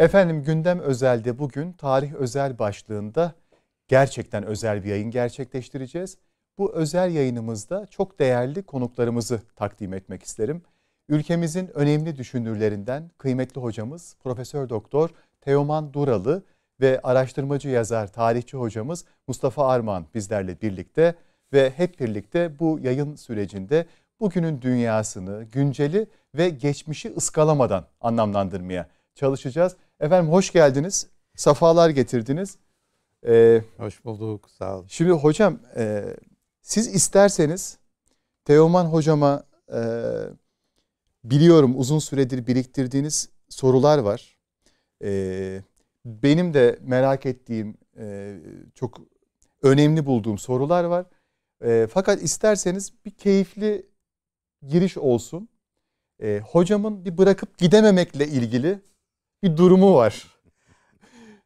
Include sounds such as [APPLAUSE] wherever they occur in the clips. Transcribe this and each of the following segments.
Efendim gündem özelde bugün tarih özel başlığında gerçekten özel bir yayın gerçekleştireceğiz. Bu özel yayınımızda çok değerli konuklarımızı takdim etmek isterim. Ülkemizin önemli düşünürlerinden kıymetli hocamız Profesör Doktor Teoman Duralı ve araştırmacı yazar tarihçi hocamız Mustafa Arman bizlerle birlikte ve hep birlikte bu yayın sürecinde bugünün dünyasını, günceli ve geçmişi ıskalamadan anlamlandırmaya çalışacağız. Efendim hoş geldiniz. Safalar getirdiniz. Ee, hoş bulduk. Sağ olun. Şimdi hocam e, siz isterseniz Teoman hocama e, biliyorum uzun süredir biriktirdiğiniz sorular var. E, benim de merak ettiğim e, çok önemli bulduğum sorular var. E, fakat isterseniz bir keyifli giriş olsun. E, hocamın bir bırakıp gidememekle ilgili bir durumu var.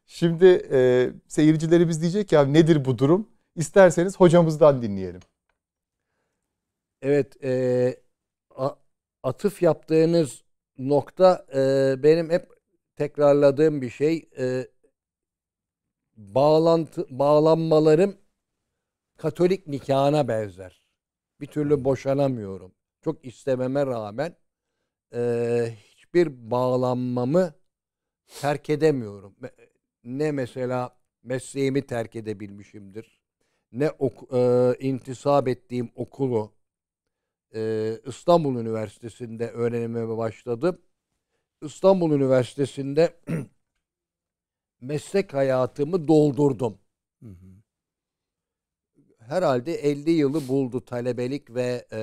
Şimdi e, seyircilerimiz diyecek ya nedir bu durum? İsterseniz hocamızdan dinleyelim. Evet, e, atıf yaptığınız nokta e, benim hep tekrarladığım bir şey. E, bağlantı bağlanmalarım Katolik nikahına benzer. Bir türlü boşanamıyorum. Çok istememe rağmen e, hiçbir bağlanmamı terk edemiyorum. Ne mesela mesleğimi terk edebilmişimdir. Ne ok, e, intisap ettiğim okulu e, İstanbul Üniversitesi'nde öğrenmeye başladım. İstanbul Üniversitesi'nde [CLEARS THROAT] meslek hayatımı doldurdum. Herhalde 50 yılı buldu talebelik ve e,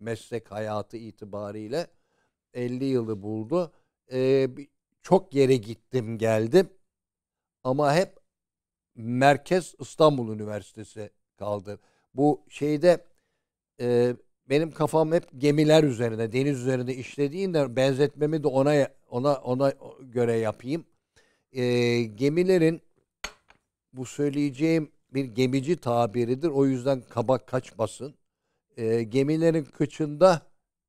meslek hayatı itibariyle 50 yılı buldu. E, çok yere gittim geldim ama hep merkez İstanbul Üniversitesi kaldı. Bu şeyde e, benim kafam hep gemiler üzerine, deniz üzerinde işlediğinde benzetmemi de ona ona ona göre yapayım. E, gemilerin bu söyleyeceğim bir gemici tabiridir. O yüzden kabak kaçmasın. E, gemilerin kıçında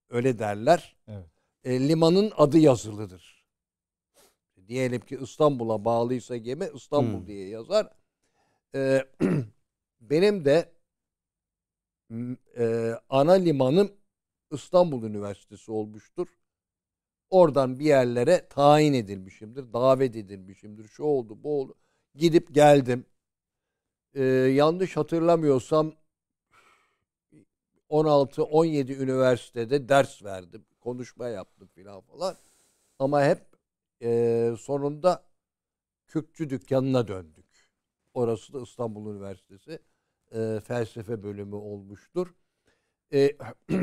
öyle derler. Evet. E, limanın adı yazılıdır diyelim ki İstanbul'a bağlıysa gemi İstanbul hmm. diye yazar. Ee, [CLEARS THROAT] benim de e, ana limanım İstanbul Üniversitesi olmuştur. Oradan bir yerlere tayin edilmişimdir, davet edilmişimdir. Şu oldu, bu oldu. Gidip geldim. Ee, yanlış hatırlamıyorsam 16-17 üniversitede ders verdim. Konuşma yaptım filan falan. Ama hep e, sonunda Kürkçü dükkanına döndük. Orası da İstanbul Üniversitesi e, felsefe bölümü olmuştur. E, [CLEARS THROAT]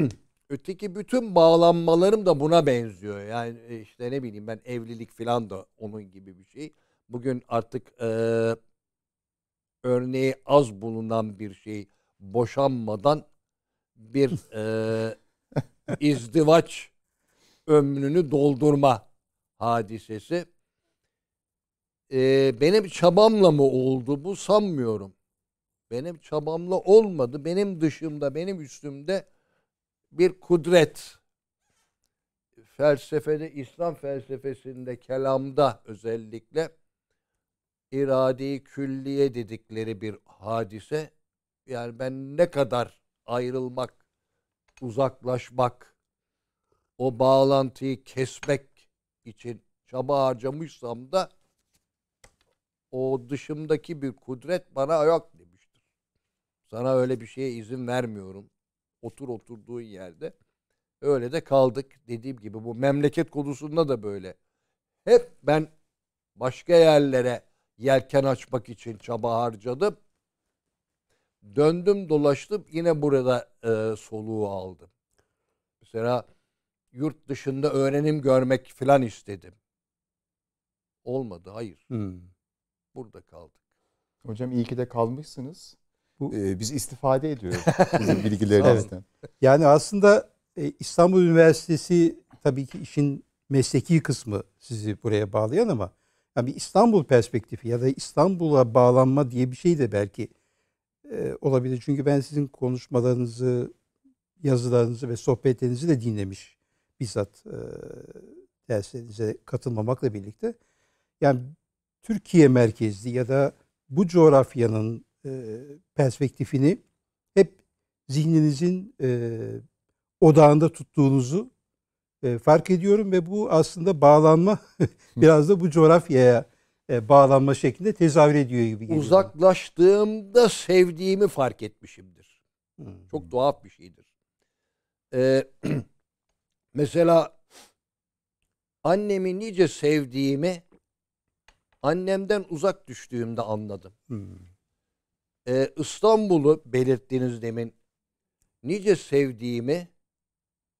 öteki bütün bağlanmalarım da buna benziyor. Yani e, işte ne bileyim ben evlilik falan da onun gibi bir şey. Bugün artık e, örneği az bulunan bir şey boşanmadan bir e, [LAUGHS] izdivaç ömrünü doldurma hadisesi e, benim çabamla mı oldu bu sanmıyorum. Benim çabamla olmadı. Benim dışımda, benim üstümde bir kudret. Felsefede, İslam felsefesinde, kelamda özellikle iradi külliye dedikleri bir hadise. Yani ben ne kadar ayrılmak, uzaklaşmak, o bağlantıyı kesmek için çaba harcamışsam da o dışımdaki bir kudret bana ayak demiştir. Sana öyle bir şeye izin vermiyorum. Otur oturduğun yerde. Öyle de kaldık. Dediğim gibi bu memleket konusunda da böyle. Hep ben başka yerlere yelken açmak için çaba harcadım. Döndüm dolaştım yine burada e, soluğu aldım. Mesela yurt dışında öğrenim görmek falan istedim. Olmadı hayır. Hmm. Burada kaldık. Hocam iyi ki de kalmışsınız. Bu... Ee, biz istifade ediyoruz sizin [LAUGHS] bilgilerinizden. Yani aslında e, İstanbul Üniversitesi tabii ki işin mesleki kısmı sizi buraya bağlayan ama yani bir İstanbul perspektifi ya da İstanbul'a bağlanma diye bir şey de belki e, olabilir. Çünkü ben sizin konuşmalarınızı, yazılarınızı ve sohbetlerinizi de dinlemiş bizzat e, derslerinize katılmamakla birlikte yani Türkiye merkezli ya da bu coğrafyanın e, perspektifini hep zihninizin e, odağında tuttuğunuzu e, fark ediyorum ve bu aslında bağlanma [LAUGHS] biraz da bu coğrafyaya e, bağlanma şeklinde tezahür ediyor gibi geliyor. Uzaklaştığımda sevdiğimi fark etmişimdir. Hmm. Çok tuhaf bir şeydir. Ee, [CLEARS THROAT] Mesela annemi nice sevdiğimi annemden uzak düştüğümde anladım. Hmm. Ee, İstanbul'u belirttiğiniz demin. Nice sevdiğimi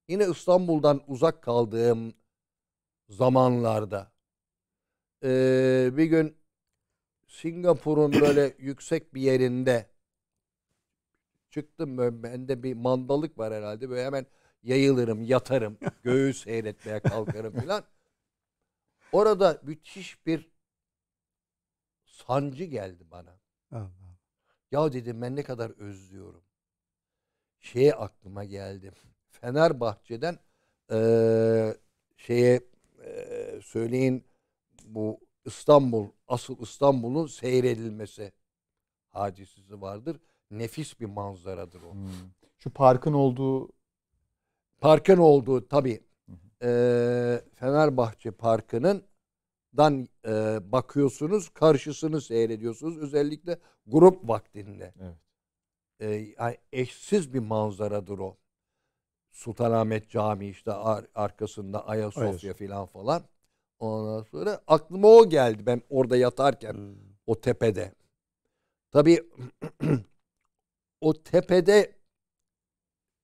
yine İstanbul'dan uzak kaldığım zamanlarda ee, bir gün Singapur'un [COUGHS] böyle yüksek bir yerinde çıktım böyle bende bir mandalık var herhalde böyle hemen yayılırım, yatarım, [LAUGHS] göğü seyretmeye kalkarım filan. Orada müthiş bir sancı geldi bana. Ya dedim ben ne kadar özlüyorum. Şeye aklıma geldi. Fenerbahçe'den e, şeye e, söyleyin bu İstanbul, asıl İstanbul'un seyredilmesi hadisesi vardır. Nefis bir manzaradır o. Hmm. Şu parkın olduğu parkın olduğu tabi e, Fenerbahçe Parkı'nın dan e, bakıyorsunuz karşısını seyrediyorsunuz özellikle grup vaktinde. Evet. E, yani eşsiz bir manzaradır o. Sultanahmet Camii işte ar- arkasında Ayasofya Ayasofya filan falan. Ondan sonra aklıma o geldi ben orada yatarken hmm. o tepede. tabi [CLEARS THROAT] o tepede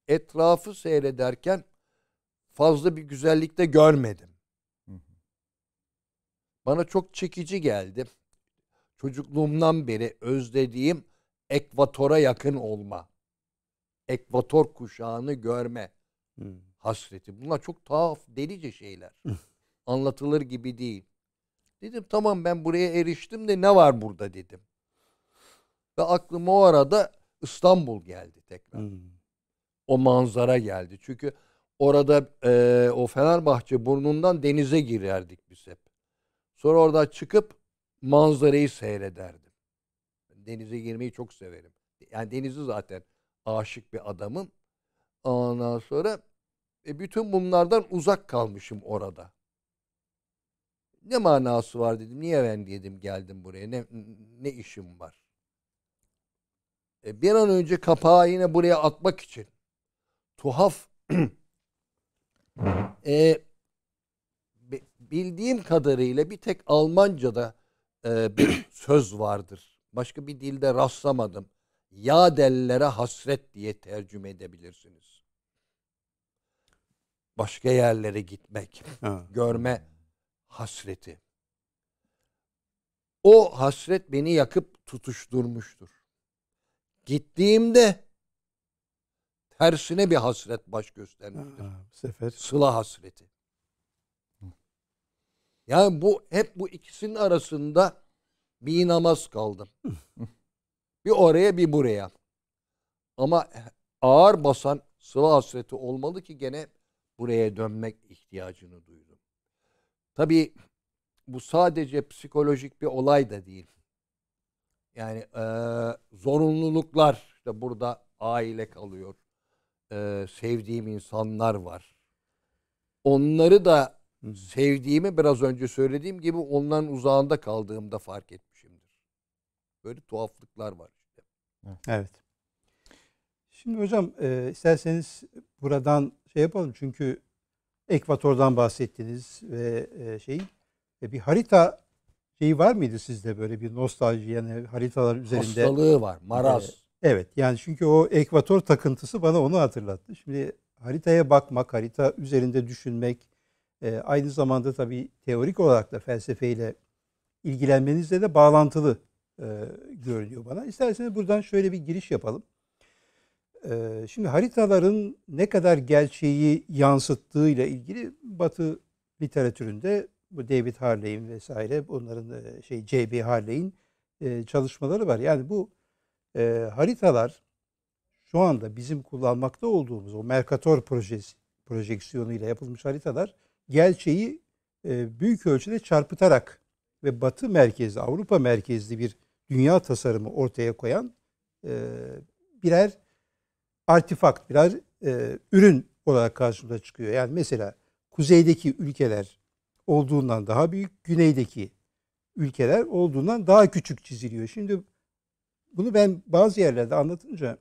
etrafı seyrederken fazla bir güzellikte görmedim. Bana çok çekici geldi. Çocukluğumdan beri özlediğim ekvatora yakın olma. Ekvator kuşağını görme hasreti. Bunlar çok tuhaf, delice şeyler. Anlatılır gibi değil. Dedim tamam ben buraya eriştim de ne var burada dedim. Ve aklıma o arada İstanbul geldi tekrar. Hmm o manzara geldi. Çünkü orada e, o Fenerbahçe burnundan denize girerdik biz hep. Sonra orada çıkıp manzarayı seyrederdim. Denize girmeyi çok severim. Yani denizi zaten aşık bir adamım. Ondan sonra e, bütün bunlardan uzak kalmışım orada. Ne manası var dedim. Niye ben dedim geldim buraya. Ne, ne işim var? E, bir an önce kapağı yine buraya atmak için tuhaf [CLEARS THROAT] e, bildiğim kadarıyla bir tek Almanca'da e, bir [CLEARS THROAT] söz vardır. Başka bir dilde rastlamadım. Ya dellere hasret diye tercüme edebilirsiniz. Başka yerlere gitmek, ha. görme hasreti. O hasret beni yakıp tutuşturmuştur. Gittiğimde tersine bir hasret baş göstermiştir. sefer. Sıla hasreti. Yani bu hep bu ikisinin arasında bir namaz kaldım. bir oraya bir buraya. Ama ağır basan sıla hasreti olmalı ki gene buraya dönmek ihtiyacını duydum. Tabii bu sadece psikolojik bir olay da değil. Yani e, zorunluluklar işte burada aile kalıyor e, sevdiğim insanlar var. Onları da Hı. sevdiğimi biraz önce söylediğim gibi onların uzağında kaldığımda fark etmişimdir. Böyle tuhaflıklar var işte. Evet. Şimdi hocam e, isterseniz buradan şey yapalım çünkü Ekvator'dan bahsettiniz ve e, şey e, bir harita şeyi var mıydı sizde böyle bir nostalji yani haritalar üzerinde? Hastalığı var, maraz. E, Evet yani çünkü o ekvator takıntısı bana onu hatırlattı. Şimdi haritaya bakmak, harita üzerinde düşünmek, e, aynı zamanda tabii teorik olarak da felsefeyle ilgilenmenizle de bağlantılı e, görünüyor bana. İsterseniz buradan şöyle bir giriş yapalım. E, şimdi haritaların ne kadar gerçeği yansıttığıyla ilgili Batı literatüründe bu David Harley'in vesaire onların e, şey J.B. Harley'in e, çalışmaları var. Yani bu e, haritalar şu anda bizim kullanmakta olduğumuz o Mercator projesi projeksiyonu ile yapılmış haritalar gerçeği e, büyük ölçüde çarpıtarak ve Batı merkezli, Avrupa merkezli bir dünya tasarımı ortaya koyan e, birer artifakt, birer e, ürün olarak karşımıza çıkıyor. Yani mesela kuzeydeki ülkeler olduğundan daha büyük, güneydeki ülkeler olduğundan daha küçük çiziliyor. Şimdi bunu ben bazı yerlerde anlatınca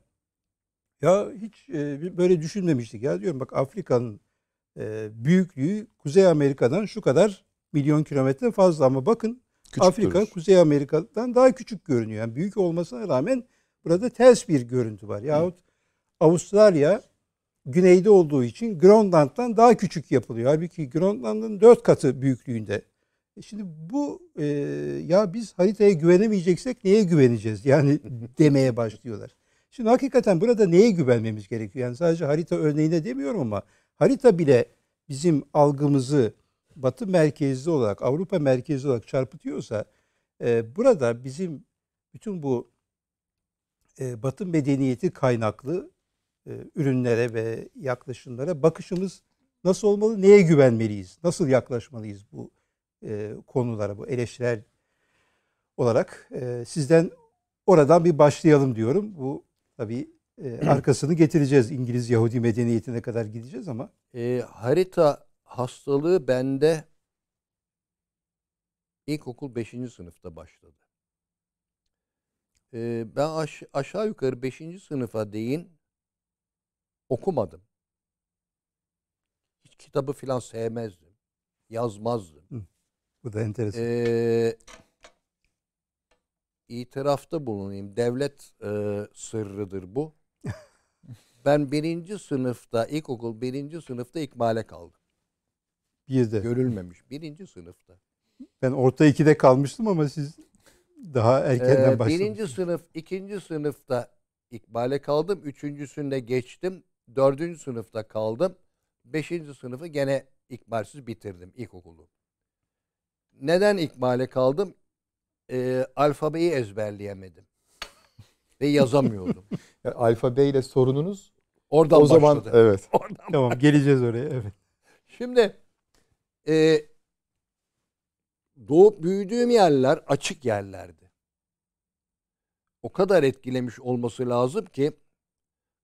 ya hiç e, böyle düşünmemiştik ya diyorum bak Afrika'nın e, büyüklüğü Kuzey Amerika'dan şu kadar milyon kilometre fazla ama bakın küçük Afrika görür. Kuzey Amerika'dan daha küçük görünüyor. Yani büyük olmasına rağmen burada ters bir görüntü var. Yahut Hı. Avustralya güneyde olduğu için Grönland'dan daha küçük yapılıyor. Halbuki Grönland'ın dört katı büyüklüğünde e şimdi bu e, ya biz haritaya güvenemeyeceksek neye güveneceğiz? Yani [LAUGHS] demeye başlıyorlar. Şimdi hakikaten burada neye güvenmemiz gerekiyor? Yani sadece harita örneğine demiyorum ama harita bile bizim algımızı Batı merkezli olarak, Avrupa merkezli olarak çarpıtıyorsa e, burada bizim bütün bu e, Batı medeniyeti kaynaklı e, ürünlere ve yaklaşımlara bakışımız nasıl olmalı, neye güvenmeliyiz, nasıl yaklaşmalıyız bu e, konulara bu eleştiriler olarak e, sizden oradan bir başlayalım diyorum. Bu tabii e, [CLEARS THROAT] arkasını getireceğiz. İngiliz Yahudi medeniyetine kadar gideceğiz ama. E, harita hastalığı bende ilkokul 5. sınıfta başladı. E, ben aş aşağı yukarı 5. sınıfa değin okumadım. Hiç kitabı filan sevmezdim. Yazmazdım. Hı. Bu da enteresan. Ee, itirafta bulunayım. Devlet e, sırrıdır bu. [LAUGHS] ben birinci sınıfta, ilkokul birinci sınıfta ikmale kaldım. Bir Görülmemiş. Birinci sınıfta. Ben orta ikide kalmıştım ama siz daha ee, erkenden ee, başladınız. Birinci sınıf, ikinci sınıfta ikmale kaldım. Üçüncüsünde geçtim. Dördüncü sınıfta kaldım. Beşinci sınıfı gene ikbalsiz bitirdim ilkokulu neden ikmale kaldım? E, alfabeyi ezberleyemedim. Ve yazamıyordum. [LAUGHS] alfabeyle sorununuz oradan o başladı. zaman evet. [LAUGHS] Oradan tamam başladı. geleceğiz oraya evet. Şimdi e, doğup büyüdüğüm yerler açık yerlerdi. O kadar etkilemiş olması lazım ki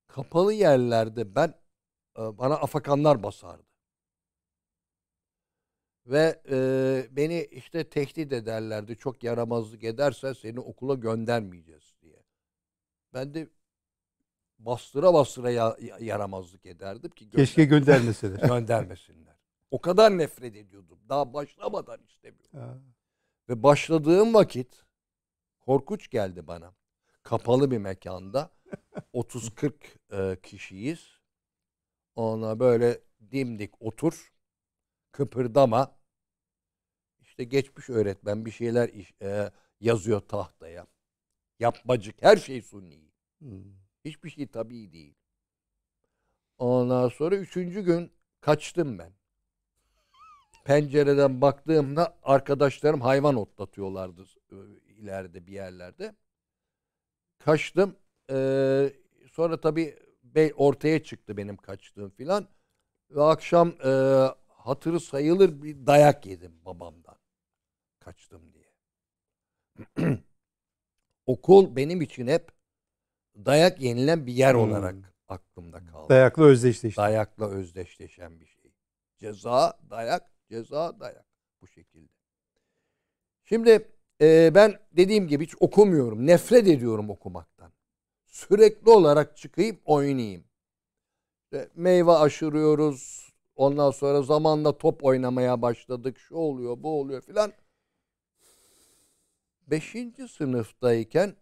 kapalı yerlerde ben e, bana afakanlar basardı. Ve e, beni işte tehdit ederlerdi. Çok yaramazlık ederse seni okula göndermeyeceğiz diye. Ben de bastıra bastıra ya, yaramazlık ederdim ki. Gönder- Keşke göndermeseler. [LAUGHS] göndermesinler. O kadar nefret ediyordum. Daha başlamadan istemiyordum. Ve başladığım vakit korkunç geldi bana. Kapalı bir mekanda 30-40 e, kişiyiz. Ona böyle dimdik otur. Kıpırdama. İşte geçmiş öğretmen bir şeyler iş, e, yazıyor tahtaya. Yapmacık her şey sunni. Hmm. Hiçbir şey tabii değil. Ondan sonra üçüncü gün kaçtım ben. Pencereden baktığımda arkadaşlarım hayvan otlatıyorlardı e, ileride bir yerlerde. Kaçtım. Ee, sonra tabii ortaya çıktı benim kaçtığım filan. Ve akşam e, hatırı sayılır bir dayak yedim babamdan kaçtım diye. [CLEARS THROAT] Okul benim için hep dayak yenilen bir yer hmm. olarak aklımda kaldı. Dayakla özdeşleşti. Dayakla özdeşleşen bir şey. Ceza, dayak, ceza, dayak bu şekilde. Şimdi e, ben dediğim gibi hiç okumuyorum. Nefret ediyorum okumaktan. Sürekli olarak çıkayım oynayayım. İşte meyve aşırıyoruz. Ondan sonra zamanla top oynamaya başladık. Şu oluyor, bu oluyor filan. Beşinci sınıftayken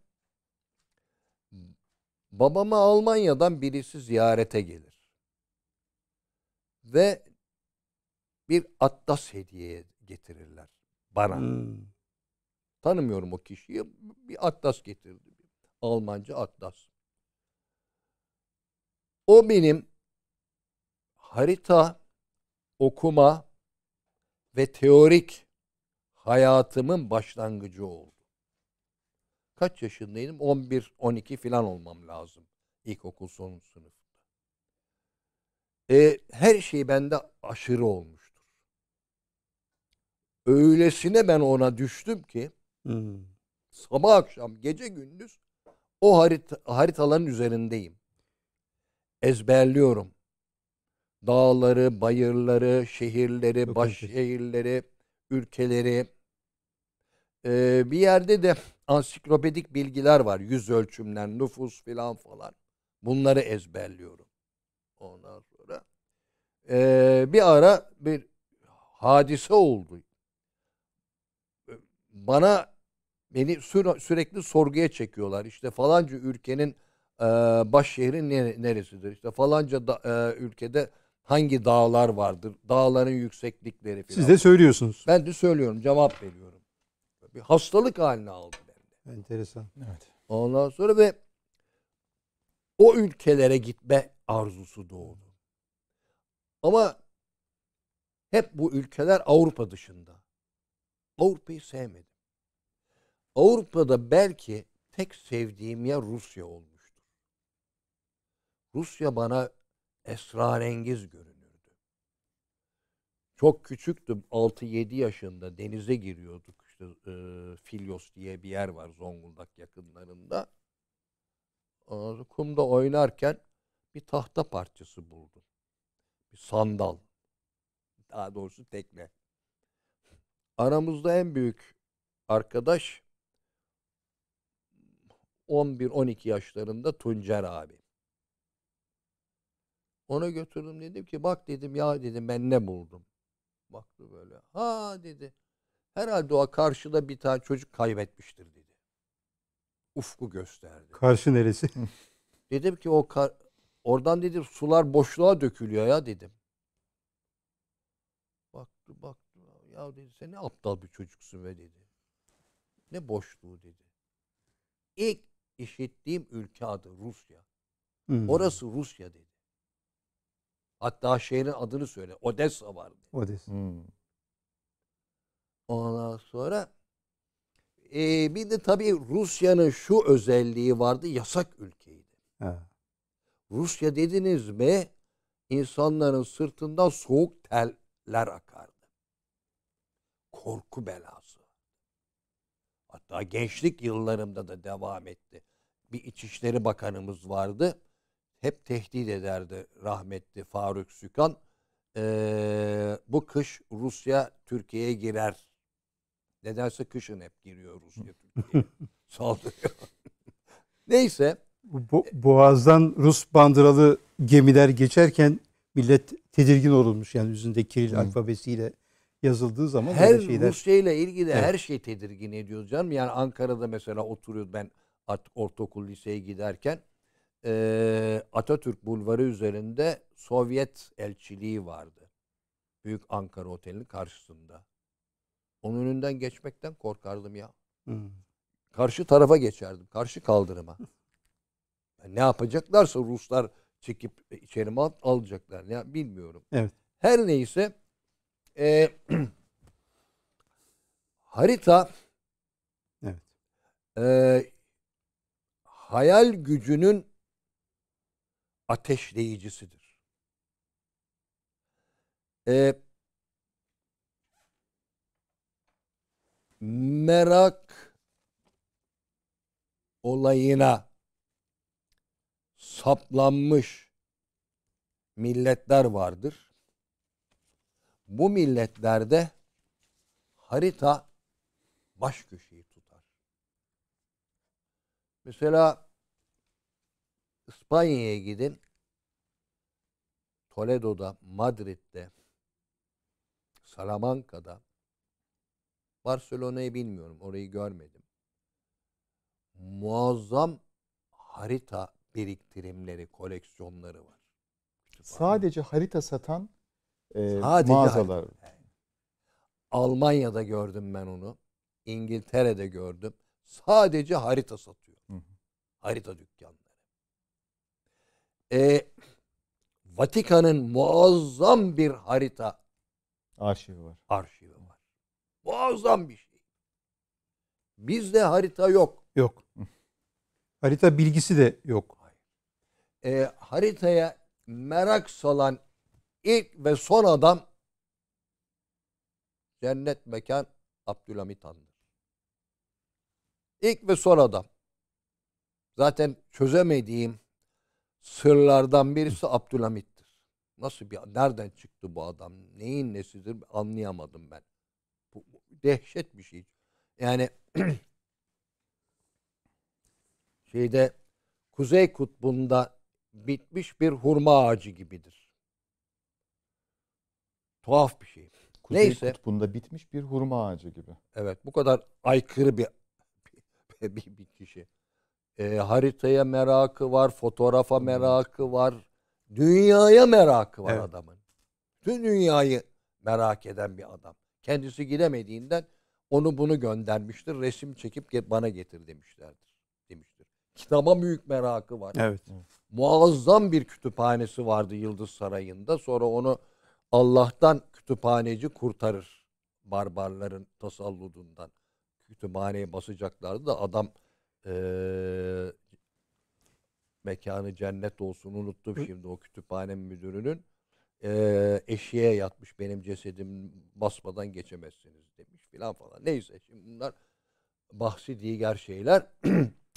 babamı Almanya'dan birisi ziyarete gelir. Ve bir atlas hediye getirirler bana. Hmm. Tanımıyorum o kişiyi. Bir atlas getirdi. Almanca atlas. O benim harita, okuma ve teorik hayatımın başlangıcı oldu kaç yaşındaydım? 11, 12 falan olmam lazım. İlkokul son sınıfta. E, her şey bende aşırı olmuştur. Öylesine ben ona düştüm ki hmm. sabah akşam gece gündüz o harita, haritaların üzerindeyim. Ezberliyorum. Dağları, bayırları, şehirleri, baş şehirleri, ülkeleri. Ee, bir yerde de ansiklopedik bilgiler var. Yüz ölçümler, nüfus filan falan. Bunları ezberliyorum. Ondan sonra ee, bir ara bir hadise oldu. Bana beni sürekli sorguya çekiyorlar. İşte falanca ülkenin e, baş şehri neresidir? İşte falanca da, e, ülkede hangi dağlar vardır? Dağların yükseklikleri falan. Siz de söylüyorsunuz. Ben de söylüyorum, cevap veriyorum. Bir hastalık haline aldım. Enteresan. Evet. Ondan sonra ve o ülkelere gitme arzusu doğdu. Ama hep bu ülkeler Avrupa dışında. Avrupa'yı sevmedim. Avrupa'da belki tek sevdiğim yer Rusya olmuştur. Rusya bana esrarengiz görünürdü. Çok küçüktüm. 6-7 yaşında denize giriyorduk işte e, Filyos diye bir yer var Zonguldak yakınlarında. E, kumda oynarken bir tahta parçası buldum. Bir sandal. Daha doğrusu tekne. Aramızda en büyük arkadaş 11-12 yaşlarında Tuncer abi. Ona götürdüm dedim ki bak dedim ya dedim ben ne buldum. Baktı böyle. Ha dedi. Herhalde o karşıda bir tane çocuk kaybetmiştir dedi. Ufku gösterdi. Karşı neresi? [LAUGHS] dedim ki o kar oradan dedim sular boşluğa dökülüyor ya dedim. Baktı baktı ya dedi sen ne aptal bir çocuksun ve dedi. Ne boşluğu dedi. İlk işittiğim ülke adı Rusya. Hmm. Orası Rusya dedi. Hatta şehrin adını söyle. Odessa vardı. Odessa. Hmm. Ondan sonra e, bir de tabii Rusya'nın şu özelliği vardı. Yasak ülkeydi. Evet. Rusya dediniz mi insanların sırtından soğuk teller akardı. Korku belası. Hatta gençlik yıllarımda da devam etti. Bir İçişleri Bakanımız vardı. Hep tehdit ederdi rahmetli Faruk Sükan. Ee, bu kış Rusya Türkiye'ye girer Nedense kışın hep giriyor Rusya [LAUGHS] Türkiye'ye. Saldırıyor. [LAUGHS] Neyse. Bo Boğaz'dan Rus bandıralı gemiler geçerken millet tedirgin olurmuş. Yani yüzünde Kiril Hı. alfabesiyle yazıldığı zaman her şeyler... Rusya ile ilgili evet. her şey tedirgin ediyor canım. Yani Ankara'da mesela oturuyordu ben artık ortaokul liseye giderken Atatürk Bulvarı üzerinde Sovyet elçiliği vardı. Büyük Ankara Oteli'nin karşısında. Onun önünden geçmekten korkardım ya. Hmm. Karşı tarafa geçerdim. Karşı kaldırıma. Yani ne yapacaklarsa Ruslar çekip e, içeri al, alacaklar. Ya bilmiyorum. Evet. Her neyse e, [CLEARS THROAT] harita evet. e, hayal gücünün ateşleyicisidir. E, merak olayına saplanmış milletler vardır. Bu milletlerde harita baş köşeyi tutar. Mesela İspanya'ya gidin. Toledo'da, Madrid'de, Salamanca'da, Barcelona'yı bilmiyorum. Orayı görmedim. Muazzam harita biriktirimleri, koleksiyonları var. Sadece harita satan e, Sadece mağazalar. Harita. Almanya'da gördüm ben onu. İngiltere'de gördüm. Sadece harita satıyor. Hı hı. Harita dükkanları. E, Vatikan'ın muazzam bir harita arşivi var. Arşivi var. Muazzam bir şey. Bizde harita yok. Yok. Harita bilgisi de yok. E, haritaya merak salan ilk ve son adam cennet mekan Abdülhamit Han'dır. İlk ve son adam. Zaten çözemediğim sırlardan birisi Abdülhamit'tir. Nasıl bir nereden çıktı bu adam? Neyin nesidir anlayamadım ben dehşet bir şey. Yani [CLEARS THROAT] şeyde Kuzey Kutbu'nda bitmiş bir hurma ağacı gibidir. Tuhaf bir şey. Kuzey Neyse. Kutbu'nda bitmiş bir hurma ağacı gibi. Evet bu kadar aykırı bir [LAUGHS] bir, bir, kişi. E, haritaya merakı var, fotoğrafa merakı var. Dünyaya merakı var evet. adamın. Tüm dünyayı merak eden bir adam. Kendisi gidemediğinden onu bunu göndermiştir. Resim çekip bana getir demişlerdir. Demiştir. Kitaba büyük merakı var. Evet. Muazzam bir kütüphanesi vardı Yıldız Sarayı'nda. Sonra onu Allah'tan kütüphaneci kurtarır. Barbarların tasalludundan. Kütüphaneye basacaklardı da adam ee, mekanı cennet olsun unuttum şimdi o kütüphane müdürünün e, eşiğe yatmış benim cesedim basmadan geçemezsiniz demiş filan falan. Neyse şimdi bunlar bahsi diğer şeyler.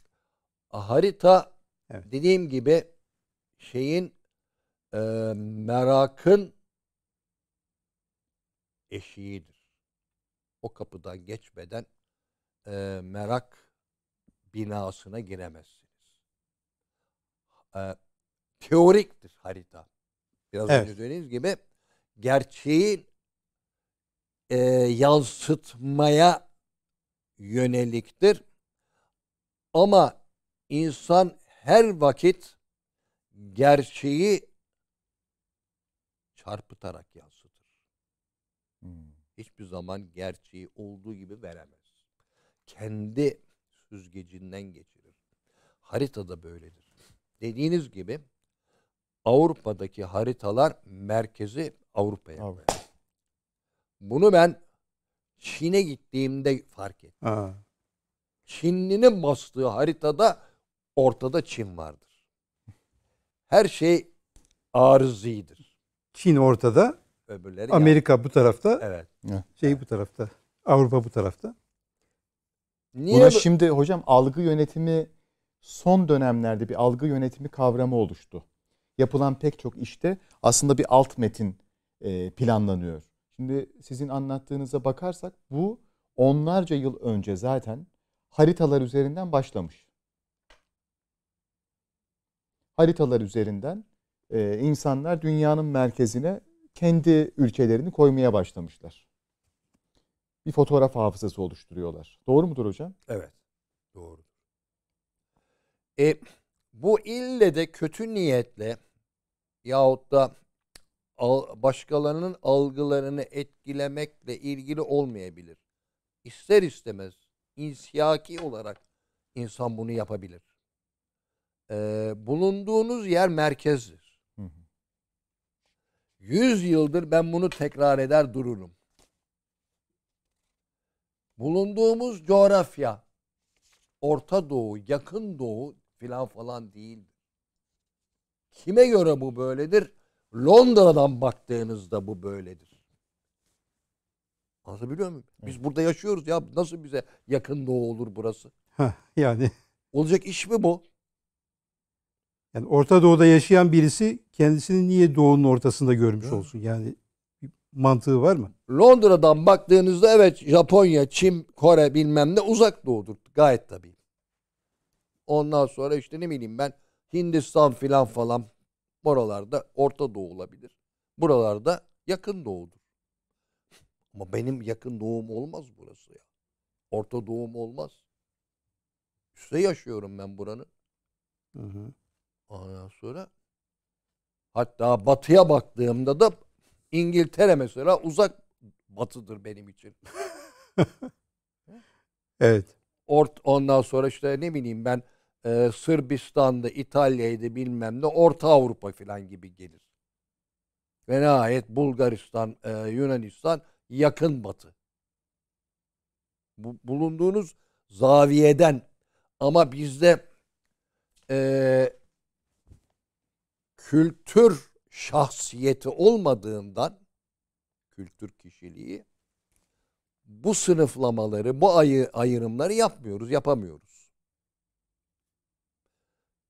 [CLEARS THROAT] Harita evet. dediğim gibi şeyin e, merakın eşiğidir. O kapıdan geçmeden e, merak binasına giremezsiniz. E, teoriktir harita biraz evet. önce söylediğimiz gibi gerçeği e, yansıtmaya yöneliktir. Ama insan her vakit gerçeği çarpıtarak yansıtır. Hmm. Hiçbir zaman gerçeği olduğu gibi veremez. Kendi süzgecinden geçirir. Haritada böyledir. Dediğiniz gibi Avrupa'daki haritalar merkezi Avrupa'ya. Bunu ben Çin'e gittiğimde fark ettim. Ha. Çinlinin bastığı haritada ortada Çin vardır. Her şey arızidir. Çin ortada. Öbürleri Amerika yani. bu tarafta. Evet. Şey evet. bu tarafta. Avrupa bu tarafta. Niye Buna bu? şimdi hocam algı yönetimi son dönemlerde bir algı yönetimi kavramı oluştu yapılan pek çok işte aslında bir alt metin e, planlanıyor. Şimdi sizin anlattığınıza bakarsak bu onlarca yıl önce zaten haritalar üzerinden başlamış. Haritalar üzerinden e, insanlar dünyanın merkezine kendi ülkelerini koymaya başlamışlar. Bir fotoğraf hafızası oluşturuyorlar. Doğru mudur hocam? Evet. Doğru. E, bu ille de kötü niyetle yahut da başkalarının algılarını etkilemekle ilgili olmayabilir. İster istemez insiyaki olarak insan bunu yapabilir. Ee, bulunduğunuz yer merkezdir. Yüz yıldır ben bunu tekrar eder dururum. Bulunduğumuz coğrafya Orta Doğu, Yakın Doğu filan falan değildir. Kime göre bu böyledir? Londra'dan baktığınızda bu böyledir. Anlatabiliyor muyum? Biz evet. burada yaşıyoruz ya nasıl bize yakın doğu olur burası? Heh, yani. Olacak iş mi bu? Yani Orta Doğu'da yaşayan birisi kendisini niye doğunun ortasında görmüş olsun? Yani mantığı var mı? Londra'dan baktığınızda evet Japonya, Çin, Kore bilmem ne uzak doğudur. Gayet tabii. Ondan sonra işte ne bileyim ben Hindistan filan falan oralarda Orta Doğu olabilir. Buralarda yakın doğudur. Ama benim yakın doğum olmaz burası ya. Orta doğum olmaz. Üste yaşıyorum ben buranın. Hı hı. Ondan sonra hatta batıya baktığımda da İngiltere mesela uzak batıdır benim için. [LAUGHS] evet. Ort ondan sonra işte ne bileyim ben e, ee, Sırbistan'dı, İtalya'ydı bilmem ne Orta Avrupa falan gibi gelir. Ve nihayet Bulgaristan, e, Yunanistan yakın batı. Bu, bulunduğunuz zaviyeden ama bizde e, kültür şahsiyeti olmadığından kültür kişiliği bu sınıflamaları, bu ayı, ayrımları yapmıyoruz, yapamıyoruz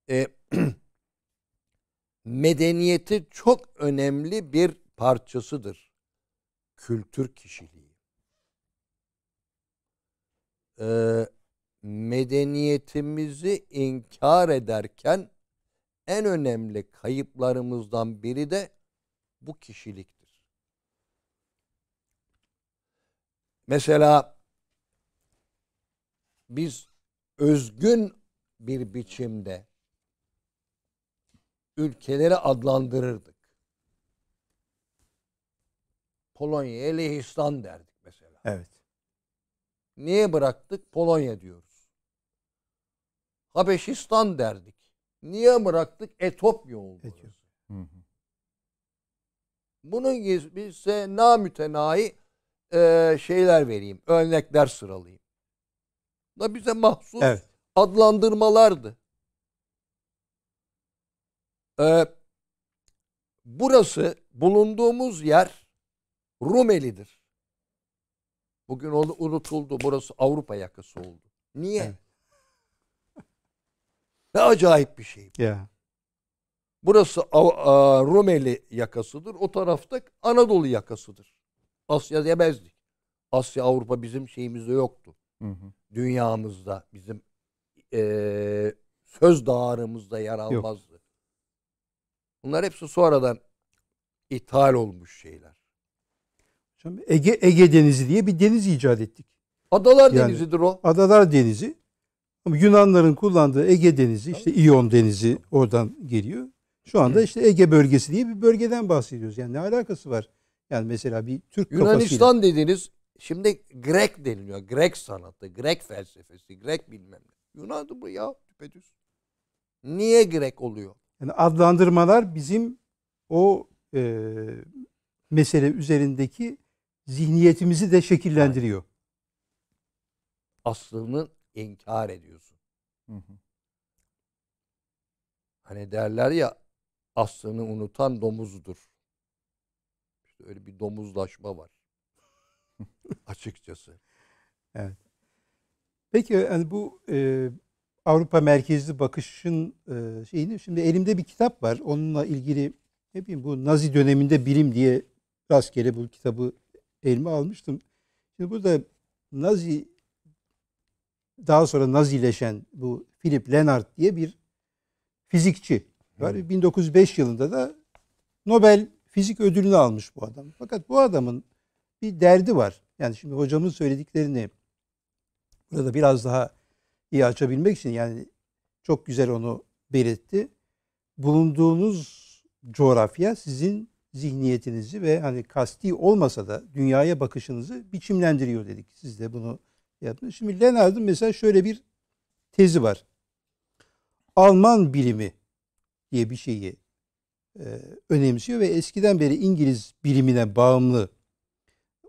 e, [CLEARS THROAT] medeniyeti çok önemli bir parçasıdır. Kültür kişiliği. Ee, medeniyetimizi inkar ederken en önemli kayıplarımızdan biri de bu kişiliktir. Mesela biz özgün bir biçimde ülkeleri adlandırırdık. Polonya Lehistan derdik mesela. Evet. Niye bıraktık? Polonya diyoruz. Habeşistan derdik. Niye bıraktık? Etopya oldu. Etopya. Hı hı. Bunun gibi size namütenahi e, şeyler vereyim. Örnekler sıralayayım. Da bize mahsus evet. adlandırmalardı. Ee, burası bulunduğumuz yer Rumeli'dir. Bugün onu unutuldu. Burası Avrupa yakası oldu. Niye? Evet. [LAUGHS] Ne acayip bir şey. Bu. Yeah. Burası e, Rumeli yakasıdır. O tarafta Anadolu yakasıdır. Asya demezdik. Asya Avrupa bizim şeyimizde yoktu. Hı hı. Dünyamızda bizim e, söz dağarımızda yer almaz. Yok. Bunlar hepsi sonradan ithal olmuş şeyler. Ege, Ege Denizi diye bir deniz icat ettik. Adalar yani, Denizi'dir o. Adalar Denizi. Ama Yunanların kullandığı Ege Denizi, işte İyon Denizi oradan geliyor. Şu anda işte Ege bölgesi diye bir bölgeden bahsediyoruz. Yani ne alakası var? Yani mesela bir Türk Yunanistan kafasıyla. dediniz. Şimdi Grek deniliyor. Grek sanatı, Grek felsefesi, Grek bilmem ne. Yunan'dı bu ya. Niye Grek oluyor? Yani adlandırmalar bizim o e, mesele üzerindeki zihniyetimizi de şekillendiriyor. Aslını inkar ediyorsun. Hı hı. Hani derler ya aslını unutan domuzdur. İşte öyle bir domuzlaşma var. [LAUGHS] Açıkçası. Evet. Peki yani bu e, Avrupa merkezli bakışın e, şeyini şimdi elimde bir kitap var. Onunla ilgili ne bileyim bu Nazi döneminde bilim diye rastgele bu kitabı elime almıştım. Şimdi burada Nazi daha sonra Nazileşen bu Philip Lenard diye bir fizikçi var. Hmm. 1905 yılında da Nobel Fizik Ödülünü almış bu adam. Fakat bu adamın bir derdi var. Yani şimdi hocamın söylediklerini burada biraz daha iyi açabilmek için yani çok güzel onu belirtti. Bulunduğunuz coğrafya sizin zihniyetinizi ve hani kasti olmasa da dünyaya bakışınızı biçimlendiriyor dedik. Siz de bunu yaptınız. Şimdi Leonard'ın mesela şöyle bir tezi var. Alman bilimi diye bir şeyi e, önemsiyor ve eskiden beri İngiliz bilimine bağımlı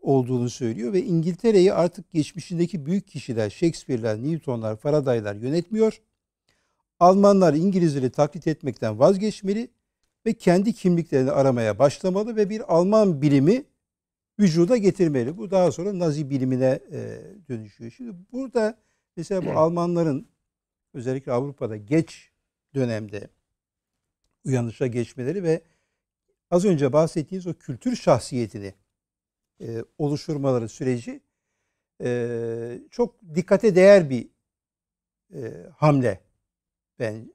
olduğunu söylüyor ve İngiltere'yi artık geçmişindeki büyük kişiler Shakespeare'ler, Newton'lar, Faraday'lar yönetmiyor. Almanlar İngilizleri taklit etmekten vazgeçmeli ve kendi kimliklerini aramaya başlamalı ve bir Alman bilimi vücuda getirmeli. Bu daha sonra Nazi bilimine e, dönüşüyor. Şimdi burada mesela bu [CLEARS THROAT] Almanların özellikle Avrupa'da geç dönemde uyanışa geçmeleri ve az önce bahsettiğiniz o kültür şahsiyetini e, oluşturmaları süreci e, çok dikkate değer bir e, hamle. Ben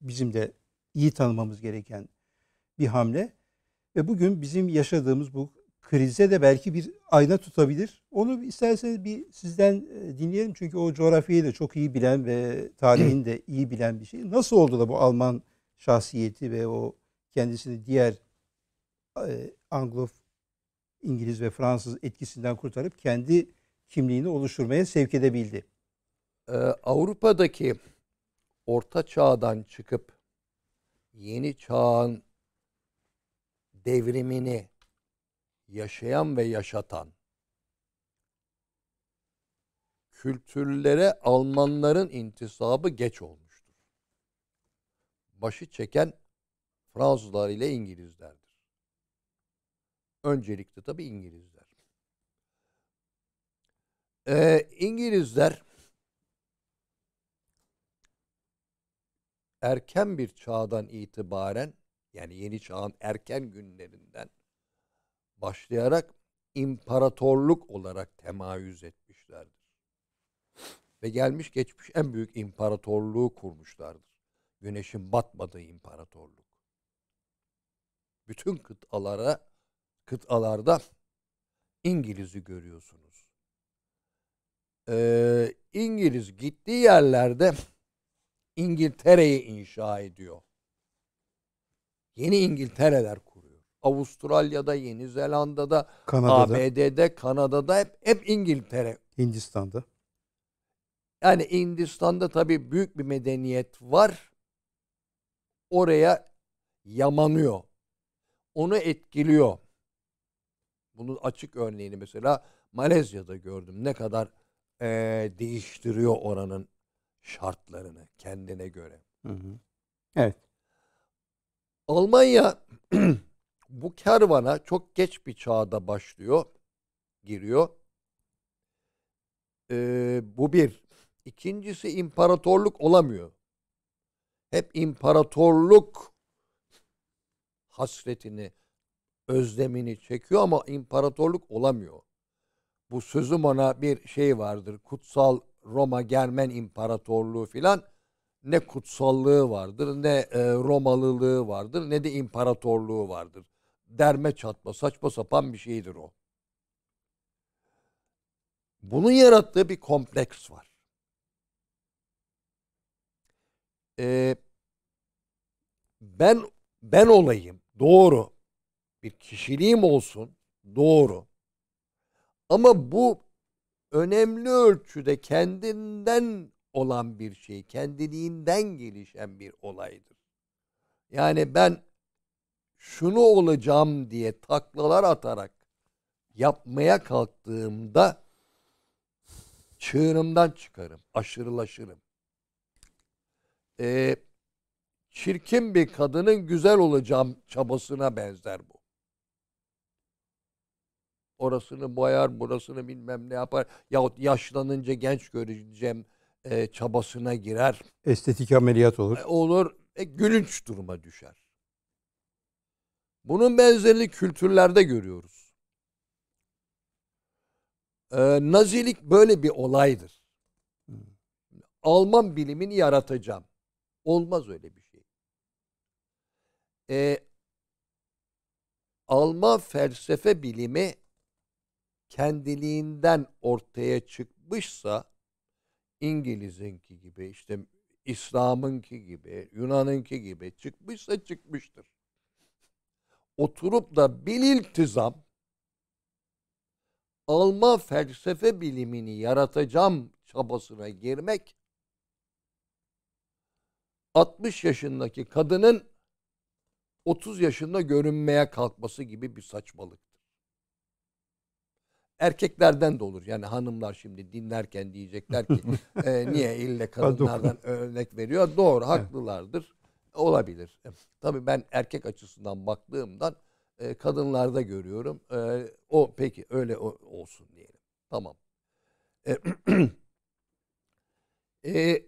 bizim de iyi tanımamız gereken bir hamle ve bugün bizim yaşadığımız bu krize de belki bir ayna tutabilir. Onu isterseniz bir sizden e, dinleyelim çünkü o coğrafyayı da çok iyi bilen ve tarihini de iyi bilen bir şey. Nasıl oldu da bu Alman şahsiyeti ve o kendisini diğer e, Anglo İngiliz ve Fransız etkisinden kurtarıp kendi kimliğini oluşturmaya sevk edebildi. Ee, Avrupa'daki orta çağdan çıkıp yeni çağın devrimini yaşayan ve yaşatan kültürlere Almanların intisabı geç olmuştur. Başı çeken Fransızlar ile İngilizlerdir. Öncelikle tabi İngilizler. Ee, İngilizler erken bir çağdan itibaren yani yeni çağın erken günlerinden başlayarak imparatorluk olarak temayüz etmişlerdir. Ve gelmiş geçmiş en büyük imparatorluğu kurmuşlardır. Güneşin batmadığı imparatorluk. Bütün kıtalara kıtalarda İngiliz'i görüyorsunuz. Ee, İngiliz gittiği yerlerde İngiltere'yi inşa ediyor. Yeni İngiltere'ler kuruyor. Avustralya'da, Yeni Zelanda'da, Kanada'da. ABD'de, Kanada'da hep, hep İngiltere. Hindistan'da. Yani Hindistan'da tabii büyük bir medeniyet var. Oraya yamanıyor. Onu etkiliyor. Bunun açık örneğini mesela Malezya'da gördüm. Ne kadar e, değiştiriyor oranın şartlarını kendine göre. Hı hı. Evet. Almanya [CLEARS THROAT] bu kervana çok geç bir çağda başlıyor, giriyor. Ee, bu bir. İkincisi imparatorluk olamıyor. Hep imparatorluk hasretini özlemini çekiyor ama imparatorluk olamıyor. Bu sözüm ona bir şey vardır. Kutsal Roma Germen İmparatorluğu filan ne kutsallığı vardır ne e, Romalılığı vardır ne de imparatorluğu vardır. Derme çatma saçma sapan bir şeydir o. Bunun yarattığı bir kompleks var. Ee, ben ben olayım doğru bir kişiliğim olsun. Doğru. Ama bu önemli ölçüde kendinden olan bir şey, kendiliğinden gelişen bir olaydır. Yani ben şunu olacağım diye taklalar atarak yapmaya kalktığımda çığırımdan çıkarım, aşırılaşırım. Ee, çirkin bir kadının güzel olacağım çabasına benzer bu orasını boyar, burasını bilmem ne yapar. Yahut yaşlanınca genç göreceğim e, çabasına girer. Estetik ameliyat olur. E, olur. E, gülünç duruma düşer. Bunun benzerini kültürlerde görüyoruz. E, nazilik böyle bir olaydır. Hmm. Alman bilimini yaratacağım. Olmaz öyle bir şey. E, Alman felsefe bilimi kendiliğinden ortaya çıkmışsa İngiliz'inki gibi işte İslam'ınki gibi Yunan'ınki gibi çıkmışsa çıkmıştır. Oturup da bir iltizam Alman felsefe bilimini yaratacağım çabasına girmek 60 yaşındaki kadının 30 yaşında görünmeye kalkması gibi bir saçmalık erkeklerden de olur. Yani hanımlar şimdi dinlerken diyecekler ki [LAUGHS] e, niye ille kadınlardan örnek veriyor. Doğru haklılardır. Olabilir. E, tabii ben erkek açısından baktığımdan e, kadınlarda görüyorum. E, o peki öyle o, olsun diyelim. Tamam. E, [CLEARS THROAT] e,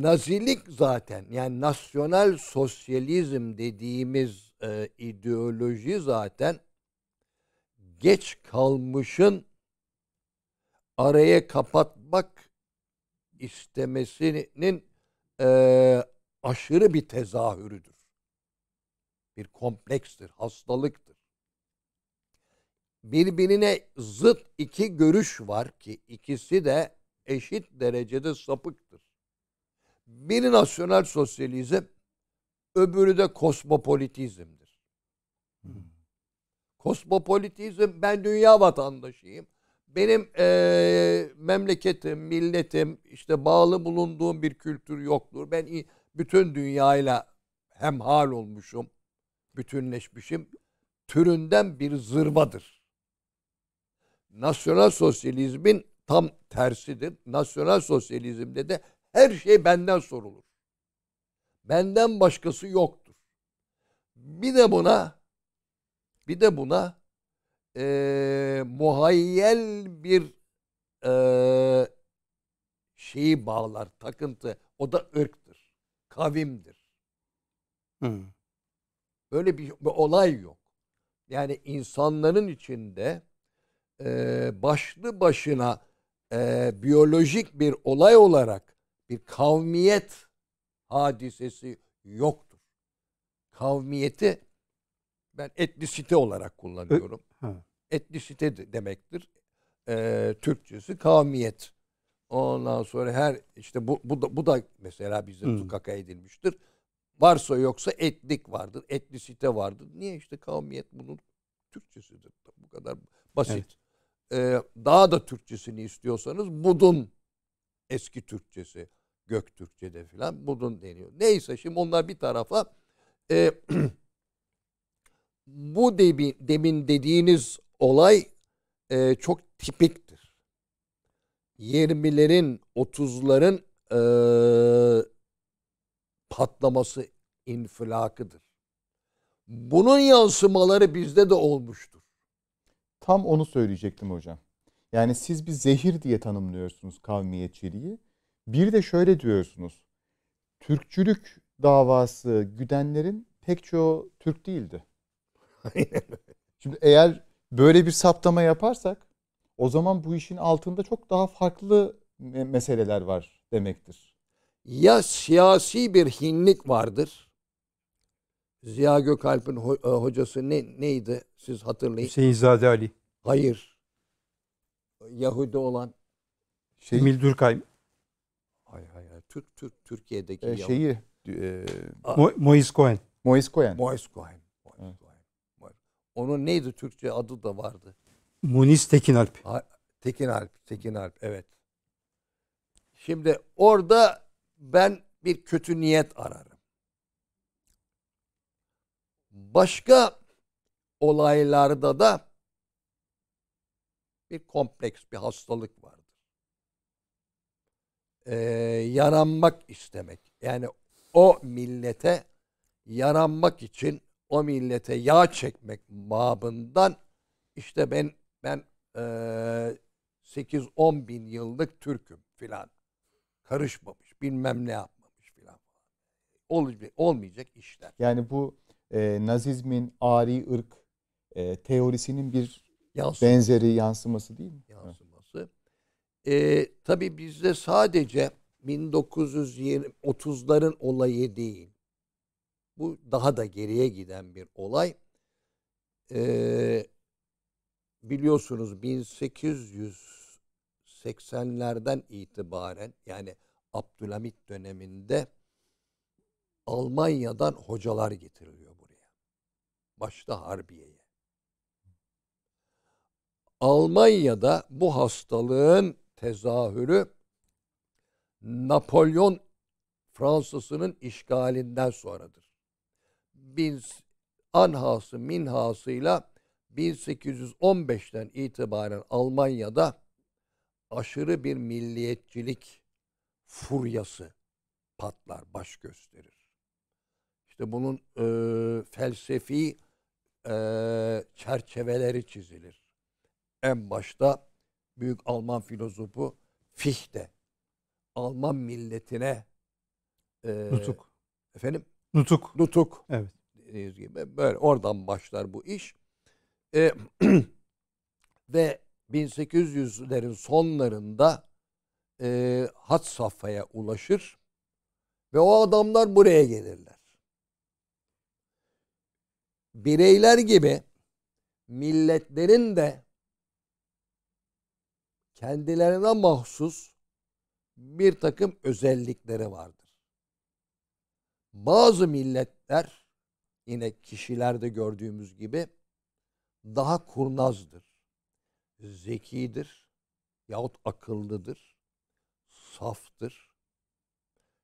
nazilik zaten yani nasyonal sosyalizm dediğimiz e, ideoloji zaten geç kalmışın araya kapatmak istemesinin e, aşırı bir tezahürüdür. Bir komplekstir, hastalıktır. Birbirine zıt iki görüş var ki ikisi de eşit derecede sapıktır. Biri nasyonel sosyalizm, öbürü de kosmopolitizmdir. Hmm. Kosmopolitizm ben dünya vatandaşıyım. Benim e, memleketim, milletim, işte bağlı bulunduğum bir kültür yoktur. Ben bütün dünyayla hemhal olmuşum, bütünleşmişim. Türünden bir zırvadır. Nasyonal sosyalizmin tam tersidir. Nasyonal sosyalizmde de her şey benden sorulur. Benden başkası yoktur. Bir de buna bir de buna e, muhayyel bir e, şeyi bağlar, takıntı. O da ırktır, kavimdir. Hmm. Böyle bir, bir olay yok. Yani insanların içinde e, başlı başına e, biyolojik bir olay olarak bir kavmiyet hadisesi yoktur. Kavmiyeti ben etnisite olarak kullanıyorum. Ö- Etnisite demektir. Ee, Türkçesi kavmiyet. Ondan sonra her işte bu bu da, bu da mesela bize hmm. tukaka edilmiştir. Varsa yoksa etnik vardır, etnisite vardır. Niye işte kavmiyet bunun Türkçesidir. Bu kadar basit. Evet. Ee, daha da Türkçesini istiyorsanız budun eski Türkçesi. Göktürkçe'de filan budun deniyor. Neyse şimdi onlar bir tarafa e, [CLEARS THROAT] bu demin, demin dediğiniz olay e, çok tipiktir. 20'lerin 30'ların e, patlaması infilakıdır. Bunun yansımaları bizde de olmuştur. Tam onu söyleyecektim hocam. Yani siz bir zehir diye tanımlıyorsunuz kavmiyetçiliği. Bir de şöyle diyorsunuz. Türkçülük davası güdenlerin pek çoğu Türk değildi. Şimdi eğer böyle bir saptama yaparsak o zaman bu işin altında çok daha farklı meseleler var demektir. Ya siyasi bir hinlik vardır. Ziya Gökalp'in ho- e, hocası ne neydi siz hatırlayın. Hüseyinzade Ali. Hayır. Yahudi olan şey Mildürkheim. Hay hay Türk Türk Türkiye'deki ee, şeyi e, Mo- Mois Cohen. Mois Cohen. Mois Cohen. Mois Cohen. Onun neydi Türkçe adı da vardı. Munis Tekinalp. Ha, Tekinalp, Tekinalp evet. Şimdi orada ben bir kötü niyet ararım. Başka olaylarda da bir kompleks, bir hastalık vardır. Ee, yaranmak istemek. Yani o millete yaranmak için o millete yağ çekmek babından işte ben ben e, 8-10 bin yıllık Türk'üm filan. Karışmamış bilmem ne yapmamış filan. olmayacak işler. Yani bu e, nazizmin ari ırk e, teorisinin bir Yansım. benzeri yansıması değil mi? Yansıması. E, tabii bizde sadece 1930'ların olayı değil. Bu daha da geriye giden bir olay. Ee, biliyorsunuz 1880'lerden itibaren yani Abdülhamit döneminde Almanya'dan hocalar getiriliyor buraya. Başta Harbiye'ye. Almanya'da bu hastalığın tezahürü Napolyon Fransızının işgalinden sonradır bin, anhası minhasıyla 1815'ten itibaren Almanya'da aşırı bir milliyetçilik furyası patlar, baş gösterir. İşte bunun e, felsefi e, çerçeveleri çizilir. En başta büyük Alman filozofu Fichte, Alman milletine e, Nutuk. Efendim? Nutuk. Nutuk. Evet dediğiniz gibi e, böyle oradan başlar bu iş. E, [CLEARS THROAT] ve 1800'lerin sonlarında e, hat safhaya ulaşır ve o adamlar buraya gelirler. Bireyler gibi milletlerin de kendilerine mahsus bir takım özellikleri vardır. Bazı milletler yine kişilerde gördüğümüz gibi daha kurnazdır, zekidir yahut akıllıdır, saftır.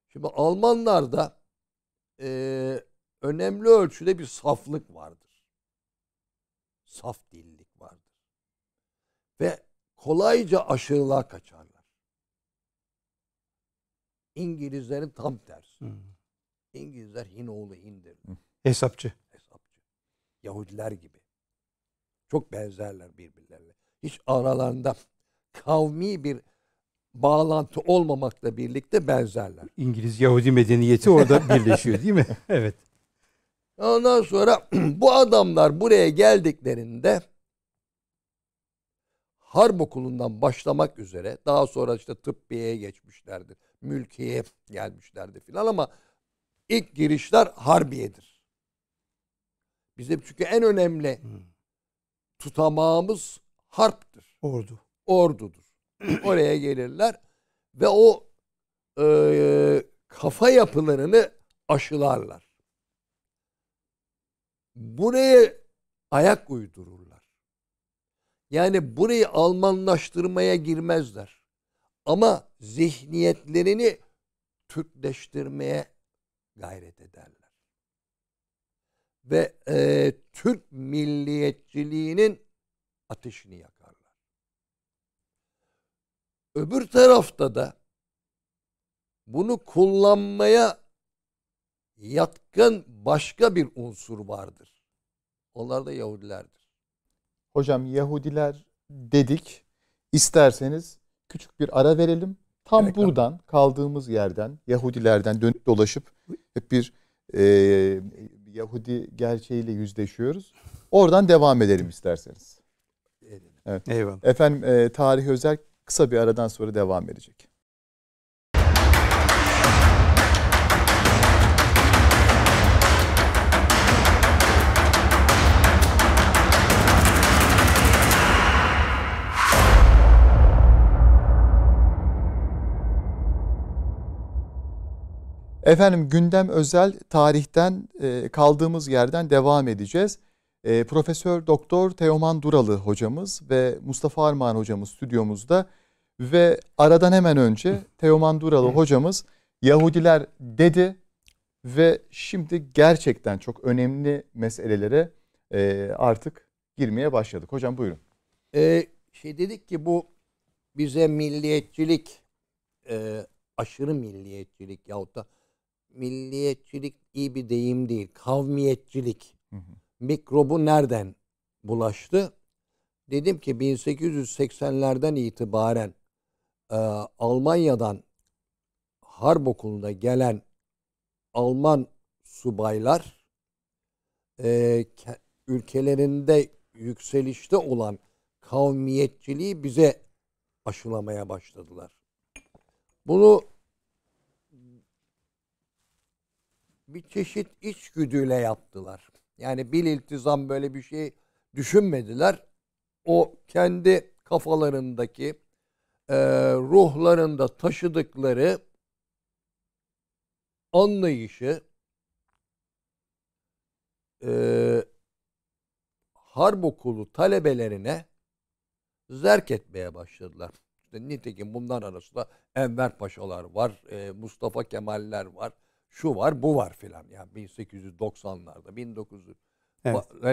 Şimdi Almanlarda e, önemli ölçüde bir saflık vardır. Saf dillik vardır. Ve kolayca aşırılığa kaçarlar. İngilizlerin tam tersi. Hı. İngilizler Hinoğlu Hindirler. Hesapçı. Hesapçı. Yahudiler gibi. Çok benzerler birbirlerine. Hiç aralarında kavmi bir bağlantı olmamakla birlikte benzerler. İngiliz Yahudi medeniyeti orada [LAUGHS] birleşiyor değil mi? [LAUGHS] evet. Ondan sonra [CLEARS THROAT] bu adamlar buraya geldiklerinde harp okulundan başlamak üzere daha sonra işte tıbbiyeye geçmişlerdir, Mülkiye gelmişlerdi filan ama ilk girişler harbiyedir bize çünkü en önemli hmm. tutamağımız harptir. Ordu. Ordudur. [CLEARS THROAT] Oraya gelirler ve o e, kafa yapılarını aşılarlar. Buraya ayak uydururlar. Yani burayı Almanlaştırmaya girmezler. Ama zihniyetlerini Türkleştirmeye gayret ederler ve e, Türk milliyetçiliğinin ateşini yakarlar. Öbür tarafta da bunu kullanmaya yatkın başka bir unsur vardır. Onlar da Yahudilerdir. Hocam Yahudiler dedik. İsterseniz küçük bir ara verelim. Tam evet, buradan kaldığımız yerden Yahudilerden dönüp dolaşıp hep bir e, bir Yahudi gerçeğiyle yüzleşiyoruz. Oradan devam edelim isterseniz. Evet. Eyvallah. Efendim e, Tarih Özel kısa bir aradan sonra devam edecek. Efendim gündem özel tarihten e, kaldığımız yerden devam edeceğiz. E, Profesör Doktor Teoman Duralı hocamız ve Mustafa Armağan hocamız stüdyomuzda ve aradan hemen önce Teoman Duralı hocamız Yahudiler dedi ve şimdi gerçekten çok önemli meselelere e, artık girmeye başladık. Hocam buyurun. Ee, şey dedik ki bu bize milliyetçilik aşırı milliyetçilik yahut da milliyetçilik iyi bir deyim değil. Kavmiyetçilik. Hı hı. Mikrobu nereden bulaştı? Dedim ki 1880'lerden itibaren e, Almanya'dan harp okuluna gelen Alman subaylar e, ülkelerinde yükselişte olan kavmiyetçiliği bize aşılamaya başladılar. Bunu bir çeşit içgüdüyle yaptılar. Yani bir iltizam böyle bir şey düşünmediler. O kendi kafalarındaki e, ruhlarında taşıdıkları anlayışı e, harp okulu talebelerine zerk etmeye başladılar. İşte nitekim bunlar arasında Enver Paşalar var, e, Mustafa Kemaller var, şu var bu var filan. Yani 1890'larda 1900'lerin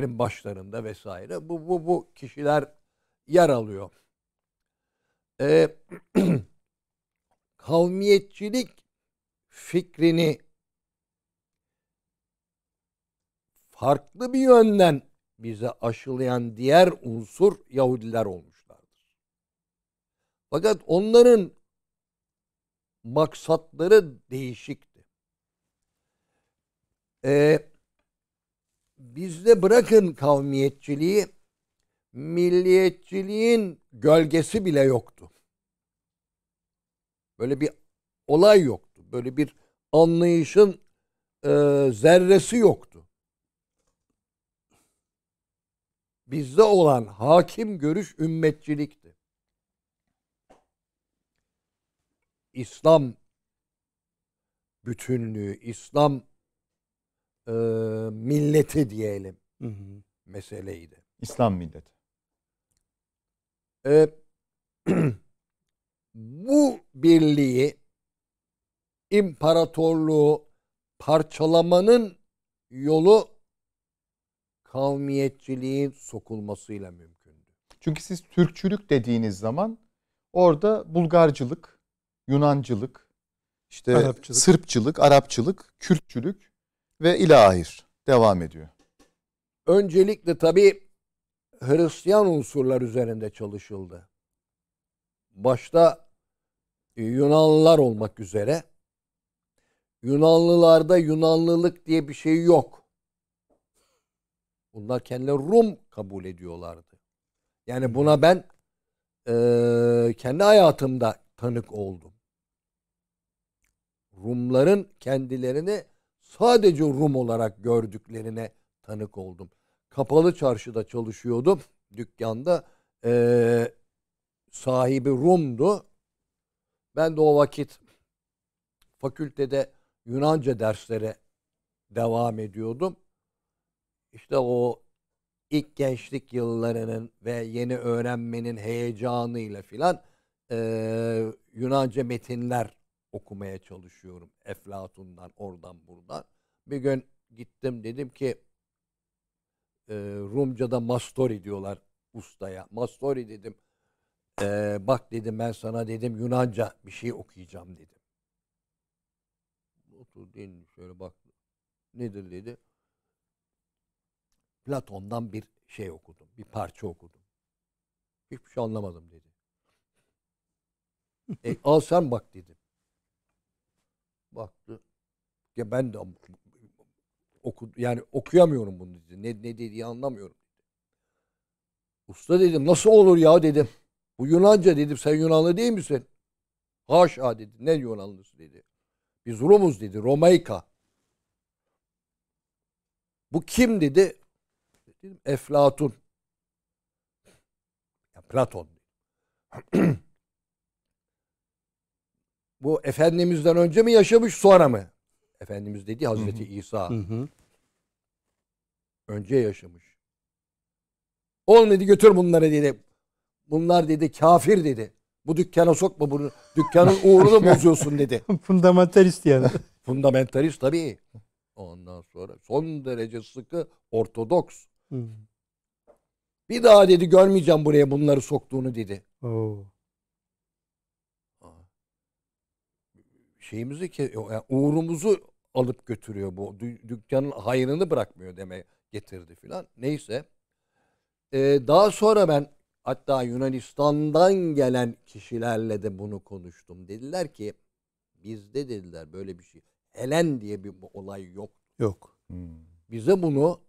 evet. başlarında vesaire bu, bu, bu kişiler yer alıyor. Ee, [CLEARS THROAT] kavmiyetçilik fikrini farklı bir yönden bize aşılayan diğer unsur Yahudiler olmuşlardır. Fakat onların maksatları değişik. Ee, bizde bırakın kavmiyetçiliği, milliyetçiliğin gölgesi bile yoktu. Böyle bir olay yoktu. Böyle bir anlayışın e, zerresi yoktu. Bizde olan hakim görüş ümmetçilikti. İslam bütünlüğü, İslam e, milleti diyelim hı hı. meseleydi. İslam milleti. E, [CLEARS THROAT] bu birliği imparatorluğu parçalamanın yolu kavmiyetçiliğin sokulmasıyla mümkündü. Çünkü siz Türkçülük dediğiniz zaman orada Bulgarcılık, Yunancılık, işte Arapçılık. Sırpçılık, Arapçılık, Kürtçülük ve ilahir devam ediyor. Öncelikle tabi Hristiyan unsurlar üzerinde çalışıldı. Başta e, Yunanlılar olmak üzere. Yunanlılarda Yunanlılık diye bir şey yok. Bunlar kendileri Rum kabul ediyorlardı. Yani buna hmm. ben e, kendi hayatımda tanık oldum. Rumların kendilerini sadece Rum olarak gördüklerine tanık oldum. Kapalı çarşıda çalışıyordum dükkanda. Ee, sahibi Rum'du. Ben de o vakit fakültede Yunanca derslere devam ediyordum. İşte o ilk gençlik yıllarının ve yeni öğrenmenin heyecanıyla filan e, Yunanca metinler okumaya çalışıyorum. Eflatun'dan oradan buradan. Bir gün gittim dedim ki e, Rumca'da Mastori diyorlar ustaya. Mastori dedim. E, bak dedim ben sana dedim Yunanca bir şey okuyacağım dedim. Otur din şöyle bak. Nedir dedi. Platon'dan bir şey okudum. Bir parça okudum. Hiçbir şey anlamadım dedi. e, al sen bak dedim baktı. Ya ben de oku, yani okuyamıyorum bunu dedi. Ne, ne dediği anlamıyorum. Usta dedim nasıl olur ya dedim. Bu Yunanca dedim sen Yunanlı değil misin? Haşa dedi. Ne Yunanlısı dedi. Biz Rumuz dedi. Romaika. Bu kim dedi? Dedim Eflatun. Ya Platon. [CLEARS THROAT] bu Efendimiz'den önce mi yaşamış sonra mı? Efendimiz dedi Hazreti hı hı. İsa. Hı hı. Önce yaşamış. Olmadı götür bunları dedi. Bunlar dedi kafir dedi. Bu dükkana sokma bunu. Dükkanın [LAUGHS] uğrunu bozuyorsun dedi. [LAUGHS] Fundamentalist yani. [LAUGHS] Fundamentalist tabii. Ondan sonra son derece sıkı ortodoks. Hı. Bir daha dedi görmeyeceğim buraya bunları soktuğunu dedi. Oo. şeyimizi ki yani uğrumuzu alıp götürüyor bu. dükkanın hayrını bırakmıyor deme getirdi filan. Neyse. Ee, daha sonra ben hatta Yunanistan'dan gelen kişilerle de bunu konuştum. Dediler ki bizde dediler böyle bir şey. Helen diye bir olay yok. Yok. Hmm. Bize bunu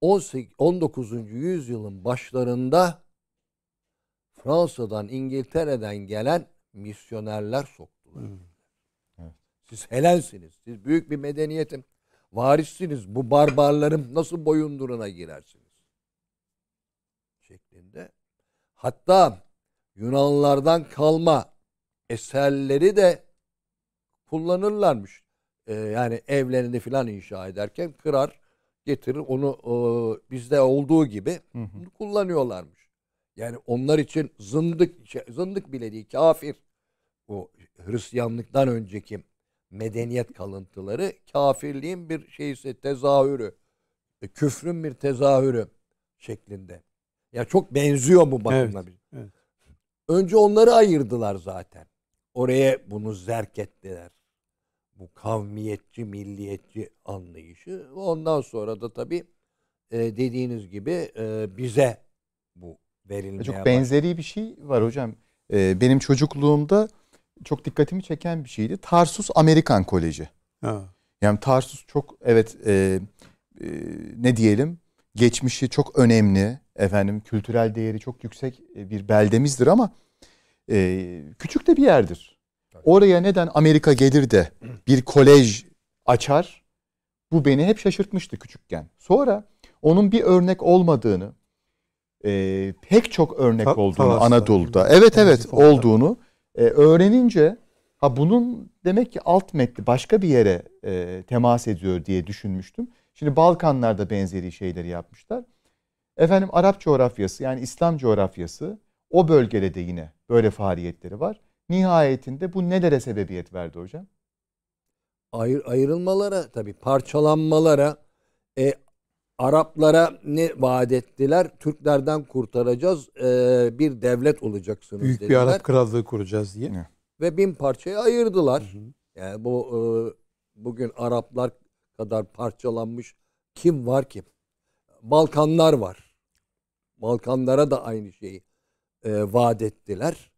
18, 19. yüzyılın başlarında Fransa'dan, İngiltere'den gelen misyonerler soktular. Hmm. Siz helensiniz. Siz büyük bir medeniyetin varissiniz. Bu barbarların nasıl boyunduruna girersiniz? Şeklinde. Hatta Yunanlardan kalma eserleri de kullanırlarmış. Ee, yani evlerini filan inşa ederken kırar getirir onu e, bizde olduğu gibi hı hı. kullanıyorlarmış. Yani onlar için zındık şey, zındık bile değil kafir. O Hristiyanlıktan önceki medeniyet kalıntıları kafirliğin bir şeyse tezahürü, e, küfrün bir tezahürü şeklinde. Ya çok benziyor bu bakımdan. Evet, şey. evet. Önce onları ayırdılar zaten. Oraya bunu zerk ettiler. Bu kavmiyetçi, milliyetçi anlayışı. Ondan sonra da tabii e, dediğiniz gibi e, bize bu verilmeye Çok benzeri bir şey var hocam. benim çocukluğumda çok dikkatimi çeken bir şeydi. Tarsus Amerikan Koleji. Ha. Yani Tarsus çok evet e, e, ne diyelim geçmişi çok önemli efendim kültürel değeri çok yüksek e, bir beldemizdir ama e, küçük de bir yerdir. Oraya neden Amerika gelir de bir kolej açar? Bu beni hep şaşırtmıştı küçükken. Sonra onun bir örnek olmadığını, e, pek çok örnek Ta- olduğunu Tavas'ta, Anadolu'da, evet evet olduğunu e, öğrenince ha bunun demek ki alt metni başka bir yere e, temas ediyor diye düşünmüştüm. Şimdi Balkanlarda benzeri şeyleri yapmışlar. Efendim Arap coğrafyası yani İslam coğrafyası o bölgede de yine böyle faaliyetleri var. Nihayetinde bu nelere sebebiyet verdi hocam? Ayr, ayrılmalara tabii parçalanmalara e, Araplara ne vaat ettiler? Türklerden kurtaracağız, e, bir devlet olacaksınız Büyük dediler. bir Arap krallığı kuracağız diye. Ve bin parçaya ayırdılar. Hı hı. Yani bu e, bugün Araplar kadar parçalanmış kim var ki? Balkanlar var. Balkanlara da aynı şeyi e, vaat ettiler.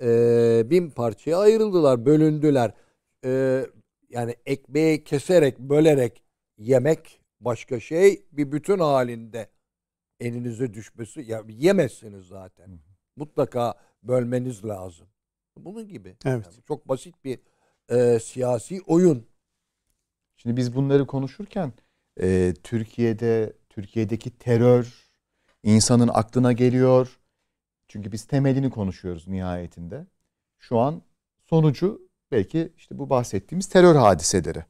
E, bin parçaya ayrıldılar, bölündüler. E, yani ekmeği keserek, bölerek yemek başka şey bir bütün halinde elinize düşmesi ya yemezsiniz zaten. Mutlaka bölmeniz lazım. Bunun gibi. Evet. Yani çok basit bir e, siyasi oyun. Şimdi biz bunları konuşurken e, Türkiye'de Türkiye'deki terör insanın aklına geliyor. Çünkü biz temelini konuşuyoruz nihayetinde. Şu an sonucu belki işte bu bahsettiğimiz terör hadiseleri.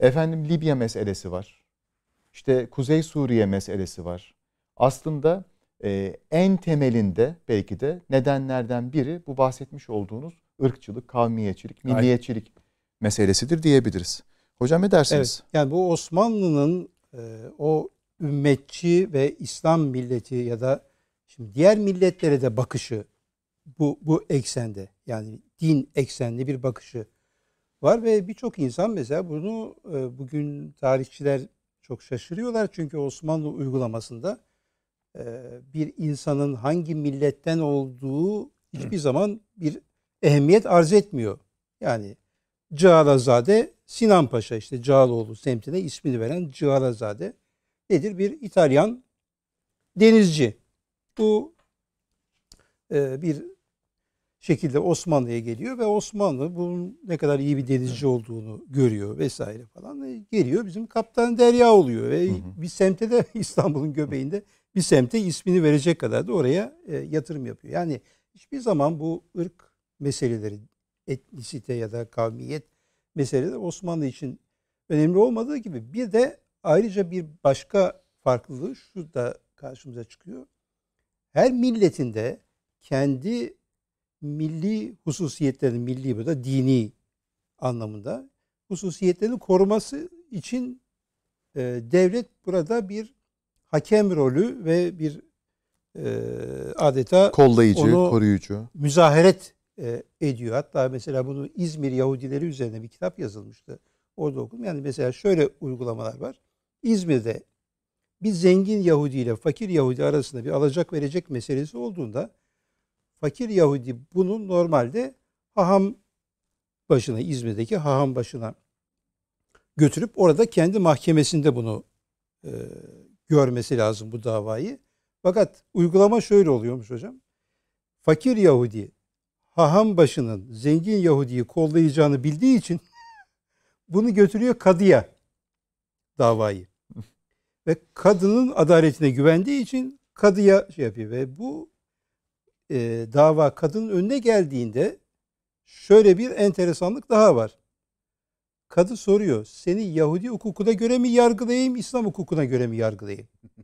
Efendim Libya meselesi var. İşte Kuzey Suriye meselesi var. Aslında e, en temelinde belki de nedenlerden biri bu bahsetmiş olduğunuz ırkçılık, kavmiyetçilik, milliyetçilik Aynen. meselesidir diyebiliriz. Hocam ne dersiniz? Evet, yani bu Osmanlı'nın e, o ümmetçi ve İslam milleti ya da şimdi diğer milletlere de bakışı bu bu eksende yani din eksenli bir bakışı var ve birçok insan mesela bunu e, bugün tarihçiler çok şaşırıyorlar. Çünkü Osmanlı uygulamasında e, bir insanın hangi milletten olduğu hiçbir zaman bir ehemmiyet arz etmiyor. Yani Cağalazade Sinan Paşa işte Cağaloğlu semtine ismini veren Cağalazade nedir? Bir İtalyan denizci. Bu e, bir şekilde Osmanlı'ya geliyor ve Osmanlı bunun ne kadar iyi bir denizci evet. olduğunu görüyor vesaire falan. E, geliyor bizim kaptan derya oluyor ve hı hı. bir semte de [LAUGHS] İstanbul'un göbeğinde bir semte ismini verecek kadar da oraya e, yatırım yapıyor. Yani hiçbir zaman bu ırk meseleleri etnisite ya da kavmiyet meseleleri Osmanlı için önemli olmadığı gibi bir de ayrıca bir başka farklılığı şu da karşımıza çıkıyor. Her milletinde kendi milli hususiyetlerini, milli burada dini anlamında hususiyetlerini koruması için e, devlet burada bir hakem rolü ve bir e, adeta kollayıcı, onu koruyucu, müzaharet e, ediyor. Hatta mesela bunu İzmir Yahudileri üzerine bir kitap yazılmıştı. Orada okudum. Yani mesela şöyle uygulamalar var. İzmir'de bir zengin Yahudi ile fakir Yahudi arasında bir alacak verecek meselesi olduğunda fakir Yahudi bunu normalde haham başına İzmir'deki haham başına götürüp orada kendi mahkemesinde bunu e, görmesi lazım bu davayı. Fakat uygulama şöyle oluyormuş hocam. Fakir Yahudi haham başının zengin Yahudi'yi kollayacağını bildiği için [LAUGHS] bunu götürüyor kadıya davayı. ve kadının adaletine güvendiği için kadıya şey yapıyor ve bu e, dava kadının önüne geldiğinde şöyle bir enteresanlık daha var. Kadın soruyor, seni Yahudi hukukuna göre mi yargılayayım, İslam hukukuna göre mi yargılayayım? [LAUGHS]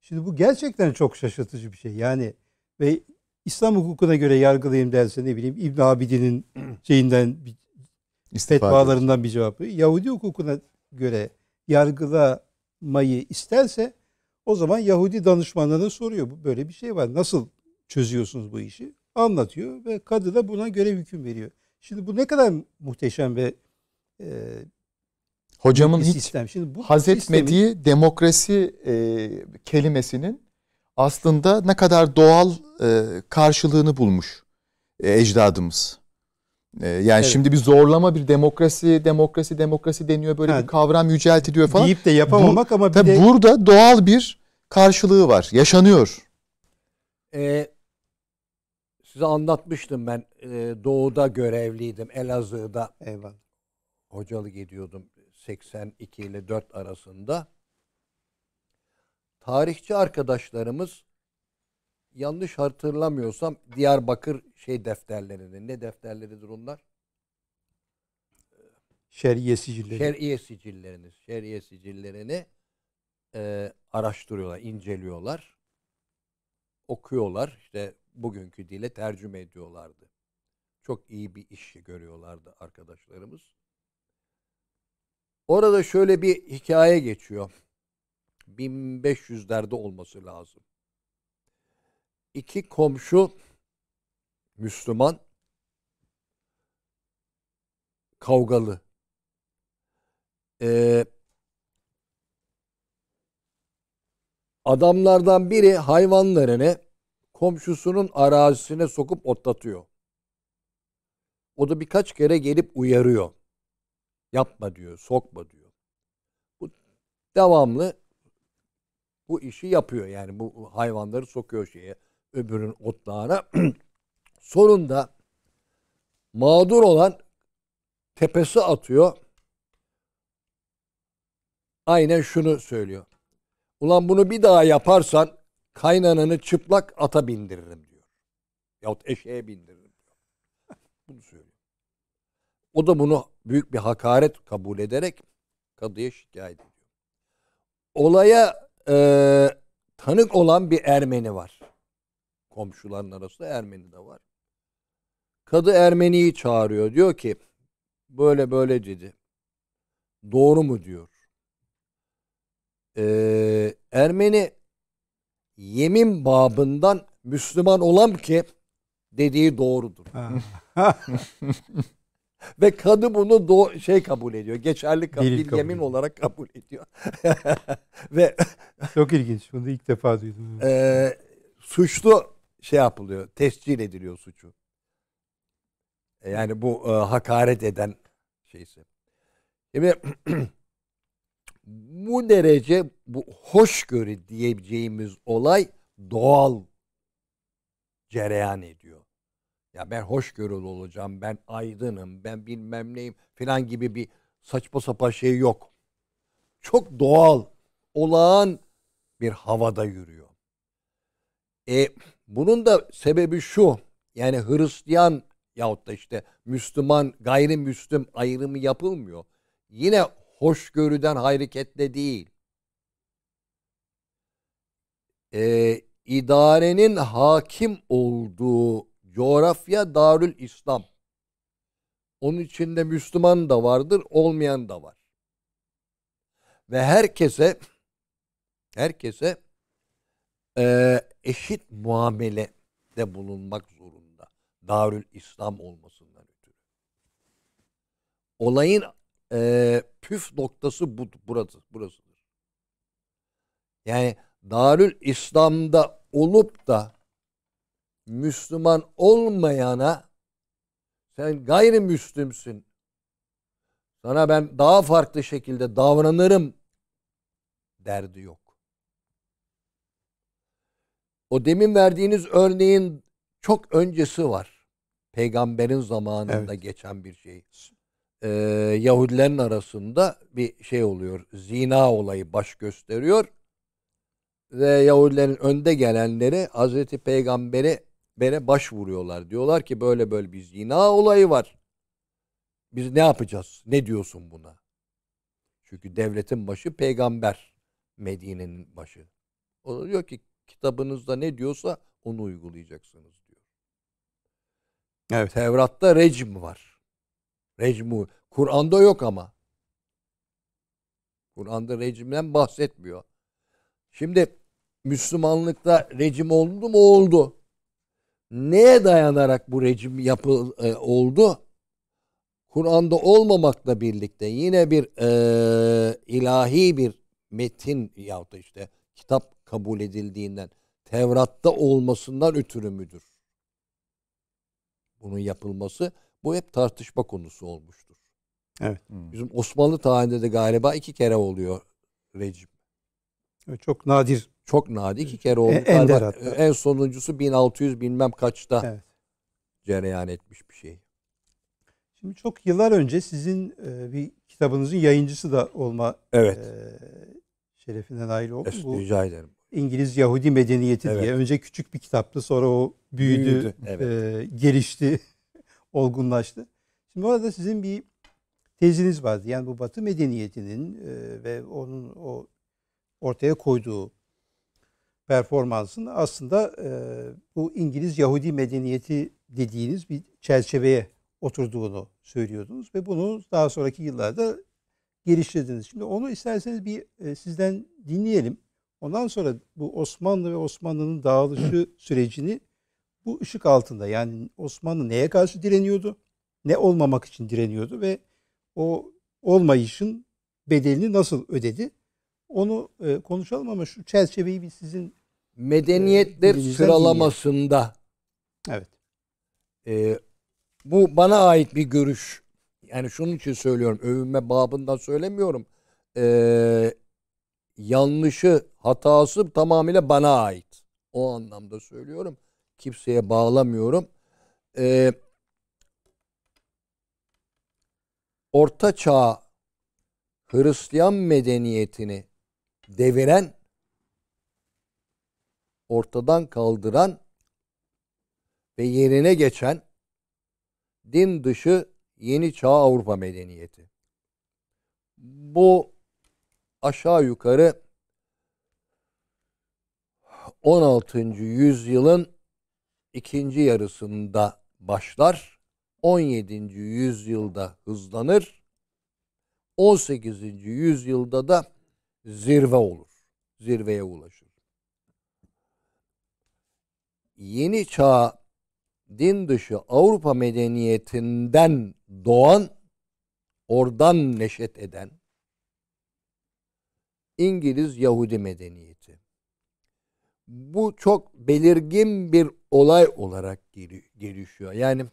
Şimdi bu gerçekten çok şaşırtıcı bir şey. Yani ve İslam hukukuna göre yargılayayım derse ne bileyim İbn Abidin'in [CLEARS THROAT] şeyinden fetvalarından bir cevap. Yahudi hukukuna göre yargılamayı isterse o zaman Yahudi danışmanlarına soruyor. Bu böyle bir şey var. Nasıl çözüyorsunuz bu işi? Anlatıyor ve kadı da buna göre hüküm veriyor. Şimdi bu ne kadar muhteşem ve e, hocamın bir hiç sistem. Şimdi bu haz etmediği demokrasi e, kelimesinin aslında ne kadar doğal e, karşılığını bulmuş e, ecdadımız. E, yani evet. şimdi bir zorlama bir demokrasi demokrasi demokrasi deniyor böyle ha, bir kavram yüceltiliyor falan. Deyip de yapamamak bu, ama bir de burada doğal bir karşılığı var. Yaşanıyor. E, Size anlatmıştım ben e, doğuda görevliydim Elazığ'da. Eyvallah. Hocalık ediyordum 82 ile 4 arasında. Tarihçi arkadaşlarımız yanlış hatırlamıyorsam Diyarbakır şey defterlerini ne defterleridir onlar? Şer'iye sicilleri. Şer'iye sicillerini, şer'iye sicillerini e, araştırıyorlar, inceliyorlar. Okuyorlar. İşte bugünkü dile tercüme ediyorlardı. Çok iyi bir iş görüyorlardı arkadaşlarımız. Orada şöyle bir hikaye geçiyor. 1500'lerde olması lazım. İki komşu Müslüman kavgalı. Ee, adamlardan biri hayvanlarını komşusunun arazisine sokup otlatıyor. O da birkaç kere gelip uyarıyor. Yapma diyor, sokma diyor. Bu devamlı bu işi yapıyor. Yani bu hayvanları sokuyor şeye, öbürün otlağına. [CLEARS THROAT] Sonunda mağdur olan tepesi atıyor. Aynen şunu söylüyor. Ulan bunu bir daha yaparsan kaynananı çıplak ata bindiririm diyor. Yahut eşeğe bindiririm diyor. [LAUGHS] Bunu söylüyor. O da bunu büyük bir hakaret kabul ederek kadıya şikayet ediyor. Olaya e, tanık olan bir Ermeni var. Komşuların arasında Ermeni de var. Kadı Ermeni'yi çağırıyor. Diyor ki böyle böyle dedi. Doğru mu diyor. Ee, Ermeni yemin babından Müslüman olam ki dediği doğrudur. [LAUGHS] Ve kadı bunu do- şey kabul ediyor. Geçerli kabul, bir kabul yemin ediyor. olarak kabul ediyor. [LAUGHS] Ve [LAUGHS] çok ilginç. Bunu ilk defa duydum. E, suçlu şey yapılıyor. Tescil ediliyor suçu. yani bu e, hakaret eden şeyse. Şimdi [CLEARS THROAT] bu derece bu hoşgörü diyebileceğimiz olay doğal cereyan ediyor. Ya ben hoşgörülü olacağım, ben aydınım, ben bilmem neyim filan gibi bir saçma sapan şey yok. Çok doğal, olağan bir havada yürüyor. E, bunun da sebebi şu, yani Hristiyan yahut da işte Müslüman, gayrimüslim ayrımı yapılmıyor. Yine hoşgörüden hareketle değil. Ee, idarenin hakim olduğu coğrafya Darül İslam. Onun içinde Müslüman da vardır, olmayan da var. Ve herkese herkese e, eşit muamele de bulunmak zorunda. Darül İslam olmasından ötürü. Olayın e, püf noktası bu, burası, burasıdır. Yani Darül İslam'da olup da Müslüman olmayana sen gayrimüslimsin. Sana ben daha farklı şekilde davranırım derdi yok. O demin verdiğiniz örneğin çok öncesi var. Peygamberin zamanında evet. geçen bir şey e, Yahudilerin arasında bir şey oluyor. Zina olayı baş gösteriyor. Ve Yahudilerin önde gelenleri Hazreti Peygamber'e bere başvuruyorlar. Diyorlar ki böyle böyle bir zina olayı var. Biz ne yapacağız? Ne diyorsun buna? Çünkü devletin başı peygamber. Medine'nin başı. O diyor ki kitabınızda ne diyorsa onu uygulayacaksınız diyor. Evet. Tevrat'ta rejim var. Recmu. Kur'an'da yok ama. Kur'an'da rejimden bahsetmiyor. Şimdi Müslümanlıkta rejim oldu mu oldu. Neye dayanarak bu rejim yapıl e, oldu? Kur'an'da olmamakla birlikte yine bir e, ilahi bir metin yahut da işte kitap kabul edildiğinden Tevrat'ta olmasından ötürü müdür? Bunun yapılması bu hep tartışma konusu olmuştur. Evet. Hmm. Bizim Osmanlı tarihinde de galiba iki kere oluyor rejim. Evet, çok nadir. Çok nadir. iki kere oldu. E, en, e, en sonuncusu 1600 bilmem kaçta evet. cereyan etmiş bir şey. Şimdi çok yıllar önce sizin e, bir kitabınızın yayıncısı da olma evet. e, şerefine oldu. Es, rica ederim. İngiliz Yahudi Medeniyeti evet. diye. Önce küçük bir kitaptı sonra o büyüdü, büyüdü. Evet. E, gelişti olgunlaştı. Şimdi orada sizin bir teziniz vardı. Yani bu Batı medeniyetinin e, ve onun o ortaya koyduğu performansın aslında e, bu İngiliz Yahudi medeniyeti dediğiniz bir çerçeveye oturduğunu söylüyordunuz ve bunu daha sonraki yıllarda geliştirdiniz. Şimdi onu isterseniz bir e, sizden dinleyelim. Ondan sonra bu Osmanlı ve Osmanlı'nın dağılışı sürecini bu ışık altında yani Osmanlı neye karşı direniyordu? Ne olmamak için direniyordu ve o olmayışın bedelini nasıl ödedi? Onu e, konuşalım ama şu çerçeveyi bir sizin medeniyetler e, sıralamasında evet e, bu bana ait bir görüş yani şunun için söylüyorum övünme babından söylemiyorum e, yanlışı hatası tamamıyla bana ait o anlamda söylüyorum kimseye bağlamıyorum. Ee, Orta Çağ Hristiyan medeniyetini deviren, ortadan kaldıran ve yerine geçen din dışı yeni çağ Avrupa medeniyeti. Bu aşağı yukarı 16. yüzyılın ikinci yarısında başlar, 17. yüzyılda hızlanır, 18. yüzyılda da zirve olur, zirveye ulaşır. Yeni çağ din dışı Avrupa medeniyetinden doğan, oradan neşet eden İngiliz Yahudi medeniyeti bu çok belirgin bir olay olarak gelişiyor. Yani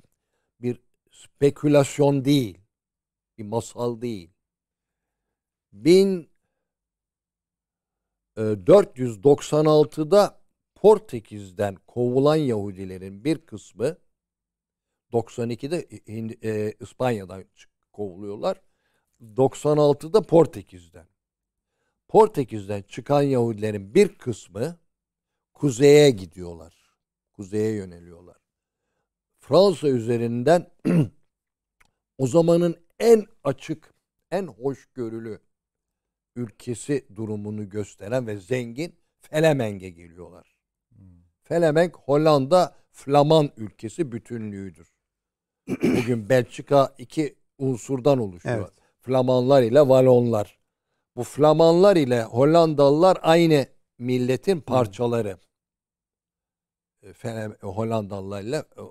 bir spekülasyon değil, bir masal değil. 1496'da e, Portekiz'den kovulan Yahudilerin bir kısmı 92'de e, İspanya'dan kovuluyorlar. 96'da Portekiz'den. Portekiz'den çıkan Yahudilerin bir kısmı kuzeye gidiyorlar. Kuzeye yöneliyorlar. Fransa üzerinden [CLEARS THROAT] o zamanın en açık, en hoşgörülü ülkesi durumunu gösteren ve zengin Felemenk'e geliyorlar. Hmm. Felemenk Hollanda Flaman ülkesi bütünlüğüdür. [CLEARS THROAT] Bugün Belçika iki unsurdan oluşuyor. Evet. Flamanlar ile Valonlar. Bu Flamanlar ile Hollandalılar aynı milletin hmm. parçaları. Hmm. E, Fener, e, Hollandalılarla e,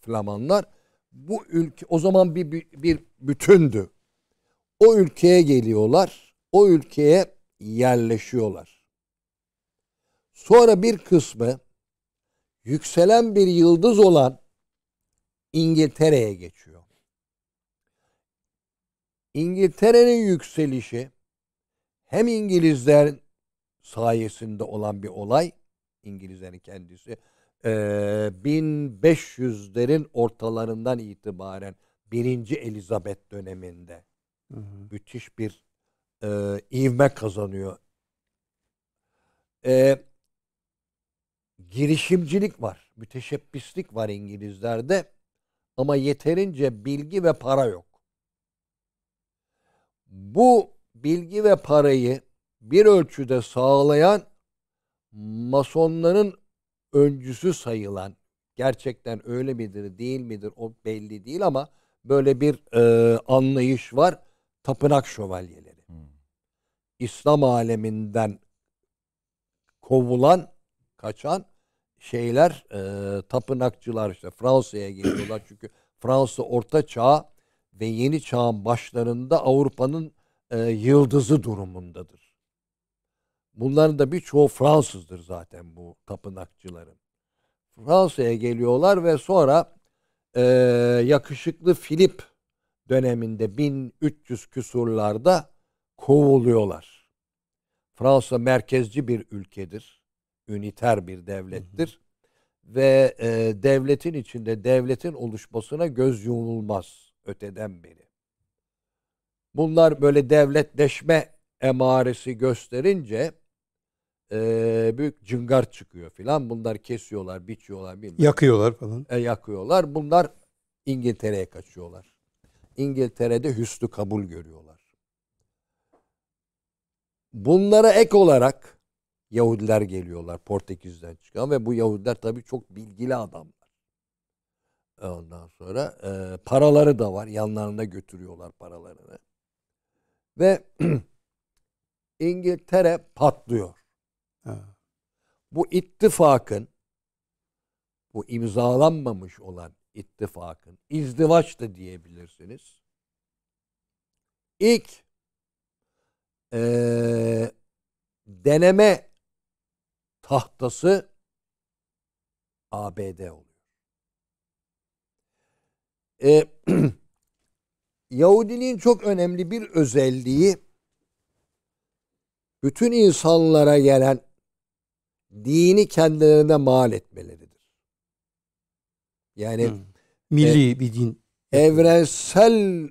Flamanlar bu ülke o zaman bir bir bütündü. O ülkeye geliyorlar. O ülkeye yerleşiyorlar. Sonra bir kısmı yükselen bir yıldız olan İngiltere'ye geçiyor. İngiltere'nin yükselişi hem İngilizler sayesinde olan bir olay İngilizlerin kendisi. E, 1500'lerin ortalarından itibaren 1. Elizabeth döneminde hı hı. müthiş bir e, ivme kazanıyor. E, girişimcilik var, müteşebbislik var İngilizlerde ama yeterince bilgi ve para yok. Bu bilgi ve parayı bir ölçüde sağlayan masonların öncüsü sayılan gerçekten öyle midir değil midir o belli değil ama böyle bir e, anlayış var tapınak şövalyeleri. Hmm. İslam aleminden kovulan, kaçan şeyler e, tapınakçılar işte Fransa'ya geliyorlar çünkü Fransa orta çağ ve yeni çağın başlarında Avrupa'nın e, yıldızı durumundadır. Bunların da birçoğu Fransızdır zaten bu tapınakçıların. Fransa'ya geliyorlar ve sonra e, yakışıklı Filip döneminde 1300 küsurlarda kovuluyorlar. Fransa merkezci bir ülkedir. Üniter bir devlettir. Hı hı. Ve e, devletin içinde devletin oluşmasına göz yumulmaz öteden beri. Bunlar böyle devletleşme emaresi gösterince e, büyük cıngar çıkıyor filan. Bunlar kesiyorlar, biçiyorlar bilmem. Yakıyorlar falan. E, yakıyorlar. Bunlar İngiltere'ye kaçıyorlar. İngiltere'de hüsnü kabul görüyorlar. Bunlara ek olarak Yahudiler geliyorlar Portekiz'den çıkan ve bu Yahudiler tabii çok bilgili adamlar. E, ondan sonra e, paraları da var. Yanlarında götürüyorlar paralarını. Ve [CLEARS THROAT] İngiltere patlıyor. Bu ittifakın bu imzalanmamış olan ittifakın izdivaç da diyebilirsiniz. İlk e, deneme tahtası ABD oluyor. E, [CLEARS THROAT] Yahudiliğin çok önemli bir özelliği bütün insanlara gelen dini kendilerine mal etmeleridir. Yani hmm. E, milli e, bir din evrensel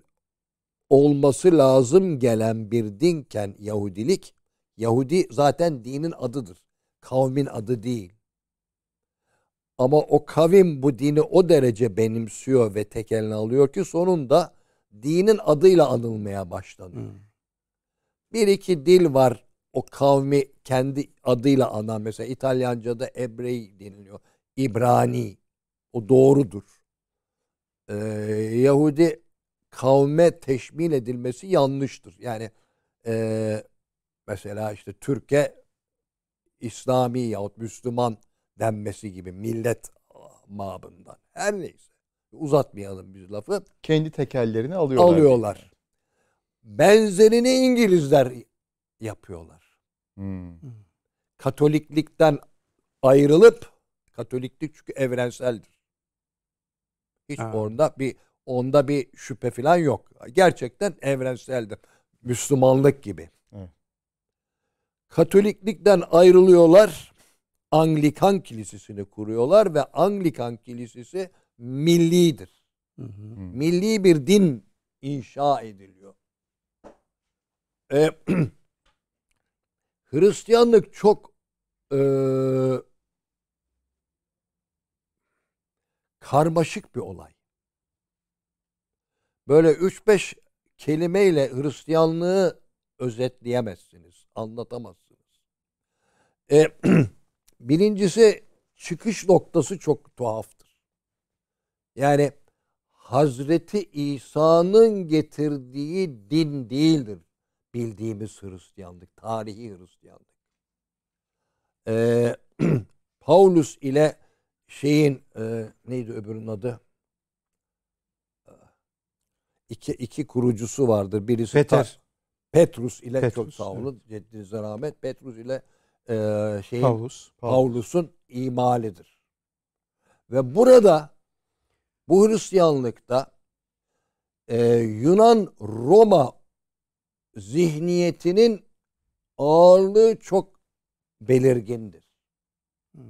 olması lazım gelen bir dinken Yahudilik Yahudi zaten dinin adıdır. Kavmin adı değil. Ama o kavim bu dini o derece benimsiyor ve tekeline alıyor ki sonunda dinin adıyla anılmaya başlanıyor. Hmm. Bir iki dil var o kavmi kendi adıyla anan mesela İtalyanca'da Ebrei deniliyor. İbrani. O doğrudur. Ee, Yahudi kavme teşmil edilmesi yanlıştır. Yani e, mesela işte Türkiye İslami yahut Müslüman denmesi gibi millet mabından. Her neyse. Uzatmayalım biz lafı. Kendi tekellerini alıyorlar. Alıyorlar. Benzerini İngilizler yapıyorlar. Hmm. Hmm. Katoliklikten ayrılıp Katoliklik çünkü evrenseldir. Hiç ha. onda bir onda bir şüphe falan yok. Gerçekten evrenseldir. Müslümanlık gibi. Katoliklikten ayrılıyorlar. Anglikan kilisesini kuruyorlar ve Anglikan kilisesi millidir. Hı hı. Hmm. Milli bir din inşa ediliyor. Ee, [CLEARS THROAT] Hristiyanlık çok e, karmaşık bir olay. Böyle 3-5 kelimeyle Hristiyanlığı özetleyemezsiniz, anlatamazsınız. E, [CLEARS THROAT] birincisi çıkış noktası çok tuhaftır. Yani Hazreti İsa'nın getirdiği din değildir bildiğimiz Hristiyanlık, tarihi Hristiyanlık. Ee, [CLEARS THROAT] Paulus ile şeyin e, neydi öbürünün adı? Ee, iki, iki kurucusu vardır. Birisi Peter. Petrus ile Petrus, çok sağ olun. Evet. Ceddinize rahmet. Petrus ile e, şeyin, Paulus. Paulus'un imalidir. Ve burada bu Hristiyanlıkta e, Yunan Roma zihniyetinin ağırlığı çok belirgindir. Hmm.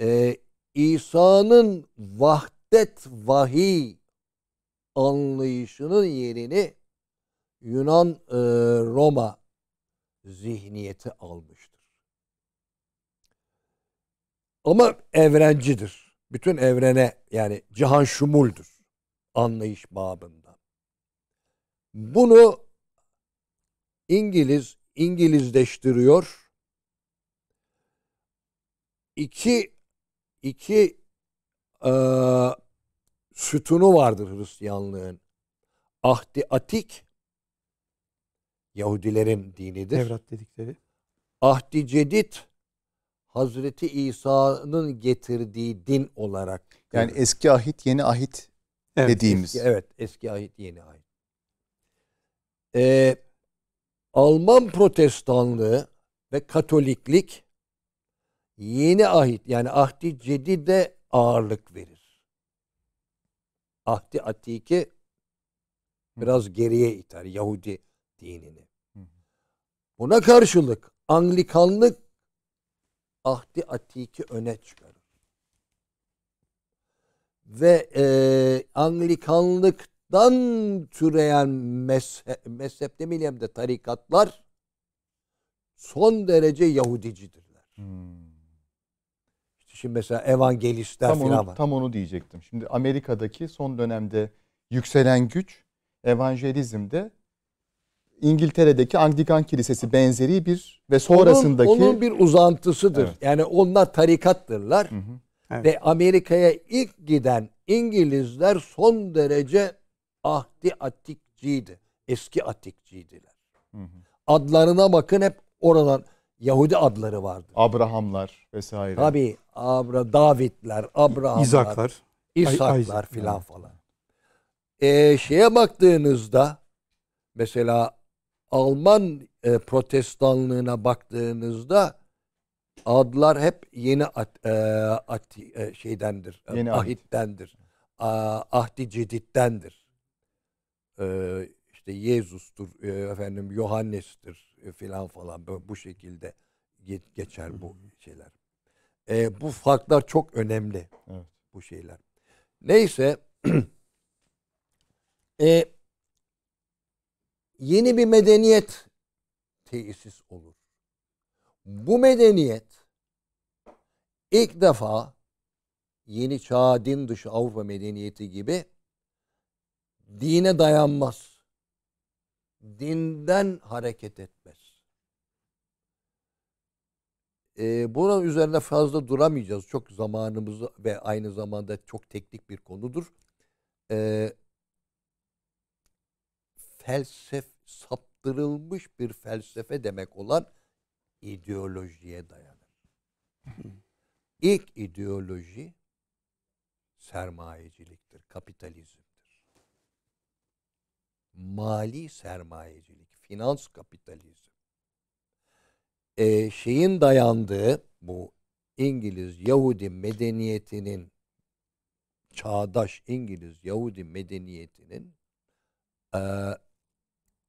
Ee, İsa'nın vahdet vahiy anlayışının yerini Yunan e, Roma zihniyeti almıştır. Ama evrencidir. Bütün evrene yani cihan şumuldür anlayış babında. Bunu İngiliz İngilizleştiriyor. İki iki e, sütunu vardır Hristiyanlığın. Ahdi Atik Yahudilerin dinidir. Evrat dedikleri. Ahdi Cedid Hazreti İsa'nın getirdiği din olarak. Yani görür. eski ahit yeni ahit evet, dediğimiz. Eski, evet eski ahit yeni ahit. Ee, Alman protestanlığı ve katoliklik yeni ahit yani ahdi de ağırlık verir. Ahdi atiki biraz geriye iter Yahudi dinini. Buna karşılık Anglikanlık ahdi atiki öne çıkarır. Ve e, Anglikanlık dan türeyen mezhep, mezhep demeyelim de tarikatlar son derece Yahudicidirler. Hmm. İşte şimdi mesela evangelistler tam falan onu, var. Tam onu diyecektim. Şimdi Amerika'daki son dönemde yükselen güç evangelizmde İngiltere'deki Anglikan Kilisesi benzeri bir ve sonrasındaki... Onun, onun bir uzantısıdır. Evet. Yani onlar tarikattırlar. Hı hı. Evet. Ve Amerika'ya ilk giden İngilizler son derece ahdi atikciydi. Eski atikciydiler. Adlarına bakın hep oradan Yahudi adları vardı. Abrahamlar vesaire. Tabi Abra, Davidler, Abrahamlar. İzaklar. İshaklar filan falan. Ee, şeye baktığınızda mesela Alman e, protestanlığına baktığınızda adlar hep yeni at, e, at, e, şeydendir. E, yeni ahittendir. Ahit. Ah, ahdi cedittendir e, işte Yezus'tur, efendim Yohannes'tir filan falan bu şekilde geçer bu şeyler. E, bu farklar çok önemli. Evet. Bu şeyler. Neyse [CLEARS THROAT] e, yeni bir medeniyet tesis olur. Bu medeniyet ilk defa yeni çağ din dışı Avrupa medeniyeti gibi dine dayanmaz. Dinden hareket etmez. E, ee, bunun üzerine fazla duramayacağız. Çok zamanımız ve aynı zamanda çok teknik bir konudur. E, felsef, saptırılmış bir felsefe demek olan ideolojiye dayanır. İlk ideoloji sermayeciliktir, kapitalizm mali sermayecilik, finans kapitalizm. Ee, şeyin dayandığı bu İngiliz Yahudi medeniyetinin çağdaş İngiliz Yahudi medeniyetinin e,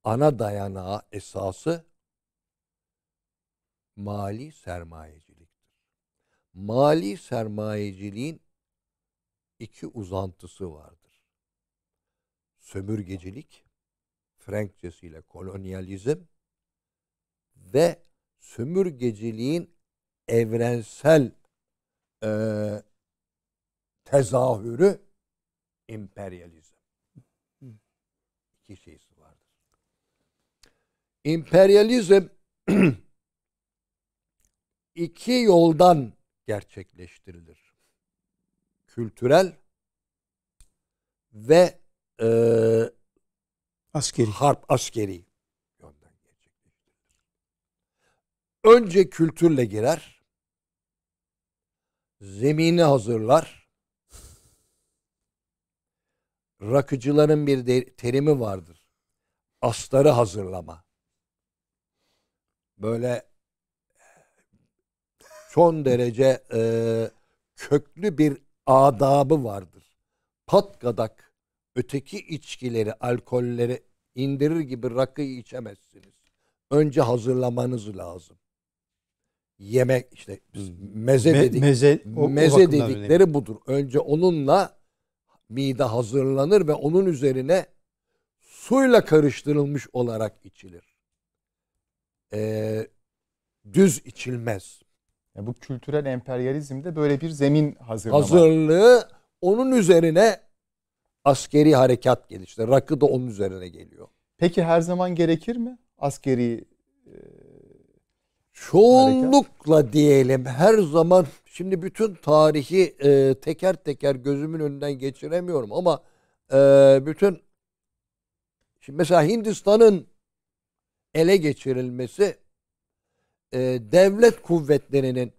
ana dayanağı esası mali sermayeciliktir. Mali sermayeciliğin iki uzantısı vardır. Sömürgecilik Frankçesiyle kolonyalizm ve sömürgeciliğin evrensel e, tezahürü emperyalizm. İki şeysi vardır. Emperyalizm [CLEARS THROAT] iki yoldan gerçekleştirilir. Kültürel ve e, Askeri. Harp askeri yönden Önce kültürle girer. Zemini hazırlar. Rakıcıların bir terimi vardır. astarı hazırlama. Böyle e, son derece e, köklü bir adabı vardır. Patgadak öteki içkileri, alkolleri indirir gibi rakıyı içemezsiniz. Önce hazırlamanız lazım. Yemek işte biz hmm. meze Me, Meze, o, meze o dedikleri önemli. budur. Önce onunla mide hazırlanır ve onun üzerine suyla karıştırılmış olarak içilir. Ee, düz içilmez. Yani bu kültürel emperyalizmde böyle bir zemin hazırlama. Hazırlığı onun üzerine askeri harekat gelişti. Rakı da onun üzerine geliyor. Peki her zaman gerekir mi askeri e, Çoğunlukla harekat? diyelim her zaman şimdi bütün tarihi e, teker teker gözümün önünden geçiremiyorum ama e, bütün şimdi mesela Hindistan'ın ele geçirilmesi e, devlet kuvvetlerinin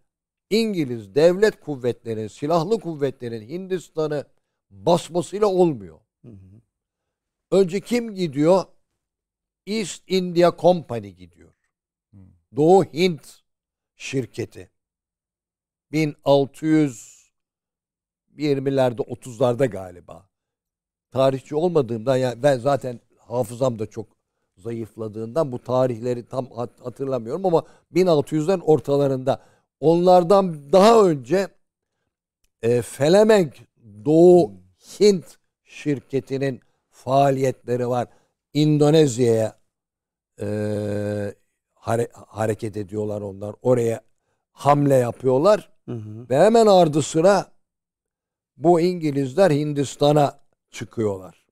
İngiliz devlet kuvvetlerinin silahlı kuvvetlerin Hindistan'ı basmasıyla olmuyor. Hı hı. Önce kim gidiyor? East India Company gidiyor. Hı. Doğu Hint şirketi. 1620'lerde 30'larda galiba. Tarihçi olmadığımdan yani ben zaten hafızam da çok zayıfladığından bu tarihleri tam hatırlamıyorum ama 1600'lerin ortalarında onlardan daha önce e, Felemenk Doğu Hint şirketinin faaliyetleri var. İndonezya'ya e, hare, hareket ediyorlar onlar. Oraya hamle yapıyorlar. Hı hı. Ve hemen ardı sıra bu İngilizler Hindistan'a çıkıyorlar.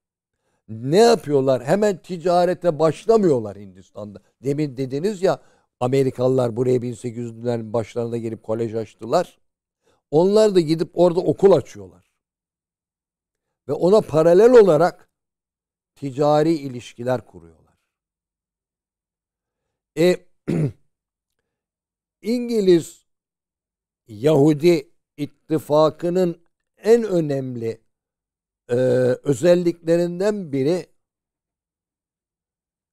Ne yapıyorlar? Hemen ticarete başlamıyorlar Hindistan'da. Demin dediniz ya Amerikalılar buraya 1800'lerin başlarında gelip kolej açtılar. Onlar da gidip orada okul açıyorlar. Ve ona paralel olarak ticari ilişkiler kuruyorlar. E [CLEARS THROAT] İngiliz Yahudi ittifakının en önemli e, özelliklerinden biri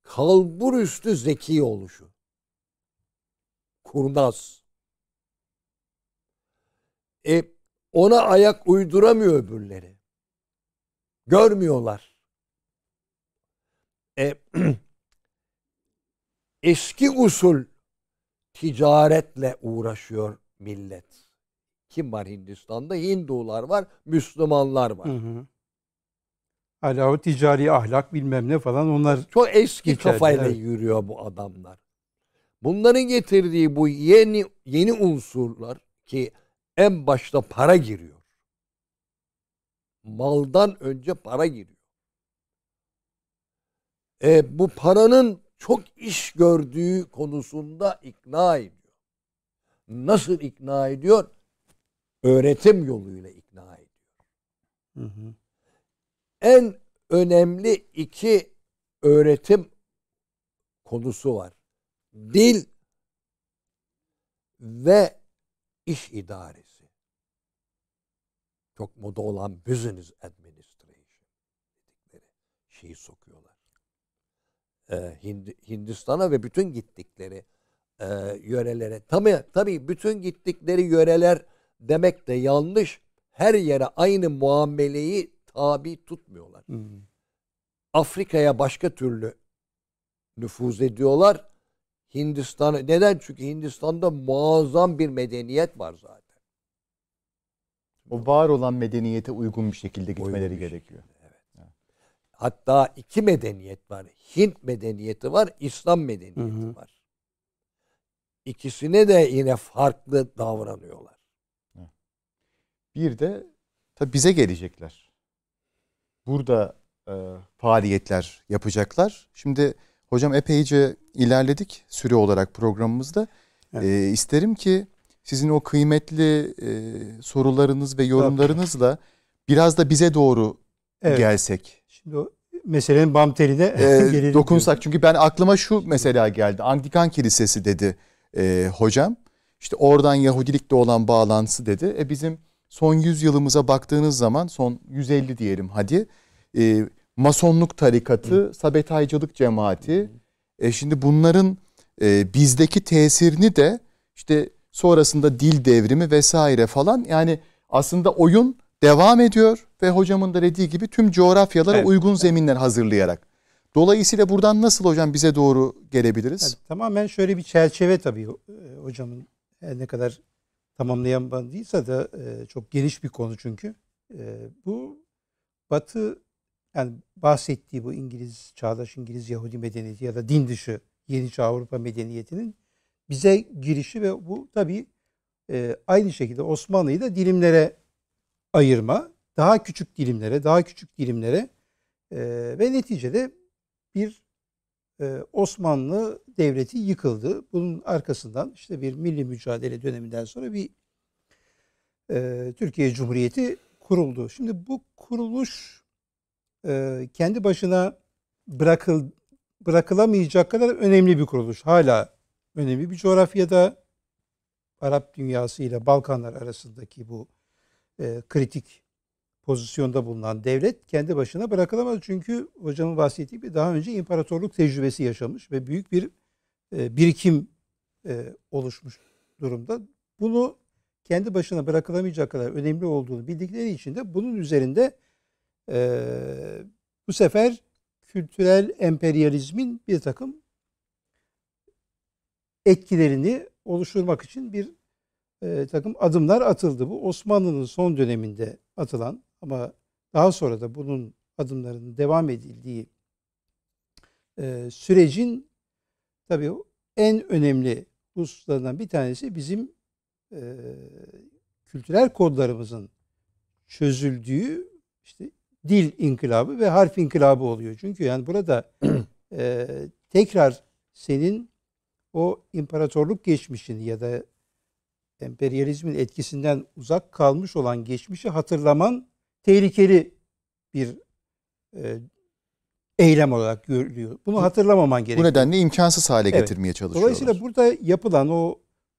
kalbur üstü zeki oluşu. Kurnaz. E ona ayak uyduramıyor öbürleri görmüyorlar. E, [CLEARS THROAT] eski usul ticaretle uğraşıyor millet. Kim var Hindistan'da? Hindular var, Müslümanlar var. Hı hı. Hala o ticari ahlak bilmem ne falan onlar... Çok eski içeride, kafayla yürüyor bu adamlar. Bunların getirdiği bu yeni yeni unsurlar ki en başta para giriyor maldan önce para giriyor. E, bu paranın çok iş gördüğü konusunda ikna ediyor. Nasıl ikna ediyor? Öğretim yoluyla ikna ediyor. Hı hı. En önemli iki öğretim konusu var. Dil ve iş idaresi çok moda olan business administration dedikleri şeyi sokuyorlar. Ee, Hindistan'a ve bütün gittikleri e, yörelere. Tabii, tabii bütün gittikleri yöreler demek de yanlış. Her yere aynı muameleyi tabi tutmuyorlar. Hı hmm. Afrika'ya başka türlü nüfuz ediyorlar. Hindistan neden? Çünkü Hindistan'da muazzam bir medeniyet var zaten. O var olan medeniyete uygun bir şekilde gitmeleri uygun gerekiyor. Şekilde, evet. Hatta iki medeniyet var. Hint medeniyeti var, İslam medeniyeti Hı-hı. var. İkisine de yine farklı davranıyorlar. Bir de tabii bize gelecekler. Burada e, faaliyetler yapacaklar. Şimdi hocam epeyce ilerledik süre olarak programımızda. Evet. E, isterim ki sizin o kıymetli e, sorularınız ve yorumlarınızla biraz da bize doğru evet. gelsek. Şimdi o meselenin bam teline ee, [LAUGHS] dokunsak. Diyor. Çünkü ben aklıma şu mesela geldi. Anglikan Kilisesi dedi e, hocam. İşte oradan Yahudilikle olan bağlantısı dedi. E bizim son 100 yılımıza baktığınız zaman son 150 diyelim hadi. E, Masonluk tarikatı, Hı. Sabetaycılık cemaati. Hı. E şimdi bunların e, bizdeki tesirini de işte sonrasında dil devrimi vesaire falan yani aslında oyun devam ediyor ve hocamın da dediği gibi tüm coğrafyalara evet. uygun zeminler hazırlayarak. Dolayısıyla buradan nasıl hocam bize doğru gelebiliriz? Evet, tamamen şöyle bir çerçeve tabii e, hocamın e, ne kadar tamamlayamadıysa da e, çok geniş bir konu çünkü. Bu Batı yani bahsettiği bu İngiliz, çağdaş İngiliz Yahudi medeniyeti ya da din dışı Yeni Çağ Avrupa medeniyetinin bize girişi ve bu tabi e, aynı şekilde Osmanlı'yı da dilimlere ayırma, daha küçük dilimlere, daha küçük dilimlere e, ve neticede bir e, Osmanlı devleti yıkıldı. Bunun arkasından işte bir milli mücadele döneminden sonra bir e, Türkiye Cumhuriyeti kuruldu. Şimdi bu kuruluş e, kendi başına bırakıl, bırakılamayacak kadar önemli bir kuruluş. Hala önemli bir coğrafyada Arap dünyası ile Balkanlar arasındaki bu e, kritik pozisyonda bulunan devlet kendi başına bırakılamaz. Çünkü hocamın bahsettiği gibi daha önce imparatorluk tecrübesi yaşamış ve büyük bir e, birikim e, oluşmuş durumda. Bunu kendi başına bırakılamayacak kadar önemli olduğunu bildikleri için de bunun üzerinde e, bu sefer kültürel emperyalizmin bir takım etkilerini oluşturmak için bir e, takım adımlar atıldı. Bu Osmanlı'nın son döneminde atılan ama daha sonra da bunun adımlarının devam edildiği e, sürecin tabii en önemli hususlarından bir tanesi bizim e, kültürel kodlarımızın çözüldüğü işte dil inkılabı ve harf inkılabı oluyor. Çünkü yani burada [CLEARS THROAT] e, tekrar senin o imparatorluk geçmişini ya da emperyalizmin etkisinden uzak kalmış olan geçmişi hatırlaman tehlikeli bir e, eylem olarak görülüyor. Bunu hatırlamaman gerekiyor. Bu nedenle imkansız hale evet. getirmeye çalışıyorlar. Dolayısıyla burada yapılan o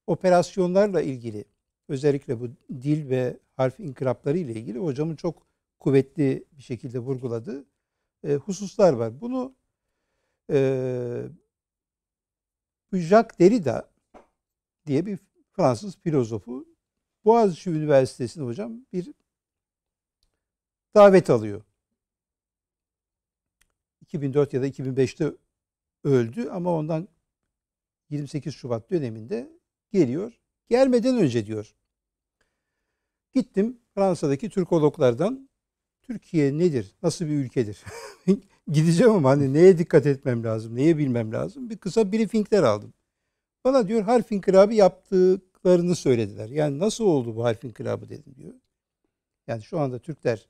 operasyonlarla ilgili özellikle bu dil ve harf inkılapları ile ilgili hocamın çok kuvvetli bir şekilde vurguladığı e, hususlar var. Bunu e, bu Jacques Derrida diye bir Fransız filozofu Boğaziçi Üniversitesi'ne hocam bir davet alıyor. 2004 ya da 2005'te öldü ama ondan 28 Şubat döneminde geliyor. Gelmeden önce diyor. Gittim Fransa'daki Türkologlardan Türkiye nedir? Nasıl bir ülkedir? [LAUGHS] gideceğim ama hani neye dikkat etmem lazım, neye bilmem lazım. Bir kısa briefingler aldım. Bana diyor harfin inkılabı yaptıklarını söylediler. Yani nasıl oldu bu harfin inkılabı dedim diyor. Yani şu anda Türkler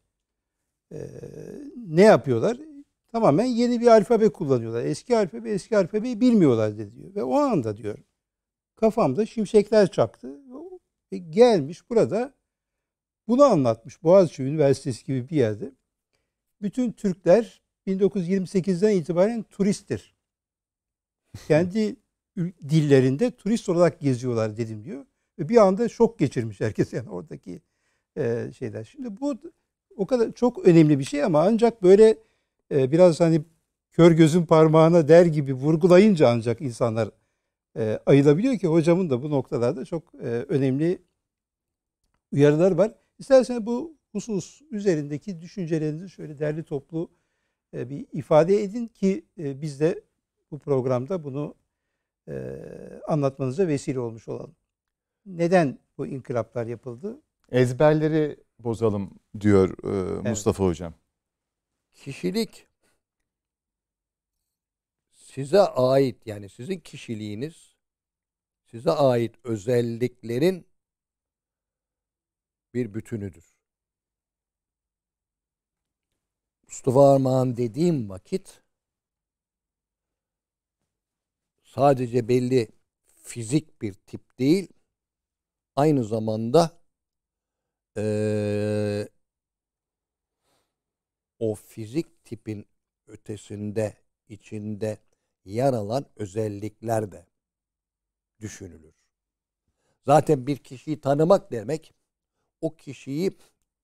e, ne yapıyorlar? Tamamen yeni bir alfabe kullanıyorlar. Eski alfabe, eski alfabeyi bilmiyorlar dedi diyor. Ve o anda diyor kafamda şimşekler çaktı. Ve gelmiş burada bunu anlatmış. Boğaziçi Üniversitesi gibi bir yerde. Bütün Türkler 1928'den itibaren turisttir. Kendi dillerinde turist olarak geziyorlar dedim diyor. Ve bir anda şok geçirmiş herkes [LAUGHS] yani oradaki e, şeyler. Şimdi bu o kadar çok önemli bir şey ama ancak böyle e, biraz hani kör gözün parmağına der gibi vurgulayınca ancak insanlar e, ayılabiliyor ki hocamın da bu noktalarda çok e, önemli uyarılar var. İsterseniz bu husus üzerindeki düşüncelerinizi şöyle derli toplu e, bir ifade edin ki e, biz de bu programda bunu e, anlatmanıza vesile olmuş olalım. Neden bu inkılaplar yapıldı? Ezberleri bozalım diyor Mustafa evet. Hocam. Kişilik size ait yani sizin kişiliğiniz size ait özelliklerin bir bütünüdür. Mustafa Armağan dediğim vakit sadece belli fizik bir tip değil, aynı zamanda ee, o fizik tipin ötesinde, içinde yer alan özellikler de düşünülür. Zaten bir kişiyi tanımak demek, o kişiyi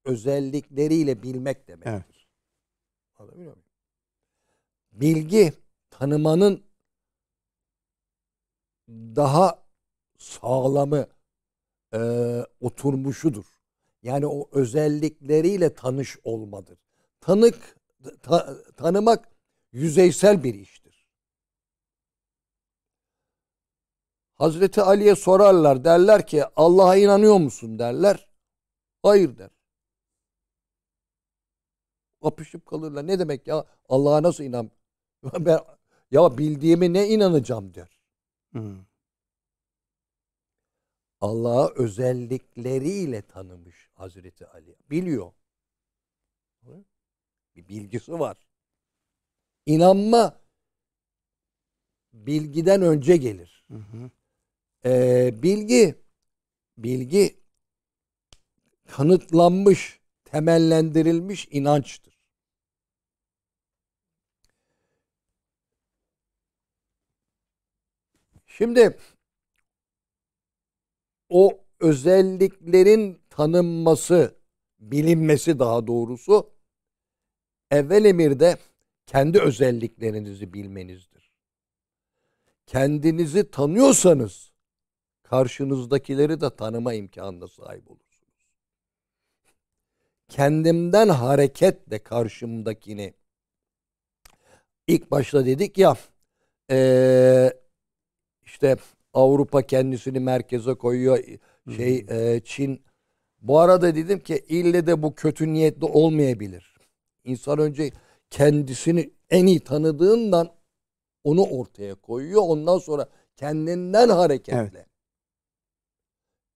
özellikleriyle bilmek demek. Evet. Anlatabiliyor muyum? Bilgi tanımanın daha sağlamı e, oturmuşudur. Yani o özellikleriyle tanış olmadır. Tanık ta, tanımak yüzeysel bir iştir. Hazreti Ali'ye sorarlar derler ki Allah'a inanıyor musun derler. Hayır der. Apışıp kalırlar. Ne demek ya? Allah'a nasıl inan? [LAUGHS] Ben, ya bildiğimi ne inanacağım der. Hmm. Allah'a özellikleriyle tanımış Hazreti Ali. Biliyor. Bir bilgisi var. İnanma bilgiden önce gelir. Hı hı. Ee, bilgi bilgi kanıtlanmış, temellendirilmiş inançtır. Şimdi o özelliklerin tanınması, bilinmesi daha doğrusu evvel emirde kendi özelliklerinizi bilmenizdir. Kendinizi tanıyorsanız karşınızdakileri de tanıma imkanına sahip olursunuz. Kendimden hareketle karşımdakini ilk başta dedik ya ee, işte Avrupa kendisini merkeze koyuyor. Şey e, Çin. Bu arada dedim ki ille de bu kötü niyetli olmayabilir. İnsan önce kendisini en iyi tanıdığından onu ortaya koyuyor. Ondan sonra kendinden hareketle. Evet.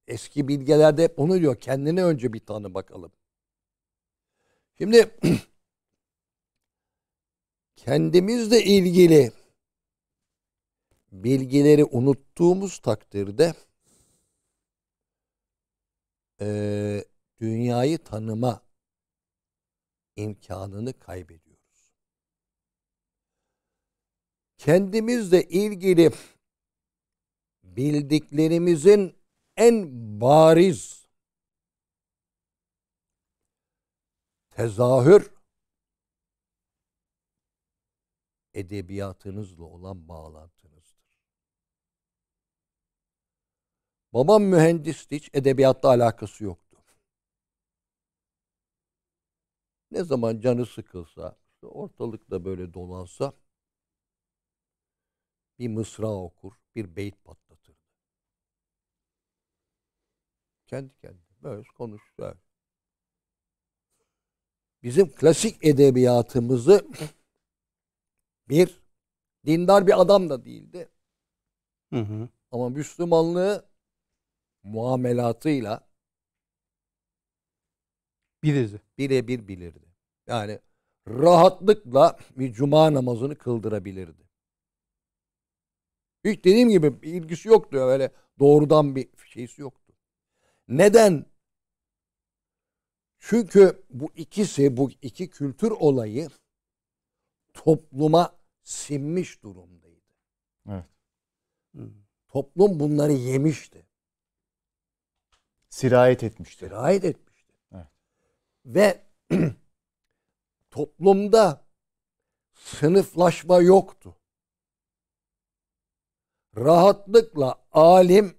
Eski bilgelerde hep onu diyor. Kendini önce bir tanı bakalım. Şimdi [CLEARS THROAT] kendimizle ilgili bilgileri unuttuğumuz takdirde e, dünyayı tanıma imkanını kaybediyoruz. Kendimizle ilgili bildiklerimizin en bariz tezahür edebiyatınızla olan bağlantı. Babam mühendisti, hiç edebiyatla alakası yoktu. Ne zaman canı sıkılsa, işte ortalıkta böyle dolansa bir mısra okur, bir beyt patlatır. Kendi kendine böyle konuşur. Bizim klasik edebiyatımızı bir dindar bir adam da değildi. Hı hı. Ama Müslümanlığı muamelatıyla bilirdi. Birebir bilirdi. Yani rahatlıkla bir cuma namazını kıldırabilirdi. Hiç dediğim gibi bir ilgisi yoktu ya böyle doğrudan bir şeysi yoktu. Neden? Çünkü bu ikisi bu iki kültür olayı topluma sinmiş durumdaydı. Evet. Toplum bunları yemişti. Sirayet etmiştir. Sirayet etmiştir. Evet. Ve [CLEARS THROAT] toplumda sınıflaşma yoktu. Rahatlıkla alim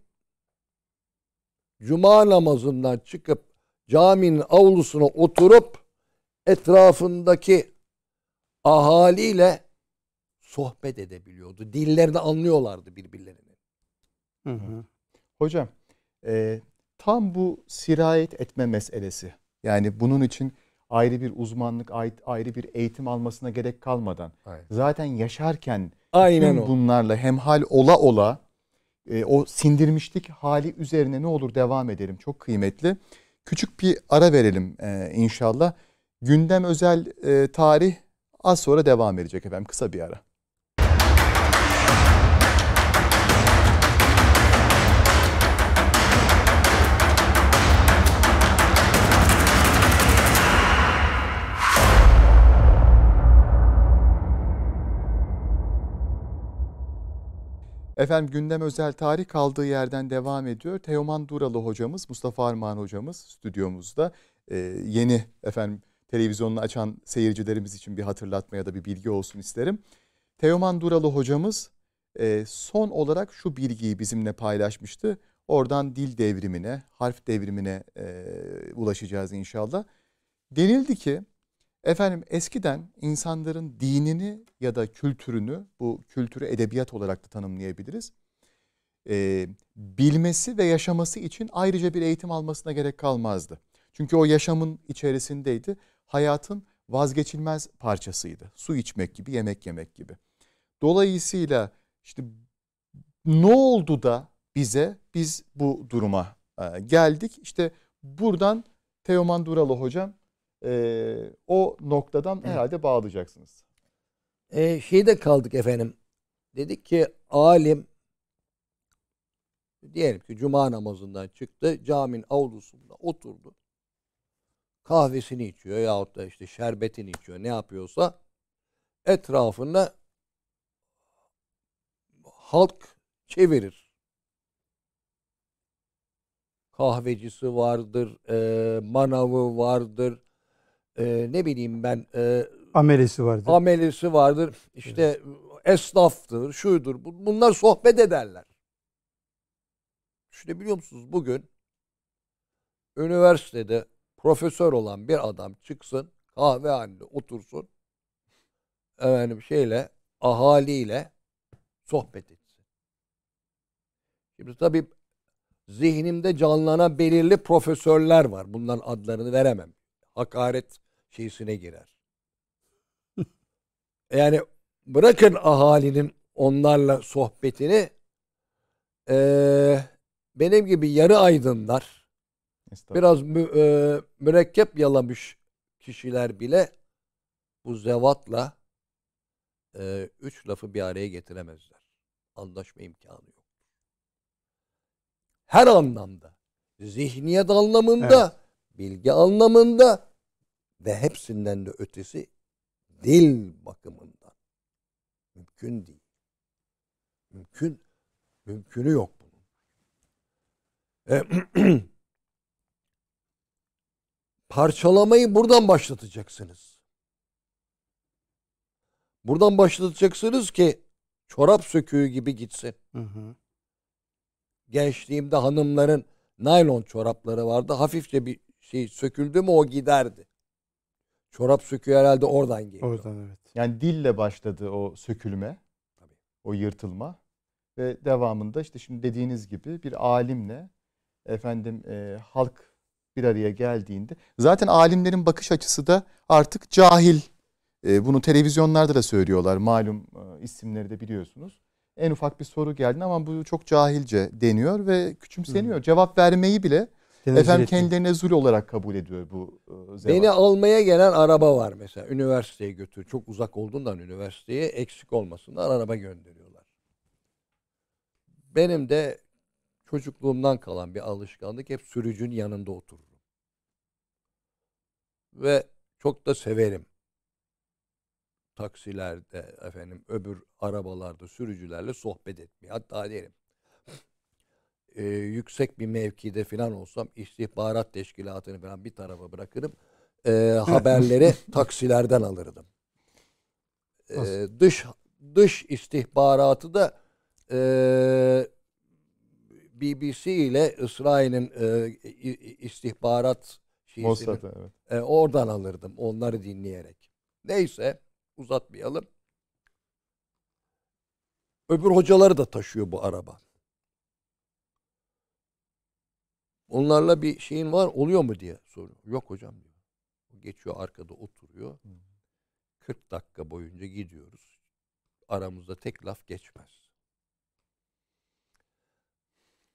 cuma namazından çıkıp caminin avlusuna oturup etrafındaki ahaliyle sohbet edebiliyordu. Dillerini anlıyorlardı birbirlerini. Hı hı. Hocam e, tam bu sirayet etme meselesi. Yani bunun için ayrı bir uzmanlık, ayrı bir eğitim almasına gerek kalmadan Aynen. zaten yaşarken Aynen tüm o. bunlarla hemhal ola ola e, o sindirmişlik hali üzerine ne olur devam edelim. Çok kıymetli. Küçük bir ara verelim e, inşallah. Gündem özel e, tarih az sonra devam edecek efendim kısa bir ara. Efendim gündem özel tarih kaldığı yerden devam ediyor. Teoman Duralı hocamız, Mustafa Armağan hocamız stüdyomuzda. Ee, yeni efendim televizyonunu açan seyircilerimiz için bir hatırlatma ya da bir bilgi olsun isterim. Teoman Duralı hocamız e, son olarak şu bilgiyi bizimle paylaşmıştı. Oradan dil devrimine, harf devrimine e, ulaşacağız inşallah. Denildi ki Efendim eskiden insanların dinini ya da kültürünü, bu kültürü edebiyat olarak da tanımlayabiliriz. E, bilmesi ve yaşaması için ayrıca bir eğitim almasına gerek kalmazdı. Çünkü o yaşamın içerisindeydi. Hayatın vazgeçilmez parçasıydı. Su içmek gibi, yemek yemek gibi. Dolayısıyla işte ne oldu da bize biz bu duruma e, geldik? İşte buradan Teoman Duralı hocam e, o noktadan evet. herhalde bağlayacaksınız. E, ee, şeyde kaldık efendim. Dedik ki alim diyelim ki cuma namazından çıktı. Camin avlusunda oturdu. Kahvesini içiyor yahut da işte şerbetini içiyor ne yapıyorsa etrafında halk çevirir. Kahvecisi vardır, e, manavı vardır, e, ne bileyim ben e, amelesi vardır. Amelesi vardır. İşte evet. esnaftır, şuydur. Bunlar sohbet ederler. Şimdi biliyor musunuz bugün üniversitede profesör olan bir adam çıksın kahvehanede otursun efendim şeyle ahaliyle sohbet etsin. Şimdi tabii zihnimde canlanan belirli profesörler var. Bunların adlarını veremem. Hakaret şeysine girer. [LAUGHS] yani bırakın ahalinin onlarla sohbetini ee, benim gibi yarı aydınlar biraz mü, e, mürekkep yalamış kişiler bile bu zevatla e, üç lafı bir araya getiremezler. Anlaşma imkanı yok. Her anlamda. Zihniyet anlamında, evet. bilgi anlamında, ve hepsinden de ötesi dil bakımından mümkün değil. Mümkün mümkünü yok bunun. E, [CLEARS THROAT] parçalamayı buradan başlatacaksınız. Buradan başlatacaksınız ki çorap söküğü gibi gitsin. Hı hı. Gençliğimde hanımların naylon çorapları vardı. Hafifçe bir şey söküldü mü o giderdi. Çorap söküğü herhalde oradan geliyor. Oradan evet. Yani dille başladı o sökülme. O yırtılma. Ve devamında işte şimdi dediğiniz gibi bir alimle efendim e, halk bir araya geldiğinde zaten alimlerin bakış açısı da artık cahil. E, bunu televizyonlarda da söylüyorlar. Malum e, isimleri de biliyorsunuz. En ufak bir soru geldi ama bu çok cahilce deniyor ve küçümseniyor. Hı. Cevap vermeyi bile Tenezzül Efendim ettim. kendilerine zul olarak kabul ediyor bu e, Beni almaya gelen araba var mesela. Üniversiteye götür. Çok uzak olduğundan üniversiteye eksik olmasından araba gönderiyorlar. Benim de çocukluğumdan kalan bir alışkanlık hep sürücünün yanında otururum. Ve çok da severim. Taksilerde efendim öbür arabalarda sürücülerle sohbet etmeyi. Hatta derim e, yüksek bir mevkide falan olsam istihbarat teşkilatını falan bir tarafa bırakırım. E, [LAUGHS] haberleri taksilerden alırdım. E, dış dış istihbaratı da e, BBC ile İsrail'in e, istihbarat şeyini evet. e, oradan alırdım onları dinleyerek. Neyse uzatmayalım. Öbür hocaları da taşıyor bu araba. Onlarla bir şeyin var oluyor mu diye soruyor. Yok hocam diyor. Geçiyor arkada oturuyor. Hı. 40 dakika boyunca gidiyoruz. Aramızda tek laf geçmez.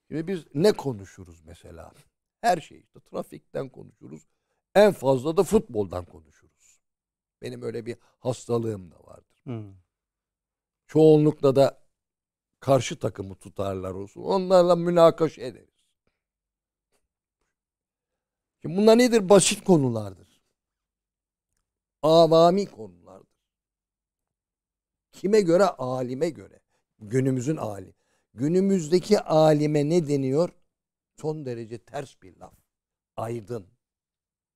Şimdi biz ne konuşuruz mesela? Her şey işte trafikten konuşuruz. En fazla da futboldan konuşuruz. Benim öyle bir hastalığım da vardır. Hı. Çoğunlukla da karşı takımı tutarlar olsun. Onlarla münakaş ederiz. E, bunlar nedir? Basit konulardır. Avami konulardır. Kime göre? Alime göre. Günümüzün alim. Günümüzdeki alime ne deniyor? Son derece ters bir laf. Aydın.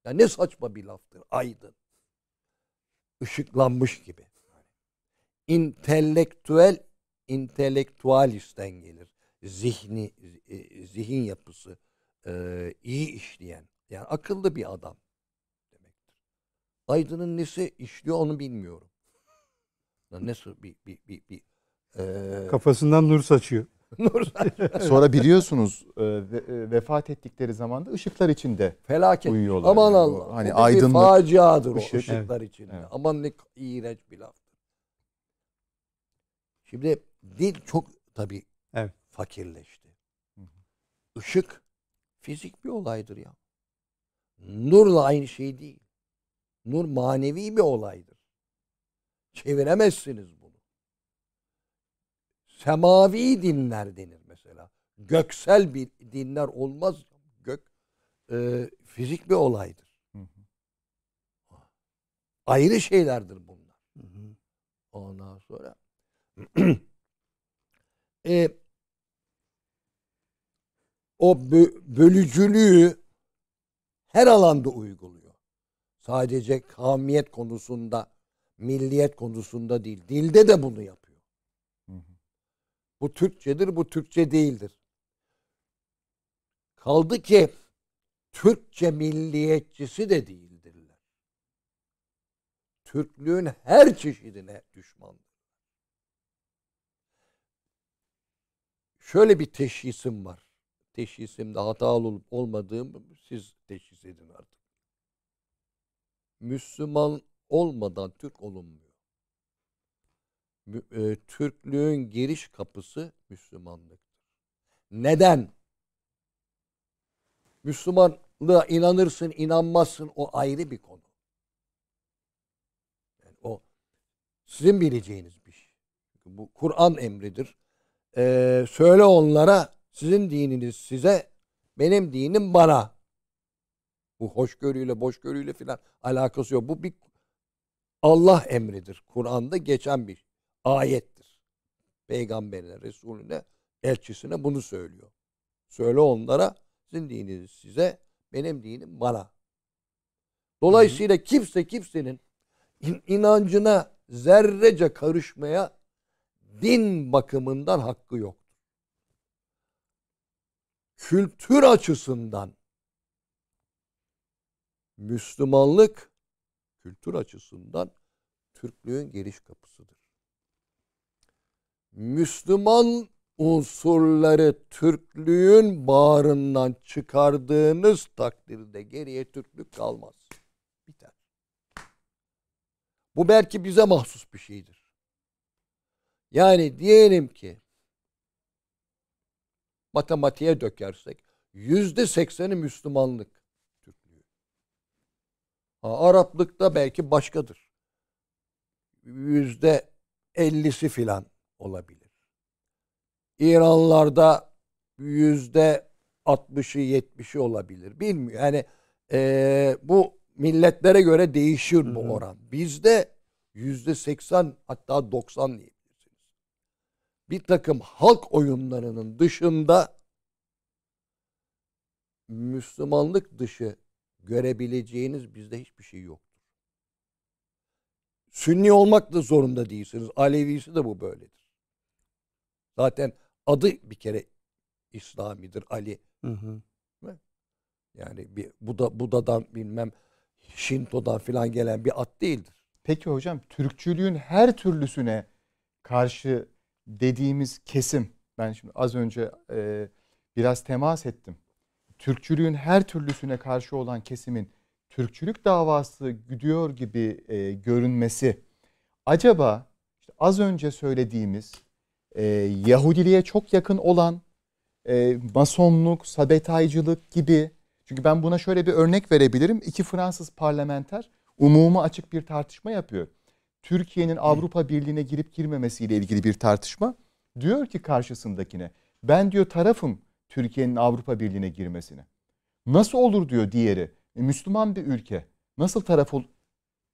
Ya ne saçma bir laftır. Aydın. Işıklanmış gibi. İntelektüel, intelektüalisten gelir. Zihni, e, zihin yapısı e, iyi işleyen, yani akıllı bir adam demektir. Aydın'ın nesi işliyor onu bilmiyorum. Nasıl bir bir bir, bir e... kafasından nur saçıyor. [LAUGHS] nur Sonra biliyorsunuz e, ve, vefat ettikleri zaman da ışıklar içinde felaket. Uyuyorlar Aman yani. Allah. hani aydınlık. Bir faciadır ışık. o ışıklar evet. içinde. Evet. Aman ne iğrenç bir laf. Şimdi dil çok tabii evet. fakirleşti. Hı hı. Işık fizik bir olaydır ya. Nurla aynı şey değil. Nur manevi bir olaydır. Çeviremezsiniz bunu. Semavi dinler denir mesela. Göksel bir dinler olmaz. Gök e, fizik bir olaydır. Hı hı. Ayrı şeylerdir bunlar. Hı hı. Ondan sonra [CLEARS THROAT] e, o bö bölücülüğü her alanda uyguluyor. Sadece kavmiyet konusunda, milliyet konusunda değil. Dilde de bunu yapıyor. Bu Türkçedir, bu Türkçe değildir. Kaldı ki Türkçe milliyetçisi de değildirler. Türklüğün her çeşidine düşmandır. Şöyle bir teşhisim var teşhisimde hatalı olup olmadığımı siz teşhis edin artık. Müslüman olmadan Türk olunmuyor. E, Türklüğün giriş kapısı Müslümanlıktır. Neden? Müslümanlığa inanırsın, inanmazsın o ayrı bir konu. Yani o sizin bileceğiniz bir şey. Bu Kur'an emridir. Ee, söyle onlara sizin dininiz size, benim dinim bana. Bu hoşgörüyle, boşgörüyle filan alakası yok. Bu bir Allah emridir. Kur'an'da geçen bir ayettir. Peygamberine, Resulüne, elçisine bunu söylüyor. Söyle onlara, sizin dininiz size, benim dinim bana. Dolayısıyla kimse kimsenin inancına zerrece karışmaya din bakımından hakkı yok kültür açısından Müslümanlık kültür açısından Türklüğün giriş kapısıdır. Müslüman unsurları Türklüğün bağrından çıkardığınız takdirde geriye Türklük kalmaz. Biter. Bu belki bize mahsus bir şeydir. Yani diyelim ki matematiğe dökersek yüzde sekseni Müslümanlık Türklüğü. Ha, da belki başkadır. Yüzde ellisi filan olabilir. İranlarda yüzde altmışı yetmişi olabilir. Bilmiyorum. Yani e, bu milletlere göre değişir bu oran. Bizde yüzde seksen hatta doksan değil bir takım halk oyunlarının dışında Müslümanlık dışı görebileceğiniz bizde hiçbir şey yoktur. Sünni olmak da zorunda değilsiniz. Alevisi de bu böyledir. Zaten adı bir kere İslamidir Ali. Hı hı. Yani bir Buda, Buda'dan bilmem Şinto'dan filan gelen bir at değildir. Peki hocam Türkçülüğün her türlüsüne karşı dediğimiz kesim ben şimdi az önce e, biraz temas ettim. Türkçülüğün her türlüsüne karşı olan kesimin Türkçülük davası güdüyor gibi e, görünmesi acaba işte az önce söylediğimiz e, Yahudiliğe çok yakın olan e, masonluk, sabetaycılık gibi çünkü ben buna şöyle bir örnek verebilirim. İki Fransız parlamenter umumu açık bir tartışma yapıyor. Türkiye'nin Avrupa Birliği'ne girip girmemesiyle ilgili bir tartışma. Diyor ki karşısındakine ben diyor tarafım Türkiye'nin Avrupa Birliği'ne girmesine. Nasıl olur diyor diğeri. E, Müslüman bir ülke. Nasıl taraf ol?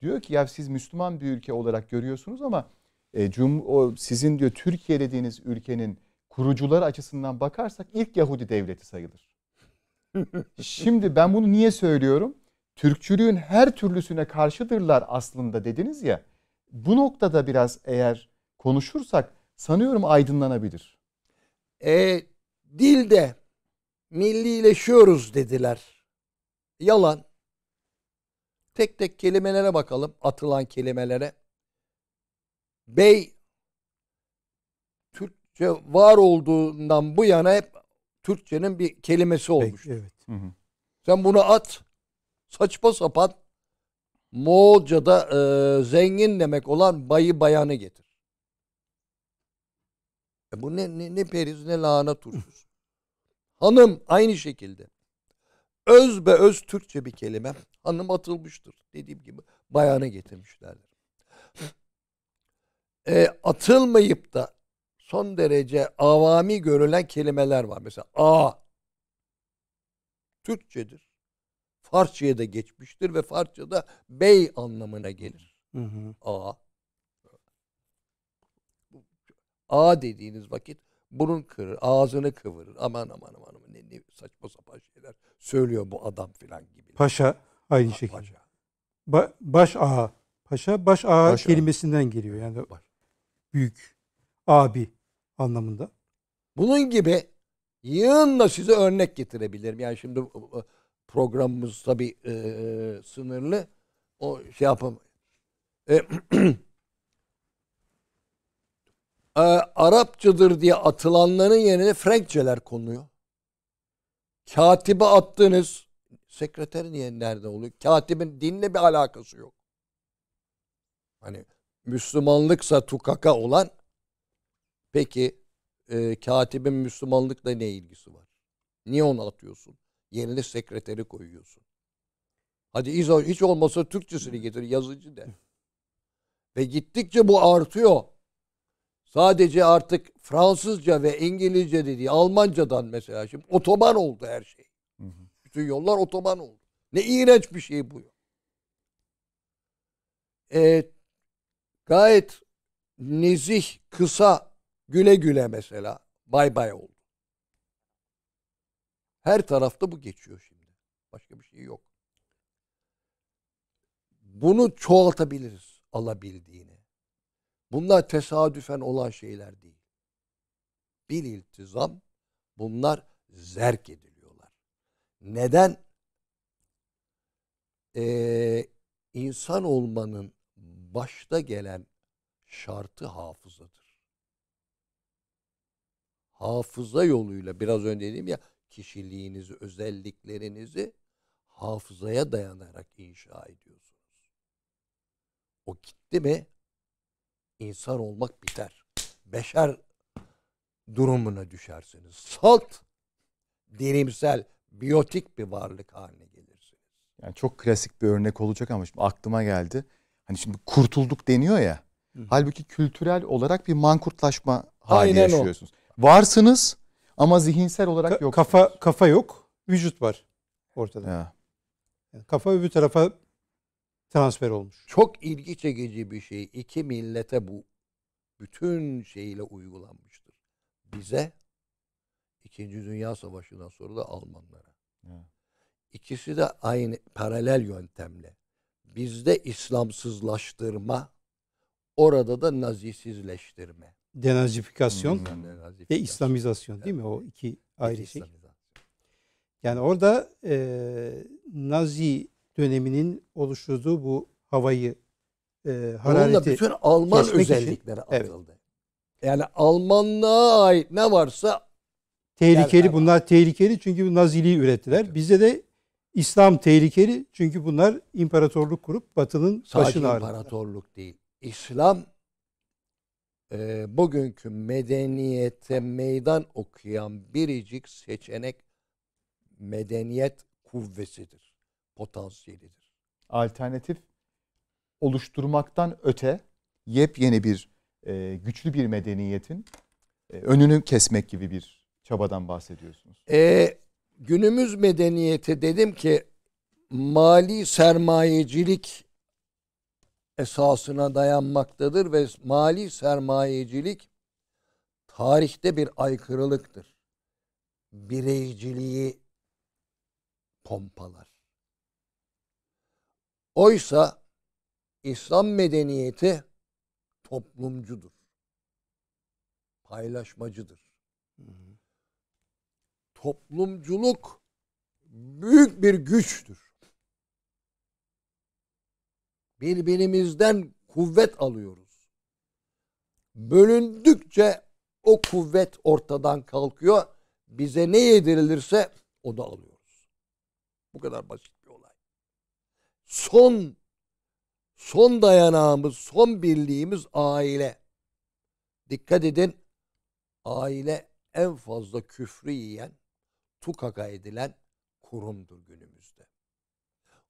Diyor ki ya siz Müslüman bir ülke olarak görüyorsunuz ama e, cum o sizin diyor Türkiye dediğiniz ülkenin kurucuları açısından bakarsak ilk Yahudi devleti sayılır. Şimdi ben bunu niye söylüyorum? Türkçülüğün her türlüsüne karşıdırlar aslında dediniz ya bu noktada biraz eğer konuşursak sanıyorum aydınlanabilir. E, dilde millileşiyoruz dediler. Yalan. Tek tek kelimelere bakalım, atılan kelimelere. Bey Türkçe var olduğundan bu yana hep Türkçenin bir kelimesi olmuş. evet. Hı hı. Sen bunu at. Saçma sapan Moğolca'da e, zengin demek olan bayı bayanı getir. E bu ne, ne, ne periz ne lahana turşusu. [LAUGHS] Hanım aynı şekilde. Öz be öz Türkçe bir kelime. Hanım atılmıştır. Dediğim gibi bayanı getirmişlerdir. E, atılmayıp da son derece avami görülen kelimeler var. Mesela a Türkçedir. Farsça'ya da geçmiştir ve Farsça'da bey anlamına gelir. Hı hı. A. A dediğiniz vakit burun kırır, ağzını kıvırır. Aman aman aman, aman ne, ne saçma sapan şeyler söylüyor bu adam filan gibi. Paşa aynı ha, şekilde. Paşa. Ba, baş A Paşa baş A baş kelimesinden ağa. geliyor yani. Baş. Büyük abi anlamında. Bunun gibi yığınla size örnek getirebilirim. Yani şimdi programımız tabi e, sınırlı. O şey yapam. E, e, [CLEARS THROAT] Arapçadır diye atılanların yerine Frenkçeler konuyor. Katibi attınız. Sekreterin yeri nerede oluyor? Katibin dinle bir alakası yok. Hani Müslümanlıksa tukaka olan peki e, katibin Müslümanlıkla ne ilgisi var? Niye onu atıyorsun? Yerine sekreteri koyuyorsun. Hadi İzo hiç olmasa Türkçesini getir, yazıcı de. Ve gittikçe bu artıyor. Sadece artık Fransızca ve İngilizce dediği Almancadan mesela şimdi otoban oldu her şey. Bütün yollar otoban oldu. Ne iğrenç bir şey bu. Evet, gayet nezih, kısa, güle güle mesela bay bay oldu. Her tarafta bu geçiyor şimdi. Başka bir şey yok. Bunu çoğaltabiliriz alabildiğini. Bunlar tesadüfen olan şeyler değil. Bir iltizam bunlar zerk ediliyorlar. Neden? Ee, insan olmanın başta gelen şartı hafızadır. Hafıza yoluyla biraz önce dedim ya kişiliğinizi, özelliklerinizi hafızaya dayanarak inşa ediyorsunuz. O gitti mi insan olmak biter. Beşer durumuna düşersiniz. Salt, dirimsel, biyotik bir varlık haline gelirsiniz. Yani çok klasik bir örnek olacak ama şimdi aklıma geldi. Hani şimdi kurtulduk deniyor ya. Hı. Halbuki kültürel olarak bir mankurtlaşma hali Aynen yaşıyorsunuz. O. Varsınız ama zihinsel olarak Ka- yok. Kafa kafa yok, vücut var ortada. Ya. Yani kafa öbür tarafa transfer olmuş. Çok ilgi çekici bir şey. İki millete bu bütün şeyle uygulanmıştır. Bize İkinci Dünya Savaşı'ndan sonra da Almanlara. İkisi de aynı paralel yöntemle. Bizde İslamsızlaştırma, orada da nazisizleştirme denazifikasyon ve İslamizasyon değil mi? O iki ayrı şey. Yani orada e, Nazi döneminin oluşturduğu bu havayı e, harareti Onunla bütün Alman özellikleri için, Evet. Yani Almanlığa ait ne varsa tehlikeli yani, bunlar tehlikeli çünkü bu Naziliği ürettiler. Evet. Bizde de İslam tehlikeli çünkü bunlar imparatorluk kurup Batı'nın başını ağrıttılar. imparatorluk değil. İslam e, bugünkü medeniyete meydan okuyan biricik seçenek medeniyet kuvvesidir, potansiyelidir. Alternatif oluşturmaktan öte yepyeni bir e, güçlü bir medeniyetin e, önünü kesmek gibi bir çabadan bahsediyorsunuz. E, günümüz medeniyeti dedim ki mali sermayecilik esasına dayanmaktadır ve mali sermayecilik tarihte bir aykırılıktır. Bireyciliği pompalar. Oysa İslam medeniyeti toplumcudur. Paylaşmacıdır. Hı hı. Toplumculuk büyük bir güçtür birbirimizden kuvvet alıyoruz. Bölündükçe o kuvvet ortadan kalkıyor. Bize ne yedirilirse o da alıyoruz. Bu kadar basit bir olay. Son son dayanağımız, son birliğimiz aile. Dikkat edin. Aile en fazla küfrü yiyen, tukaka edilen kurumdur günümüzde.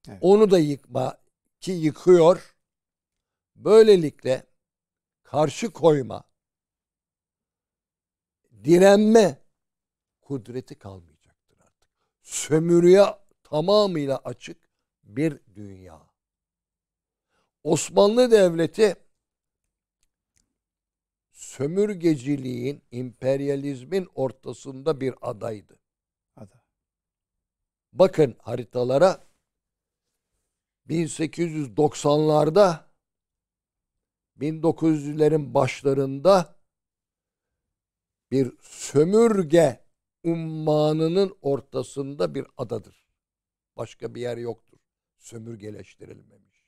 Evet. Onu da yıkma ki yıkıyor. Böylelikle karşı koyma, direnme kudreti kalmayacaktır artık. Sömürüye tamamıyla açık bir dünya. Osmanlı Devleti sömürgeciliğin, emperyalizmin ortasında bir adaydı. Ada. Bakın haritalara 1890'larda 1900'lerin başlarında bir sömürge ummanının ortasında bir adadır. Başka bir yer yoktur. Sömürgeleştirilmemiş.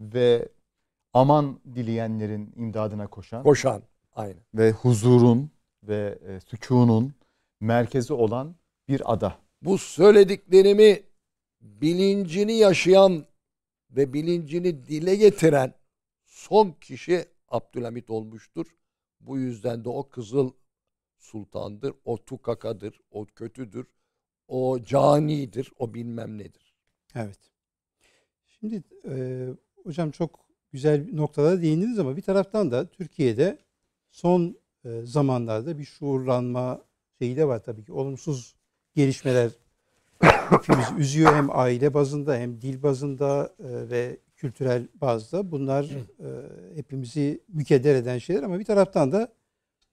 Ve aman dileyenlerin imdadına koşan. Koşan. Aynen. Ve huzurun ve e, sükunun merkezi olan bir ada. Bu söylediklerimi bilincini yaşayan ve bilincini dile getiren son kişi Abdülhamit olmuştur. Bu yüzden de o Kızıl Sultan'dır, o Tukaka'dır, o kötüdür, o canidir, o bilmem nedir. Evet. Şimdi e, hocam çok güzel noktalara değindiniz ama bir taraftan da Türkiye'de son e, zamanlarda bir şuurlanma şeyi de var tabii ki. Olumsuz gelişmeler hepimiz üzüyor hem aile bazında hem dil bazında e, ve kültürel bazda. Bunlar e, hepimizi mükeder eden şeyler ama bir taraftan da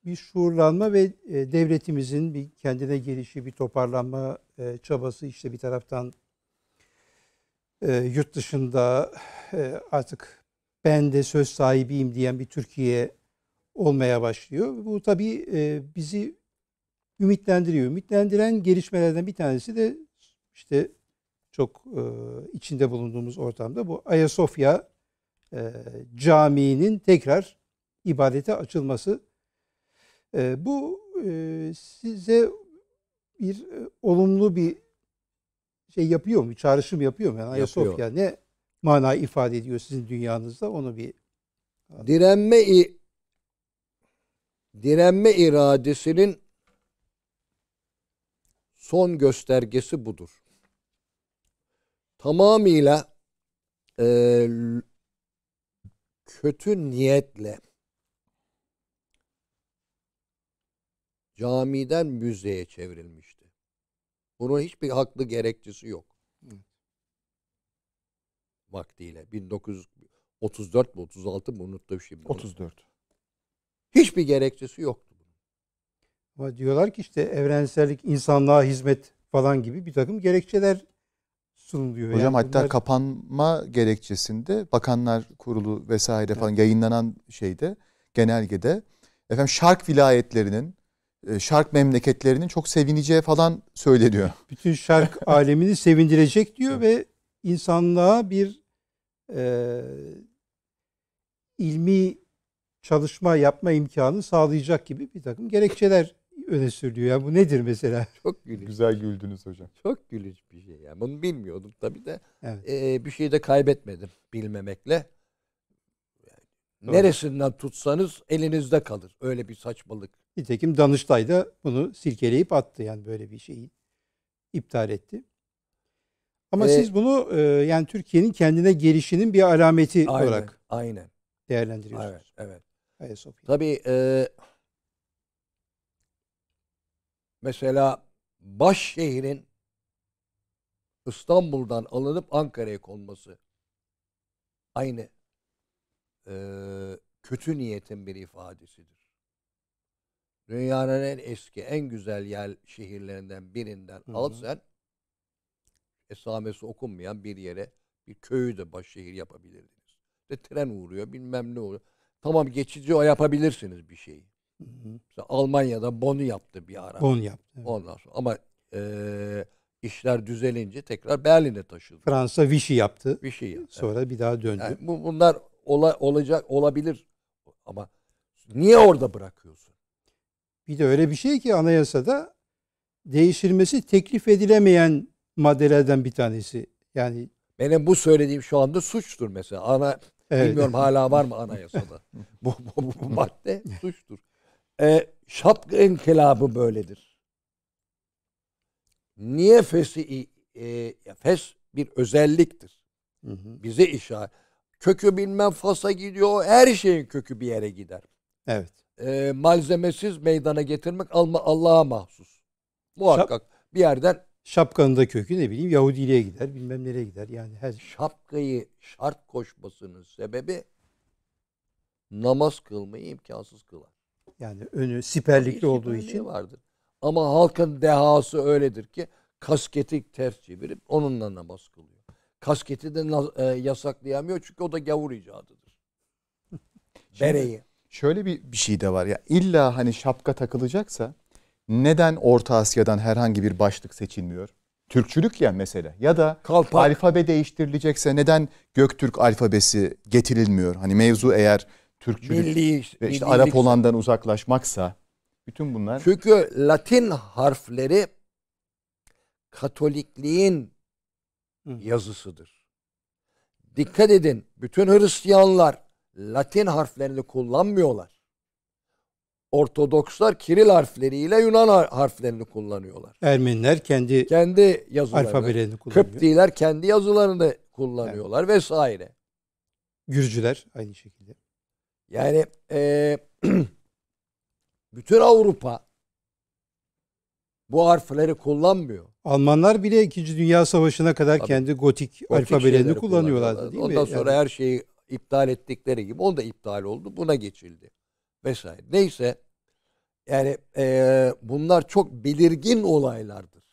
bir şuurlanma ve e, devletimizin bir kendine gelişi, bir toparlanma çabası işte bir taraftan yurt dışında artık ben de söz sahibiyim diyen bir Türkiye olmaya başlıyor. Bu tabii bizi ümitlendiriyor. Ümitlendiren gelişmelerden bir tanesi de işte çok e, içinde bulunduğumuz ortamda bu Ayasofya e, Camii'nin tekrar ibadete açılması. E, bu e, size bir e, olumlu bir şey yapıyor mu? Çağrışım yapıyor mu? Yani Ayasofya yapıyor. ne mana ifade ediyor sizin dünyanızda? Onu bir direnme direnme iradesinin son göstergesi budur tamamıyla e, kötü niyetle camiden müzeye çevrilmişti. Bunun hiçbir haklı gerekçesi yok. Hı. Vaktiyle 1934 mi 36 mı unuttum şimdi. 34. Hiçbir gerekçesi yoktu. Ama diyorlar ki işte evrensellik, insanlığa hizmet falan gibi bir takım gerekçeler sunuluyor. Hocam yani hatta bunlar... kapanma gerekçesinde Bakanlar Kurulu vesaire evet. falan yayınlanan şeyde genelgede efendim şark vilayetlerinin e, şark memleketlerinin çok sevineceği falan söyleniyor. [LAUGHS] Bütün şark alemini sevindirecek diyor evet. ve insanlığa bir e, ilmi çalışma yapma imkanı sağlayacak gibi bir takım gerekçeler öne sürülüyor. Yani bu nedir mesela? [LAUGHS] Çok gülüş. Güzel şey. güldünüz hocam. Çok gülüş bir şey. Yani bunu bilmiyordum tabii de. Evet. Ee, bir şey de kaybetmedim bilmemekle. Doğru. Neresinden tutsanız elinizde kalır. Öyle bir saçmalık. Nitekim Danıştay da bunu silkeleyip attı yani böyle bir şeyi iptal etti. Ama ee, siz bunu e, yani Türkiye'nin kendine gelişinin bir alameti aynen, olarak aynen. değerlendiriyorsunuz. Evet, evet. Ayasofya. Tabii e, Mesela baş şehrin İstanbul'dan alınıp Ankara'ya konması aynı e, kötü niyetin bir ifadesidir. Dünyanın en eski, en güzel yer şehirlerinden birinden Hı-hı. al sen esamesi okunmayan bir yere bir köyü de baş şehir yapabilirdiniz. Ve tren uğruyor, bilmem ne oluyor. Tamam geçici o yapabilirsiniz bir şeyi. Hı hı. Mesela Almanya'da Bonn'u yaptı bir ara. Bonn yaptı. Evet. Ondan sonra ama e, işler düzelince tekrar Berlin'e taşıdı. Fransa Vichy yaptı. Vichy yaptı. Sonra evet. bir daha döndü. Yani bu, bunlar ola, olacak olabilir ama niye orada bırakıyorsun? Bir de öyle bir şey ki anayasada değiştirilmesi teklif edilemeyen maddelerden bir tanesi. Yani benim bu söylediğim şu anda suçtur mesela. Ana evet. bilmiyorum hala var mı [LAUGHS] anayasada. bu, bu, bu, bu madde suçtur. E, şapk enkılabı böyledir. Niye fesi e, fes bir özelliktir. Hı hı. Bize işaret. Kökü bilmem Fas'a gidiyor. Her şeyin kökü bir yere gider. Evet. E, malzemesiz meydana getirmek Allah'a mahsus. Muhakkak Şap, bir yerden şapkanın da kökü ne bileyim Yahudiliğe gider, bilmem nereye gider. Yani her şey. şapkayı şart koşmasının sebebi namaz kılmayı imkansız kılar. Yani önü siperlikli olduğu için. vardır. Ama halkın dehası öyledir ki kasketi ters çevirip onunla namaz kılıyor. Kasketi de e, yasaklayamıyor çünkü o da gavur icadıdır. [LAUGHS] Bereyi. Şöyle bir, bir şey de var ya illa hani şapka takılacaksa neden Orta Asya'dan herhangi bir başlık seçilmiyor? Türkçülük ya mesela ya da Kalpak. alfabe değiştirilecekse neden Göktürk alfabesi getirilmiyor? Hani mevzu eğer Türkçülük milli, ve işte Arap olandan uzaklaşmaksa bütün bunlar. Çünkü Latin harfleri Katolikliğin Hı. yazısıdır. Dikkat edin bütün Hristiyanlar Latin harflerini kullanmıyorlar. Ortodokslar Kiril harfleriyle Yunan harflerini kullanıyorlar. Ermeniler kendi kendi yazılarını, alfabelerini kullanıyor. Kıptiler kendi yazılarını kullanıyorlar evet. vesaire. Gürcüler aynı şekilde. Yani e, [CLEARS THROAT] bütün Avrupa bu harfleri kullanmıyor. Almanlar bile 2. Dünya Savaşı'na kadar Tabii, kendi gotik, gotik alfabelerini kullanıyorlardı değil Ondan mi? sonra yani. her şeyi iptal ettikleri gibi o da iptal oldu. Buna geçildi vesaire. Neyse yani e, bunlar çok belirgin olaylardır.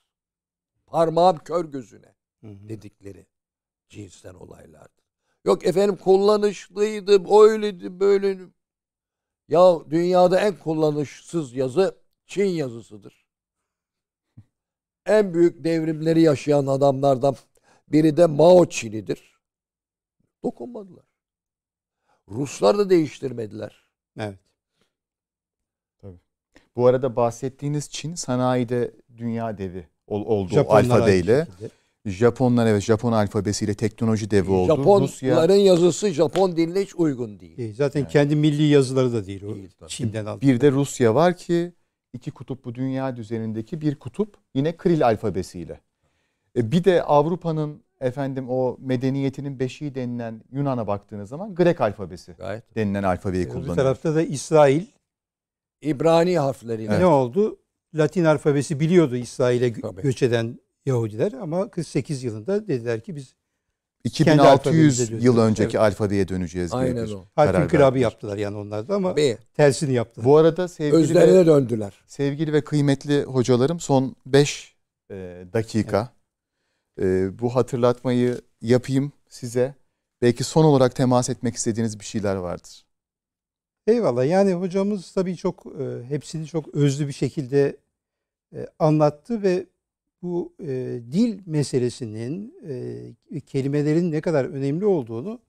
Parmağım kör gözüne dedikleri cinsten olaylardır. Yok efendim kullanışlıydı, öyleydi, böyle. Ya dünyada en kullanışsız yazı Çin yazısıdır. En büyük devrimleri yaşayan adamlardan biri de Mao Çin'idir. Dokunmadılar. Ruslar da değiştirmediler. Evet. Tabii. Bu arada bahsettiğiniz Çin sanayide dünya devi ol, oldu Alfa D ile. Japonlar evet Japon alfabesiyle teknoloji devi oldu. Japonların Rusya, yazısı Japon diline hiç uygun değil. E, zaten yani. kendi milli yazıları da değil. O değil Çin'den aldı. Bir de Rusya var ki iki kutup bu dünya düzenindeki bir kutup yine Kril alfabesiyle. E, bir de Avrupa'nın efendim o medeniyetinin beşiği denilen Yunan'a baktığınız zaman Grek alfabesi Gayet. denilen alfabeyi kullanıyor. Bir tarafta da İsrail İbrani harfleriyle. Evet. Ne oldu? Latin alfabesi biliyordu İsrail'e göç eden Yahudiler ama 48 yılında dediler ki biz 2600 yıl önceki evet. alfabeye döneceğiz Aynen diye. Aynen o. Hatim kırabi yaptılar yani onlar da ama Be. tersini yaptılar. Bu arada sevgili özlerine ve, döndüler. Sevgili ve kıymetli hocalarım son 5 e, dakika evet. e, bu hatırlatmayı yapayım size. Belki son olarak temas etmek istediğiniz bir şeyler vardır. Eyvallah. Yani hocamız tabii çok e, hepsini çok özlü bir şekilde e, anlattı ve bu e, dil meselesinin, e, kelimelerin ne kadar önemli olduğunu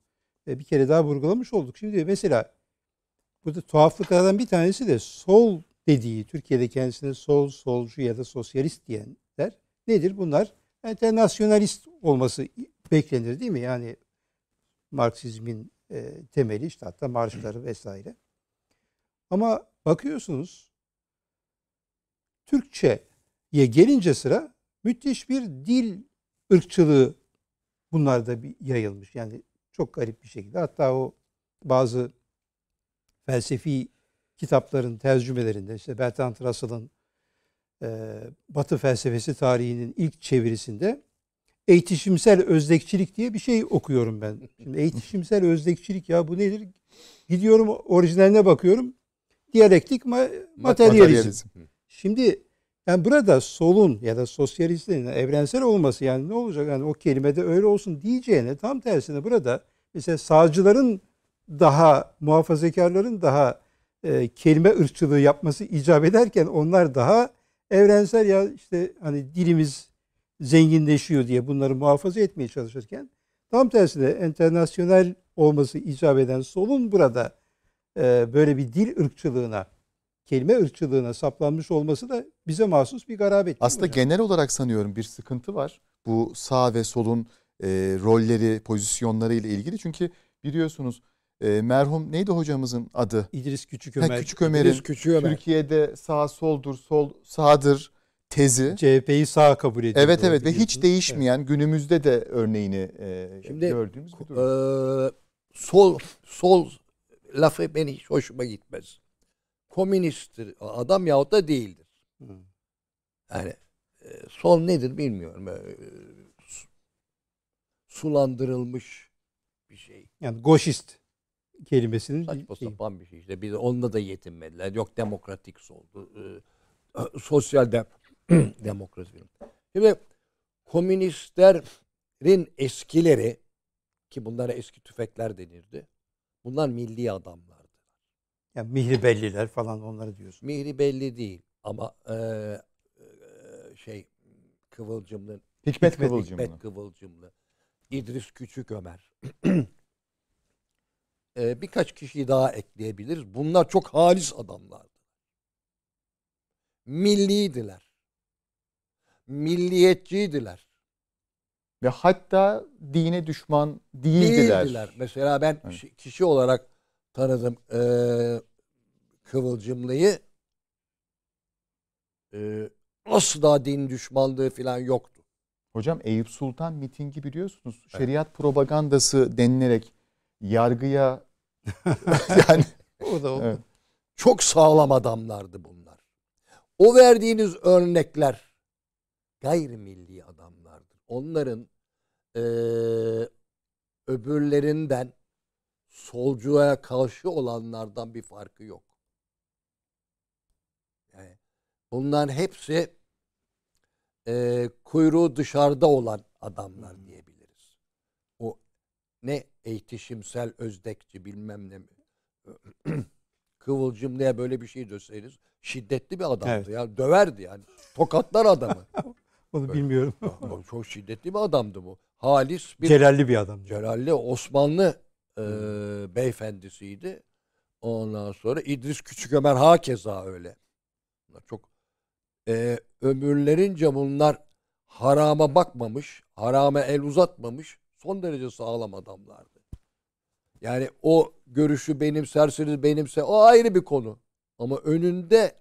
e, bir kere daha vurgulamış olduk. Şimdi mesela burada tuhaflıklardan bir tanesi de sol dediği, Türkiye'de kendisine sol, solcu ya da sosyalist diyenler nedir? Bunlar internasyonalist olması beklenir değil mi? Yani Marksizmin e, temeli işte hatta marşları vesaire. Ama bakıyorsunuz Türkçe'ye gelince sıra müthiş bir dil ırkçılığı bunlarda bir yayılmış. Yani çok garip bir şekilde. Hatta o bazı felsefi kitapların tercümelerinde işte Bertrand Russell'ın e, Batı felsefesi tarihinin ilk çevirisinde eğitişimsel özdekçilik diye bir şey okuyorum ben. Şimdi eğitişimsel özdekçilik ya bu nedir? Gidiyorum orijinaline bakıyorum. Diyalektik ma materyalizm. materyalizm. Şimdi yani burada solun ya da sosyalistin evrensel olması yani ne olacak? Yani o kelimede öyle olsun diyeceğine tam tersine burada mesela sağcıların daha muhafazakarların daha e, kelime ırkçılığı yapması icap ederken onlar daha evrensel ya işte hani dilimiz zenginleşiyor diye bunları muhafaza etmeye çalışırken tam tersine internasyonel olması icap eden solun burada e, böyle bir dil ırkçılığına kelime ırkçılığına saplanmış olması da bize mahsus bir garabet. Aslında genel olarak sanıyorum bir sıkıntı var. Bu sağ ve solun e, rolleri, pozisyonları ile ilgili. Çünkü biliyorsunuz e, merhum neydi hocamızın adı? İdris Küçük Ömer. Ha, Küçük Ömer'in Küçük Ömer. Türkiye'de sağ soldur, sol sağdır tezi. CHP'yi sağ kabul ediyor. Evet evet ve hiç değişmeyen evet. günümüzde de örneğini e, Şimdi, gördüğümüz bir e, durum. E, sol sol lafı beni hiç hoşuma gitmez komünisttir adam yahut da değildir. Yani e, sol nedir bilmiyorum. E, sulandırılmış bir şey. Yani goşist kelimesinin saçma şey. sapan bir şey işte. Bir de onunla da yetinmediler. Yok demokratik soldu. E, [CLEARS THROAT] sosyal de [CLEARS THROAT] demokrasi. Şimdi komünistlerin eskileri ki bunlara eski tüfekler denirdi. Bunlar milli adamlar. Yani mihri belliler falan onları diyorsun. Mihri belli değil ama e, şey Kıvılcımlı. Hikmet, Hikmet Kıvılcımlı. Hikmet Kıvılcımlı. İdris Küçük Ömer. [CLEARS THROAT] ee, birkaç kişiyi daha ekleyebiliriz. Bunlar çok halis adamlardı. Milliydiler. Milliyetçiydiler. Ve hatta dine düşman değildiler. değildiler. Mesela ben evet. kişi olarak tanıdım e, Kıvılcımlı'yı. E, asla din düşmanlığı falan yoktu. Hocam Eyüp Sultan mitingi biliyorsunuz evet. şeriat propagandası denilerek yargıya [LAUGHS] yani o da oldu. Evet. Çok sağlam adamlardı bunlar. O verdiğiniz örnekler gayrimilli adamlardı. Onların e, öbürlerinden solcuya karşı olanlardan bir farkı yok. Yani bunların hepsi e, kuyruğu dışarıda olan adamlar hmm. diyebiliriz. O ne eğitişimsel özdekçi bilmem ne [CLEARS THROAT] Kıvılcım diye böyle bir şey döseniz şiddetli bir adamdı. Evet. Yani döverdi yani. Tokatlar adamı. [LAUGHS] Onu bilmiyorum. [LAUGHS] çok şiddetli bir adamdı bu. Halis bir... Ceralli bir adamdı. Celalli Osmanlı e, beyefendisiydi. Ondan sonra İdris Küçük Küçükömer hakeza öyle. çok e, ömürlerince bunlar harama bakmamış, harama el uzatmamış, son derece sağlam adamlardı. Yani o görüşü benimserseniz benimse o ayrı bir konu. Ama önünde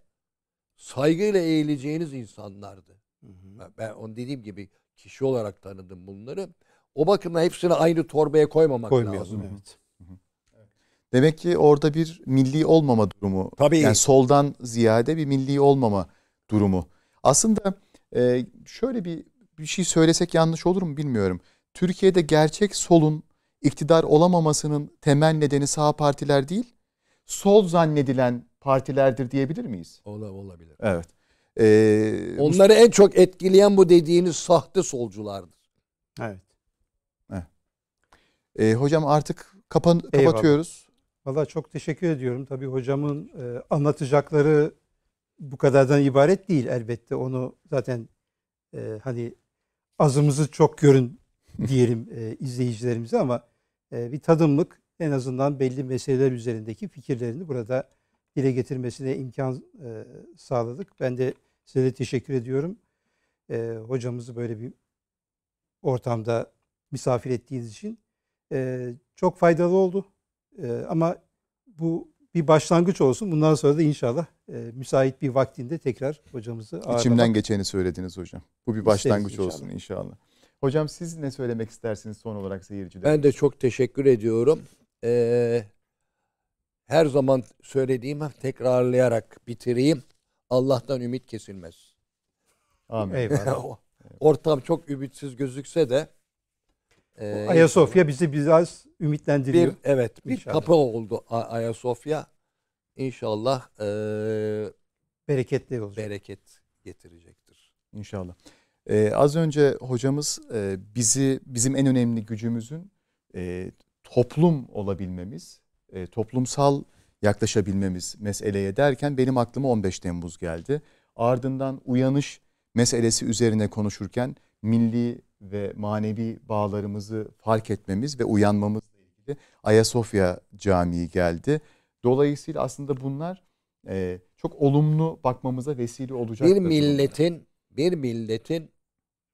saygıyla eğileceğiniz insanlardı. Hı hı. Ben onu dediğim gibi kişi olarak tanıdım bunları. O bakımdan hepsini aynı torbaya koymamak lazım. Evet. Demek ki orada bir milli olmama durumu. Tabii. Yani soldan ziyade bir milli olmama durumu. Aslında e, şöyle bir bir şey söylesek yanlış olur mu bilmiyorum. Türkiye'de gerçek solun iktidar olamamasının temel nedeni sağ partiler değil, sol zannedilen partilerdir diyebilir miyiz? olabilir. Evet. Ee, Onları en çok etkileyen bu dediğiniz sahte solculardır. Evet. E, hocam artık kapan Eyvallah. kapatıyoruz. Vallahi çok teşekkür ediyorum. Tabii hocamın e, anlatacakları bu kadardan ibaret değil elbette. Onu zaten e, hani azımızı çok görün [LAUGHS] diyelim e, izleyicilerimize ama e, bir tadımlık en azından belli meseleler üzerindeki fikirlerini burada dile getirmesine imkan e, sağladık. Ben de size de teşekkür ediyorum. E, hocamızı böyle bir ortamda misafir ettiğiniz için e, çok faydalı oldu. E, ama bu bir başlangıç olsun. Bundan sonra da inşallah e, müsait bir vaktinde tekrar hocamızı ağırlamak. İçimden geçeni söylediniz hocam. Bu bir başlangıç İsteriz olsun inşallah. inşallah. Hocam siz ne söylemek istersiniz son olarak seyirciler? Ben de çok teşekkür ediyorum. Ee, her zaman söylediğimi tekrarlayarak bitireyim. Allah'tan ümit kesilmez. Amin. Eyvallah. [LAUGHS] Ortam çok ümitsiz gözükse de e, Ayasofya bizi biraz ümitlendiriyor. Bir, evet bir inşallah. kapı oldu Ayasofya. İnşallah e, bereketli olacak. Bereket getirecektir. İnşallah. Ee, az önce hocamız e, bizi bizim en önemli gücümüzün e, toplum olabilmemiz, e, toplumsal yaklaşabilmemiz meseleye derken benim aklıma 15 Temmuz geldi. Ardından uyanış meselesi üzerine konuşurken milli ve manevi bağlarımızı fark etmemiz ve uyanmamızla ilgili Ayasofya Camii geldi. Dolayısıyla aslında bunlar e, çok olumlu bakmamıza vesile olacak. Bir milletin durumda. bir milletin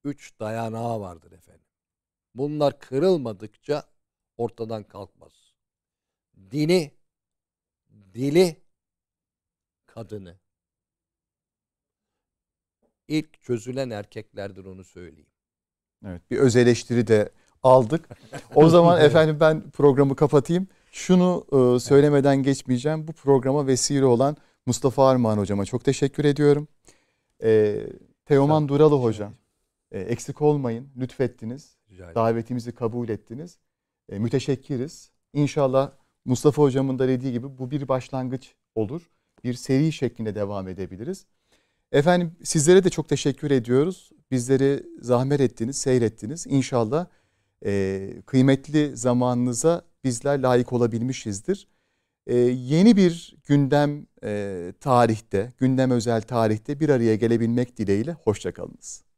üç dayanağı vardır efendim. Bunlar kırılmadıkça ortadan kalkmaz. Dini, dili, kadını ilk çözülen erkeklerdir onu söyleyeyim. Evet bir öz eleştiri de aldık. O [LAUGHS] zaman efendim ben programı kapatayım. Şunu e, söylemeden geçmeyeceğim. Bu programa vesile olan Mustafa Armağan hocama çok teşekkür ediyorum. E, Teoman Duralı hocam e, eksik olmayın lütfettiniz. Davetimizi kabul ettiniz. müteşekkiriz. İnşallah Mustafa hocamın da dediği gibi bu bir başlangıç olur. Bir seri şeklinde devam edebiliriz. Efendim sizlere de çok teşekkür ediyoruz. Bizleri zahmet ettiniz, seyrettiniz. İnşallah e, kıymetli zamanınıza bizler layık olabilmişizdir. E, yeni bir gündem e, tarihte, gündem özel tarihte bir araya gelebilmek dileğiyle hoşçakalınız.